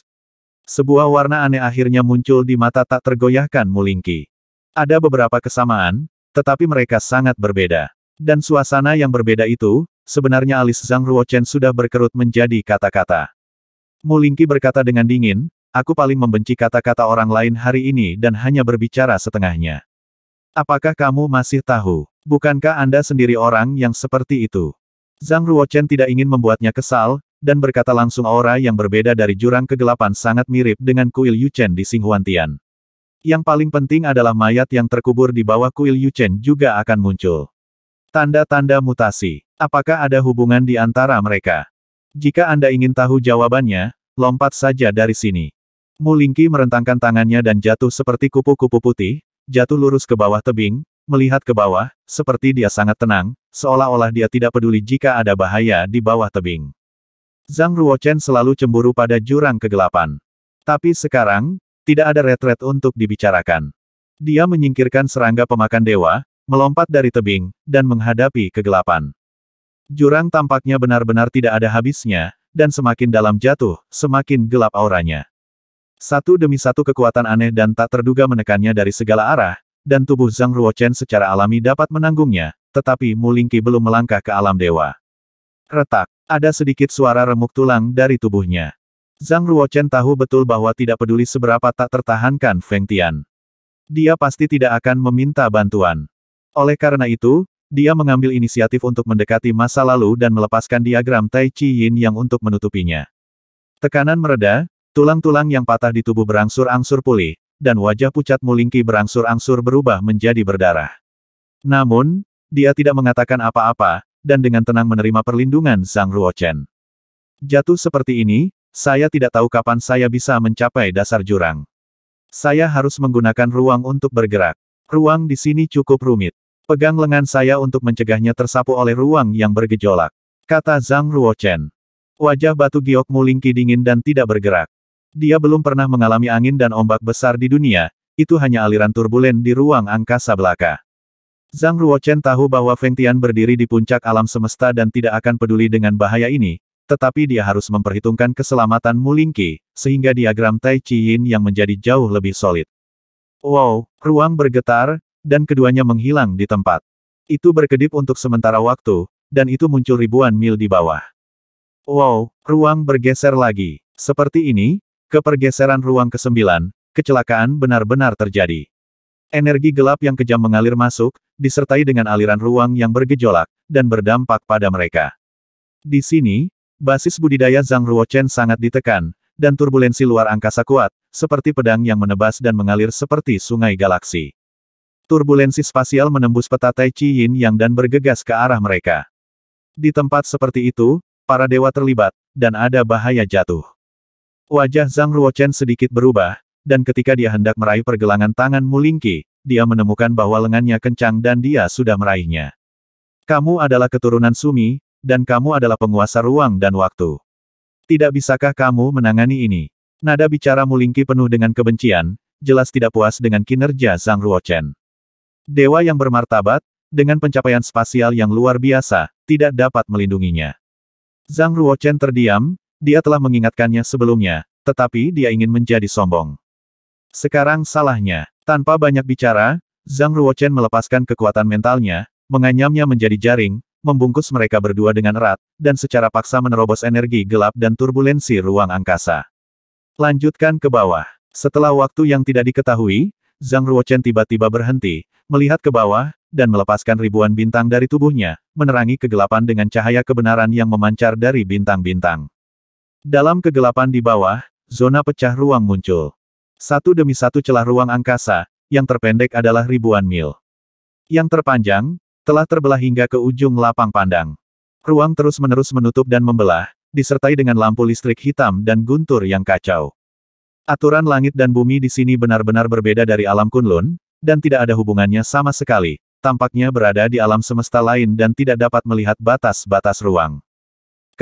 Speaker 1: Sebuah warna aneh akhirnya muncul di mata tak tergoyahkan Mulingki. Ada beberapa kesamaan, tetapi mereka sangat berbeda. Dan suasana yang berbeda itu, sebenarnya alis Zhang Ruochen sudah berkerut menjadi kata-kata. Mulingki berkata dengan dingin, aku paling membenci kata-kata orang lain hari ini dan hanya berbicara setengahnya. Apakah kamu masih tahu? Bukankah Anda sendiri orang yang seperti itu? Zhang Ruochen tidak ingin membuatnya kesal, dan berkata langsung aura yang berbeda dari jurang kegelapan sangat mirip dengan kuil Yuchen di Singhuantian. Yang paling penting adalah mayat yang terkubur di bawah kuil Yuchen juga akan muncul. Tanda-tanda mutasi. Apakah ada hubungan di antara mereka? Jika Anda ingin tahu jawabannya, lompat saja dari sini. Mu Lingqi merentangkan tangannya dan jatuh seperti kupu-kupu putih, jatuh lurus ke bawah tebing, melihat ke bawah, seperti dia sangat tenang, seolah-olah dia tidak peduli jika ada bahaya di bawah tebing. Zhang Ruochen selalu cemburu pada jurang kegelapan. Tapi sekarang, tidak ada retret untuk dibicarakan. Dia menyingkirkan serangga pemakan dewa, melompat dari tebing, dan menghadapi kegelapan. Jurang tampaknya benar-benar tidak ada habisnya, dan semakin dalam jatuh, semakin gelap auranya. Satu demi satu kekuatan aneh dan tak terduga menekannya dari segala arah, dan tubuh Zhang Ruochen secara alami dapat menanggungnya, tetapi Mu Lingqi belum melangkah ke alam dewa. Retak, ada sedikit suara remuk tulang dari tubuhnya. Zhang Ruochen tahu betul bahwa tidak peduli seberapa tak tertahankan Feng Tian. Dia pasti tidak akan meminta bantuan. Oleh karena itu, dia mengambil inisiatif untuk mendekati masa lalu dan melepaskan diagram Tai Chi Yin yang untuk menutupinya. Tekanan mereda, Tulang-tulang yang patah di tubuh berangsur-angsur pulih, dan wajah pucat Mulingki berangsur-angsur berubah menjadi berdarah. Namun, dia tidak mengatakan apa-apa, dan dengan tenang menerima perlindungan Zhang Ruochen. Jatuh seperti ini, saya tidak tahu kapan saya bisa mencapai dasar jurang. Saya harus menggunakan ruang untuk bergerak. Ruang di sini cukup rumit. Pegang lengan saya untuk mencegahnya tersapu oleh ruang yang bergejolak. Kata Zhang Ruochen. Wajah batu giok mulingki dingin dan tidak bergerak. Dia belum pernah mengalami angin dan ombak besar di dunia, itu hanya aliran turbulen di ruang angkasa belaka. Zhang Ruochen tahu bahwa Feng Tian berdiri di puncak alam semesta dan tidak akan peduli dengan bahaya ini, tetapi dia harus memperhitungkan keselamatan Mulingki, sehingga diagram Tai Chi Yin yang menjadi jauh lebih solid. Wow, ruang bergetar, dan keduanya menghilang di tempat. Itu berkedip untuk sementara waktu, dan itu muncul ribuan mil di bawah. Wow, ruang bergeser lagi. Seperti ini, Kepergeseran ruang ke-9, kecelakaan benar-benar terjadi. Energi gelap yang kejam mengalir masuk, disertai dengan aliran ruang yang bergejolak, dan berdampak pada mereka. Di sini, basis budidaya Zhang Ruochen sangat ditekan, dan turbulensi luar angkasa kuat, seperti pedang yang menebas dan mengalir seperti sungai galaksi. Turbulensi spasial menembus peta Tai Chi Yin Yang dan bergegas ke arah mereka. Di tempat seperti itu, para dewa terlibat, dan ada bahaya jatuh. Wajah Zhang Ruochen sedikit berubah, dan ketika dia hendak meraih pergelangan tangan Mulingki, dia menemukan bahwa lengannya kencang dan dia sudah meraihnya. Kamu adalah keturunan Sumi, dan kamu adalah penguasa ruang dan waktu. Tidak bisakah kamu menangani ini? Nada bicara Mulingki penuh dengan kebencian, jelas tidak puas dengan kinerja Zhang Ruochen. Dewa yang bermartabat, dengan pencapaian spasial yang luar biasa, tidak dapat melindunginya. Zhang Ruochen terdiam, dia telah mengingatkannya sebelumnya, tetapi dia ingin menjadi sombong. Sekarang salahnya. Tanpa banyak bicara, Zhang Ruochen melepaskan kekuatan mentalnya, menganyamnya menjadi jaring, membungkus mereka berdua dengan erat, dan secara paksa menerobos energi gelap dan turbulensi ruang angkasa. Lanjutkan ke bawah. Setelah waktu yang tidak diketahui, Zhang Ruochen tiba-tiba berhenti, melihat ke bawah, dan melepaskan ribuan bintang dari tubuhnya, menerangi kegelapan dengan cahaya kebenaran yang memancar dari bintang-bintang. Dalam kegelapan di bawah, zona pecah ruang muncul. Satu demi satu celah ruang angkasa, yang terpendek adalah ribuan mil. Yang terpanjang, telah terbelah hingga ke ujung lapang pandang. Ruang terus-menerus menutup dan membelah, disertai dengan lampu listrik hitam dan guntur yang kacau. Aturan langit dan bumi di sini benar-benar berbeda dari alam Kunlun, dan tidak ada hubungannya sama sekali, tampaknya berada di alam semesta lain dan tidak dapat melihat batas-batas ruang.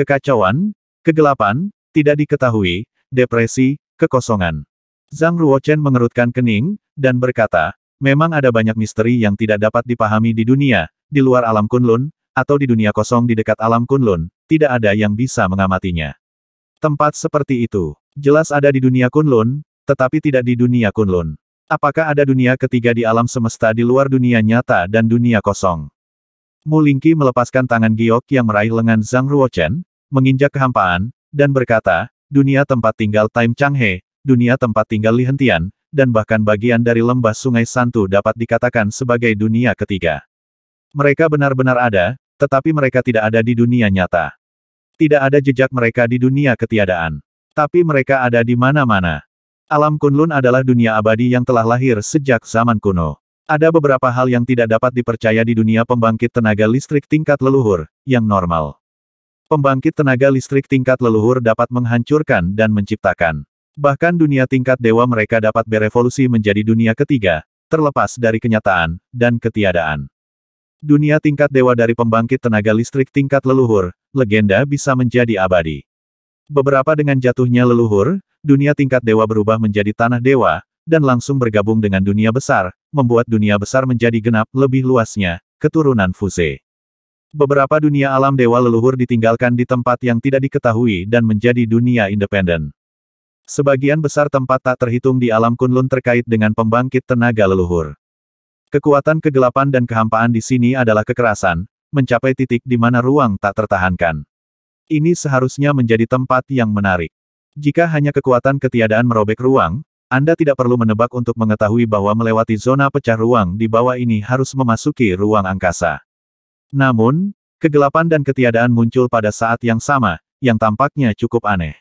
Speaker 1: Kekacauan, Kegelapan, tidak diketahui, depresi, kekosongan. Zhang Ruochen mengerutkan kening, dan berkata, memang ada banyak misteri yang tidak dapat dipahami di dunia, di luar alam kunlun, atau di dunia kosong di dekat alam kunlun, tidak ada yang bisa mengamatinya. Tempat seperti itu, jelas ada di dunia kunlun, tetapi tidak di dunia kunlun. Apakah ada dunia ketiga di alam semesta di luar dunia nyata dan dunia kosong? Mulingki melepaskan tangan Giok yang meraih lengan Zhang Ruochen, menginjak kehampaan, dan berkata, dunia tempat tinggal Time Changhe, dunia tempat tinggal Li Hentian, dan bahkan bagian dari lembah sungai Santu dapat dikatakan sebagai dunia ketiga. Mereka benar-benar ada, tetapi mereka tidak ada di dunia nyata. Tidak ada jejak mereka di dunia ketiadaan. Tapi mereka ada di mana-mana. Alam Kunlun adalah dunia abadi yang telah lahir sejak zaman kuno. Ada beberapa hal yang tidak dapat dipercaya di dunia pembangkit tenaga listrik tingkat leluhur, yang normal. Pembangkit tenaga listrik tingkat leluhur dapat menghancurkan dan menciptakan. Bahkan dunia tingkat dewa mereka dapat berevolusi menjadi dunia ketiga, terlepas dari kenyataan dan ketiadaan. Dunia tingkat dewa dari pembangkit tenaga listrik tingkat leluhur, legenda bisa menjadi abadi. Beberapa dengan jatuhnya leluhur, dunia tingkat dewa berubah menjadi tanah dewa, dan langsung bergabung dengan dunia besar, membuat dunia besar menjadi genap lebih luasnya, keturunan Fuse. Beberapa dunia alam dewa leluhur ditinggalkan di tempat yang tidak diketahui dan menjadi dunia independen. Sebagian besar tempat tak terhitung di alam Kunlun terkait dengan pembangkit tenaga leluhur. Kekuatan kegelapan dan kehampaan di sini adalah kekerasan, mencapai titik di mana ruang tak tertahankan. Ini seharusnya menjadi tempat yang menarik. Jika hanya kekuatan ketiadaan merobek ruang, Anda tidak perlu menebak untuk mengetahui bahwa melewati zona pecah ruang di bawah ini harus memasuki ruang angkasa. Namun, kegelapan dan ketiadaan muncul pada saat yang sama, yang tampaknya cukup aneh.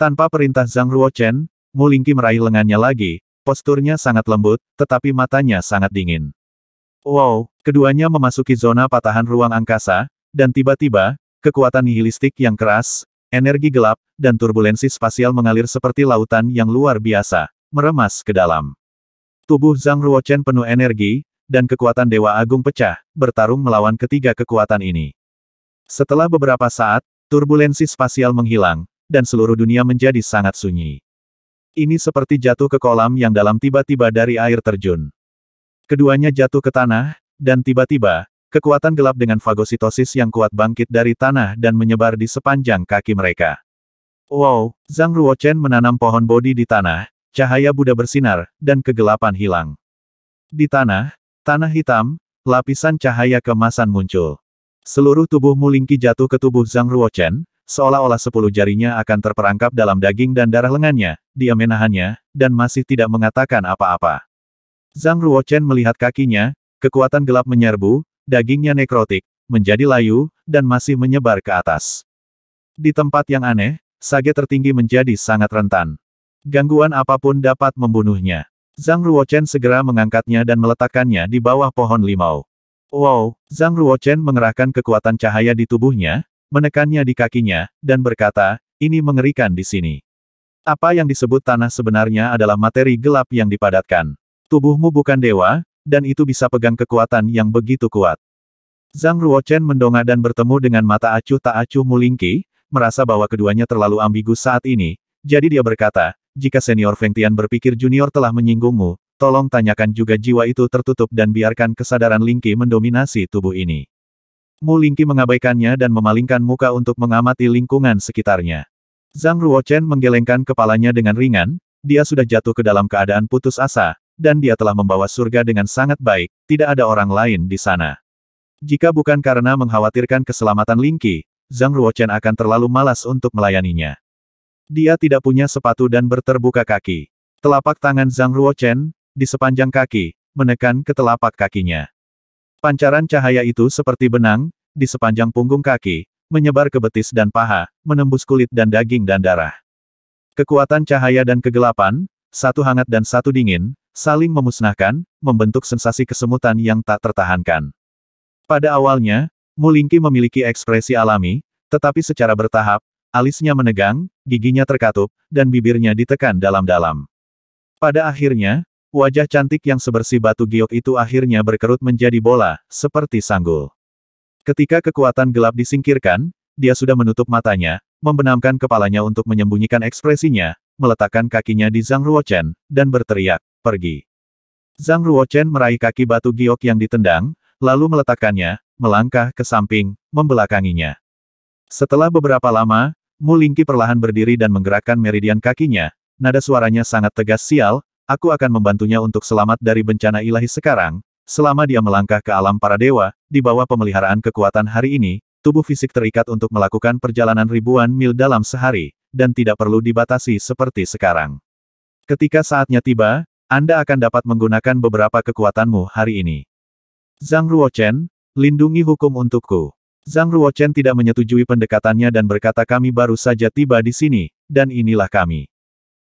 Speaker 1: Tanpa perintah Zhang Ruochen, Lingqi meraih lengannya lagi, posturnya sangat lembut, tetapi matanya sangat dingin. Wow, keduanya memasuki zona patahan ruang angkasa, dan tiba-tiba, kekuatan nihilistik yang keras, energi gelap, dan turbulensi spasial mengalir seperti lautan yang luar biasa, meremas ke dalam. Tubuh Zhang Ruochen penuh energi, dan kekuatan Dewa Agung pecah, bertarung melawan ketiga kekuatan ini. Setelah beberapa saat, turbulensi spasial menghilang, dan seluruh dunia menjadi sangat sunyi. Ini seperti jatuh ke kolam yang dalam tiba-tiba dari air terjun. Keduanya jatuh ke tanah, dan tiba-tiba, kekuatan gelap dengan fagositosis yang kuat bangkit dari tanah dan menyebar di sepanjang kaki mereka. Wow, Zhang Ruochen menanam pohon bodi di tanah, cahaya Buddha bersinar, dan kegelapan hilang. Di tanah, Tanah hitam, lapisan cahaya kemasan muncul. Seluruh tubuh Mulingki jatuh ke tubuh Zhang Ruochen, seolah-olah sepuluh jarinya akan terperangkap dalam daging dan darah lengannya, dia menahannya, dan masih tidak mengatakan apa-apa. Zhang Ruochen melihat kakinya, kekuatan gelap menyerbu, dagingnya nekrotik, menjadi layu, dan masih menyebar ke atas. Di tempat yang aneh, sage tertinggi menjadi sangat rentan. Gangguan apapun dapat membunuhnya. Zhang Ruochen segera mengangkatnya dan meletakkannya di bawah pohon limau. Wow! Zhang Ruochen mengerahkan kekuatan cahaya di tubuhnya, menekannya di kakinya, dan berkata, ini mengerikan di sini. Apa yang disebut tanah sebenarnya adalah materi gelap yang dipadatkan. Tubuhmu bukan dewa, dan itu bisa pegang kekuatan yang begitu kuat. Zhang Ruochen mendongak dan bertemu dengan mata acuh tak acuh Mulingki, merasa bahwa keduanya terlalu ambigu saat ini, jadi dia berkata, jika senior Feng Tian berpikir junior telah menyinggungmu, tolong tanyakan juga jiwa itu tertutup dan biarkan kesadaran Lingqi mendominasi tubuh ini. Mu Lingqi mengabaikannya dan memalingkan muka untuk mengamati lingkungan sekitarnya. Zhang Ruochen menggelengkan kepalanya dengan ringan, dia sudah jatuh ke dalam keadaan putus asa, dan dia telah membawa surga dengan sangat baik, tidak ada orang lain di sana. Jika bukan karena mengkhawatirkan keselamatan Lingqi, Zhang Ruochen akan terlalu malas untuk melayaninya. Dia tidak punya sepatu dan berterbuka kaki. Telapak tangan Zhang Ruochen, di sepanjang kaki, menekan ke telapak kakinya. Pancaran cahaya itu seperti benang, di sepanjang punggung kaki, menyebar ke betis dan paha, menembus kulit dan daging dan darah. Kekuatan cahaya dan kegelapan, satu hangat dan satu dingin, saling memusnahkan, membentuk sensasi kesemutan yang tak tertahankan. Pada awalnya, Mulingki memiliki ekspresi alami, tetapi secara bertahap, Alisnya menegang, giginya terkatup, dan bibirnya ditekan dalam-dalam. Pada akhirnya, wajah cantik yang sebersih batu giok itu akhirnya berkerut menjadi bola, seperti sanggul. Ketika kekuatan gelap disingkirkan, dia sudah menutup matanya, membenamkan kepalanya untuk menyembunyikan ekspresinya, meletakkan kakinya di Zhang Ruochen, dan berteriak, pergi. Zhang Ruochen meraih kaki batu giok yang ditendang, lalu meletakkannya, melangkah ke samping, membelakanginya. Setelah beberapa lama, Mu Lingqi perlahan berdiri dan menggerakkan meridian kakinya, nada suaranya sangat tegas sial, aku akan membantunya untuk selamat dari bencana ilahi sekarang, selama dia melangkah ke alam para dewa, di bawah pemeliharaan kekuatan hari ini, tubuh fisik terikat untuk melakukan perjalanan ribuan mil dalam sehari, dan tidak perlu dibatasi seperti sekarang. Ketika saatnya tiba, Anda akan dapat menggunakan beberapa kekuatanmu hari ini. Zhang Ruochen, lindungi hukum untukku. Zhang Ruochen tidak menyetujui pendekatannya dan berkata kami baru saja tiba di sini, dan inilah kami.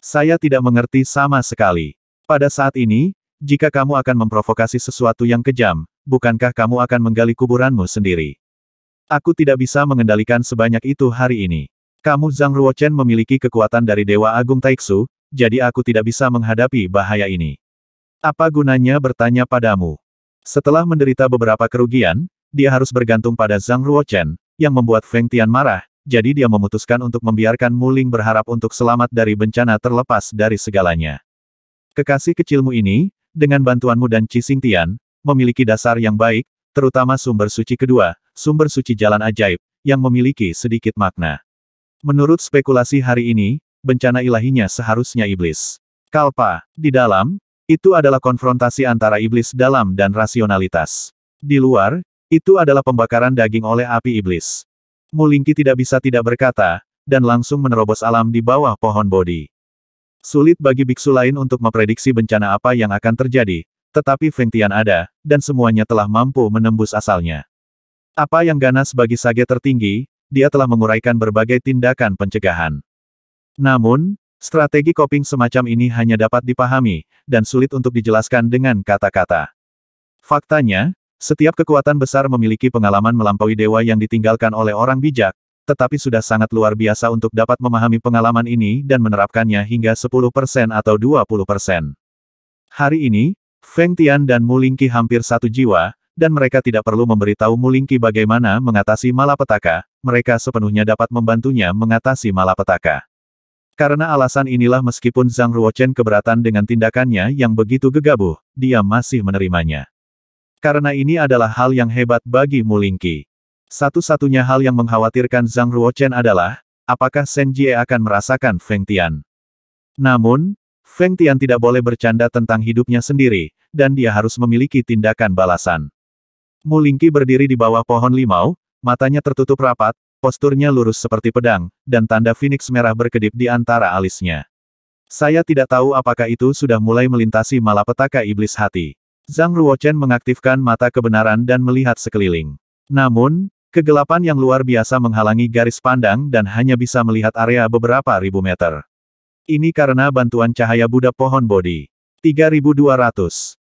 Speaker 1: Saya tidak mengerti sama sekali. Pada saat ini, jika kamu akan memprovokasi sesuatu yang kejam, bukankah kamu akan menggali kuburanmu sendiri? Aku tidak bisa mengendalikan sebanyak itu hari ini. Kamu Zhang Ruochen memiliki kekuatan dari Dewa Agung Taiksu, jadi aku tidak bisa menghadapi bahaya ini. Apa gunanya bertanya padamu? Setelah menderita beberapa kerugian, dia harus bergantung pada Zhang Ruochen, yang membuat Feng Tian marah, jadi dia memutuskan untuk membiarkan Muling berharap untuk selamat dari bencana terlepas dari segalanya. Kekasih kecilmu ini, dengan bantuanmu dan Qi Xing Tian, memiliki dasar yang baik, terutama sumber suci kedua, sumber suci jalan ajaib, yang memiliki sedikit makna. Menurut spekulasi hari ini, bencana ilahinya seharusnya iblis. Kalpa, di dalam, itu adalah konfrontasi antara iblis dalam dan rasionalitas. Di luar, itu adalah pembakaran daging oleh api iblis. Mulingki tidak bisa tidak berkata, dan langsung menerobos alam di bawah pohon bodi. Sulit bagi biksu lain untuk memprediksi bencana apa yang akan terjadi, tetapi Feng Tian ada, dan semuanya telah mampu menembus asalnya. Apa yang ganas bagi sage tertinggi, dia telah menguraikan berbagai tindakan pencegahan. Namun, Strategi coping semacam ini hanya dapat dipahami, dan sulit untuk dijelaskan dengan kata-kata. Faktanya, setiap kekuatan besar memiliki pengalaman melampaui dewa yang ditinggalkan oleh orang bijak, tetapi sudah sangat luar biasa untuk dapat memahami pengalaman ini dan menerapkannya hingga 10% atau 20%. Hari ini, Feng Tian dan Lingqi hampir satu jiwa, dan mereka tidak perlu memberitahu Lingqi bagaimana mengatasi malapetaka, mereka sepenuhnya dapat membantunya mengatasi malapetaka. Karena alasan inilah meskipun Zhang Ruochen keberatan dengan tindakannya yang begitu gegabah, dia masih menerimanya. Karena ini adalah hal yang hebat bagi Mulingki. Satu-satunya hal yang mengkhawatirkan Zhang Ruochen adalah, apakah Shen Jie akan merasakan Feng Tian. Namun, Feng Tian tidak boleh bercanda tentang hidupnya sendiri, dan dia harus memiliki tindakan balasan. Mulingki berdiri di bawah pohon limau, matanya tertutup rapat, posturnya lurus seperti pedang, dan tanda Phoenix merah berkedip di antara alisnya. Saya tidak tahu apakah itu sudah mulai melintasi malapetaka iblis hati. Zhang Ruochen mengaktifkan mata kebenaran dan melihat sekeliling. Namun, kegelapan yang luar biasa menghalangi garis pandang dan hanya bisa melihat area beberapa ribu meter. Ini karena bantuan cahaya Buddha pohon Bodhi. 3200.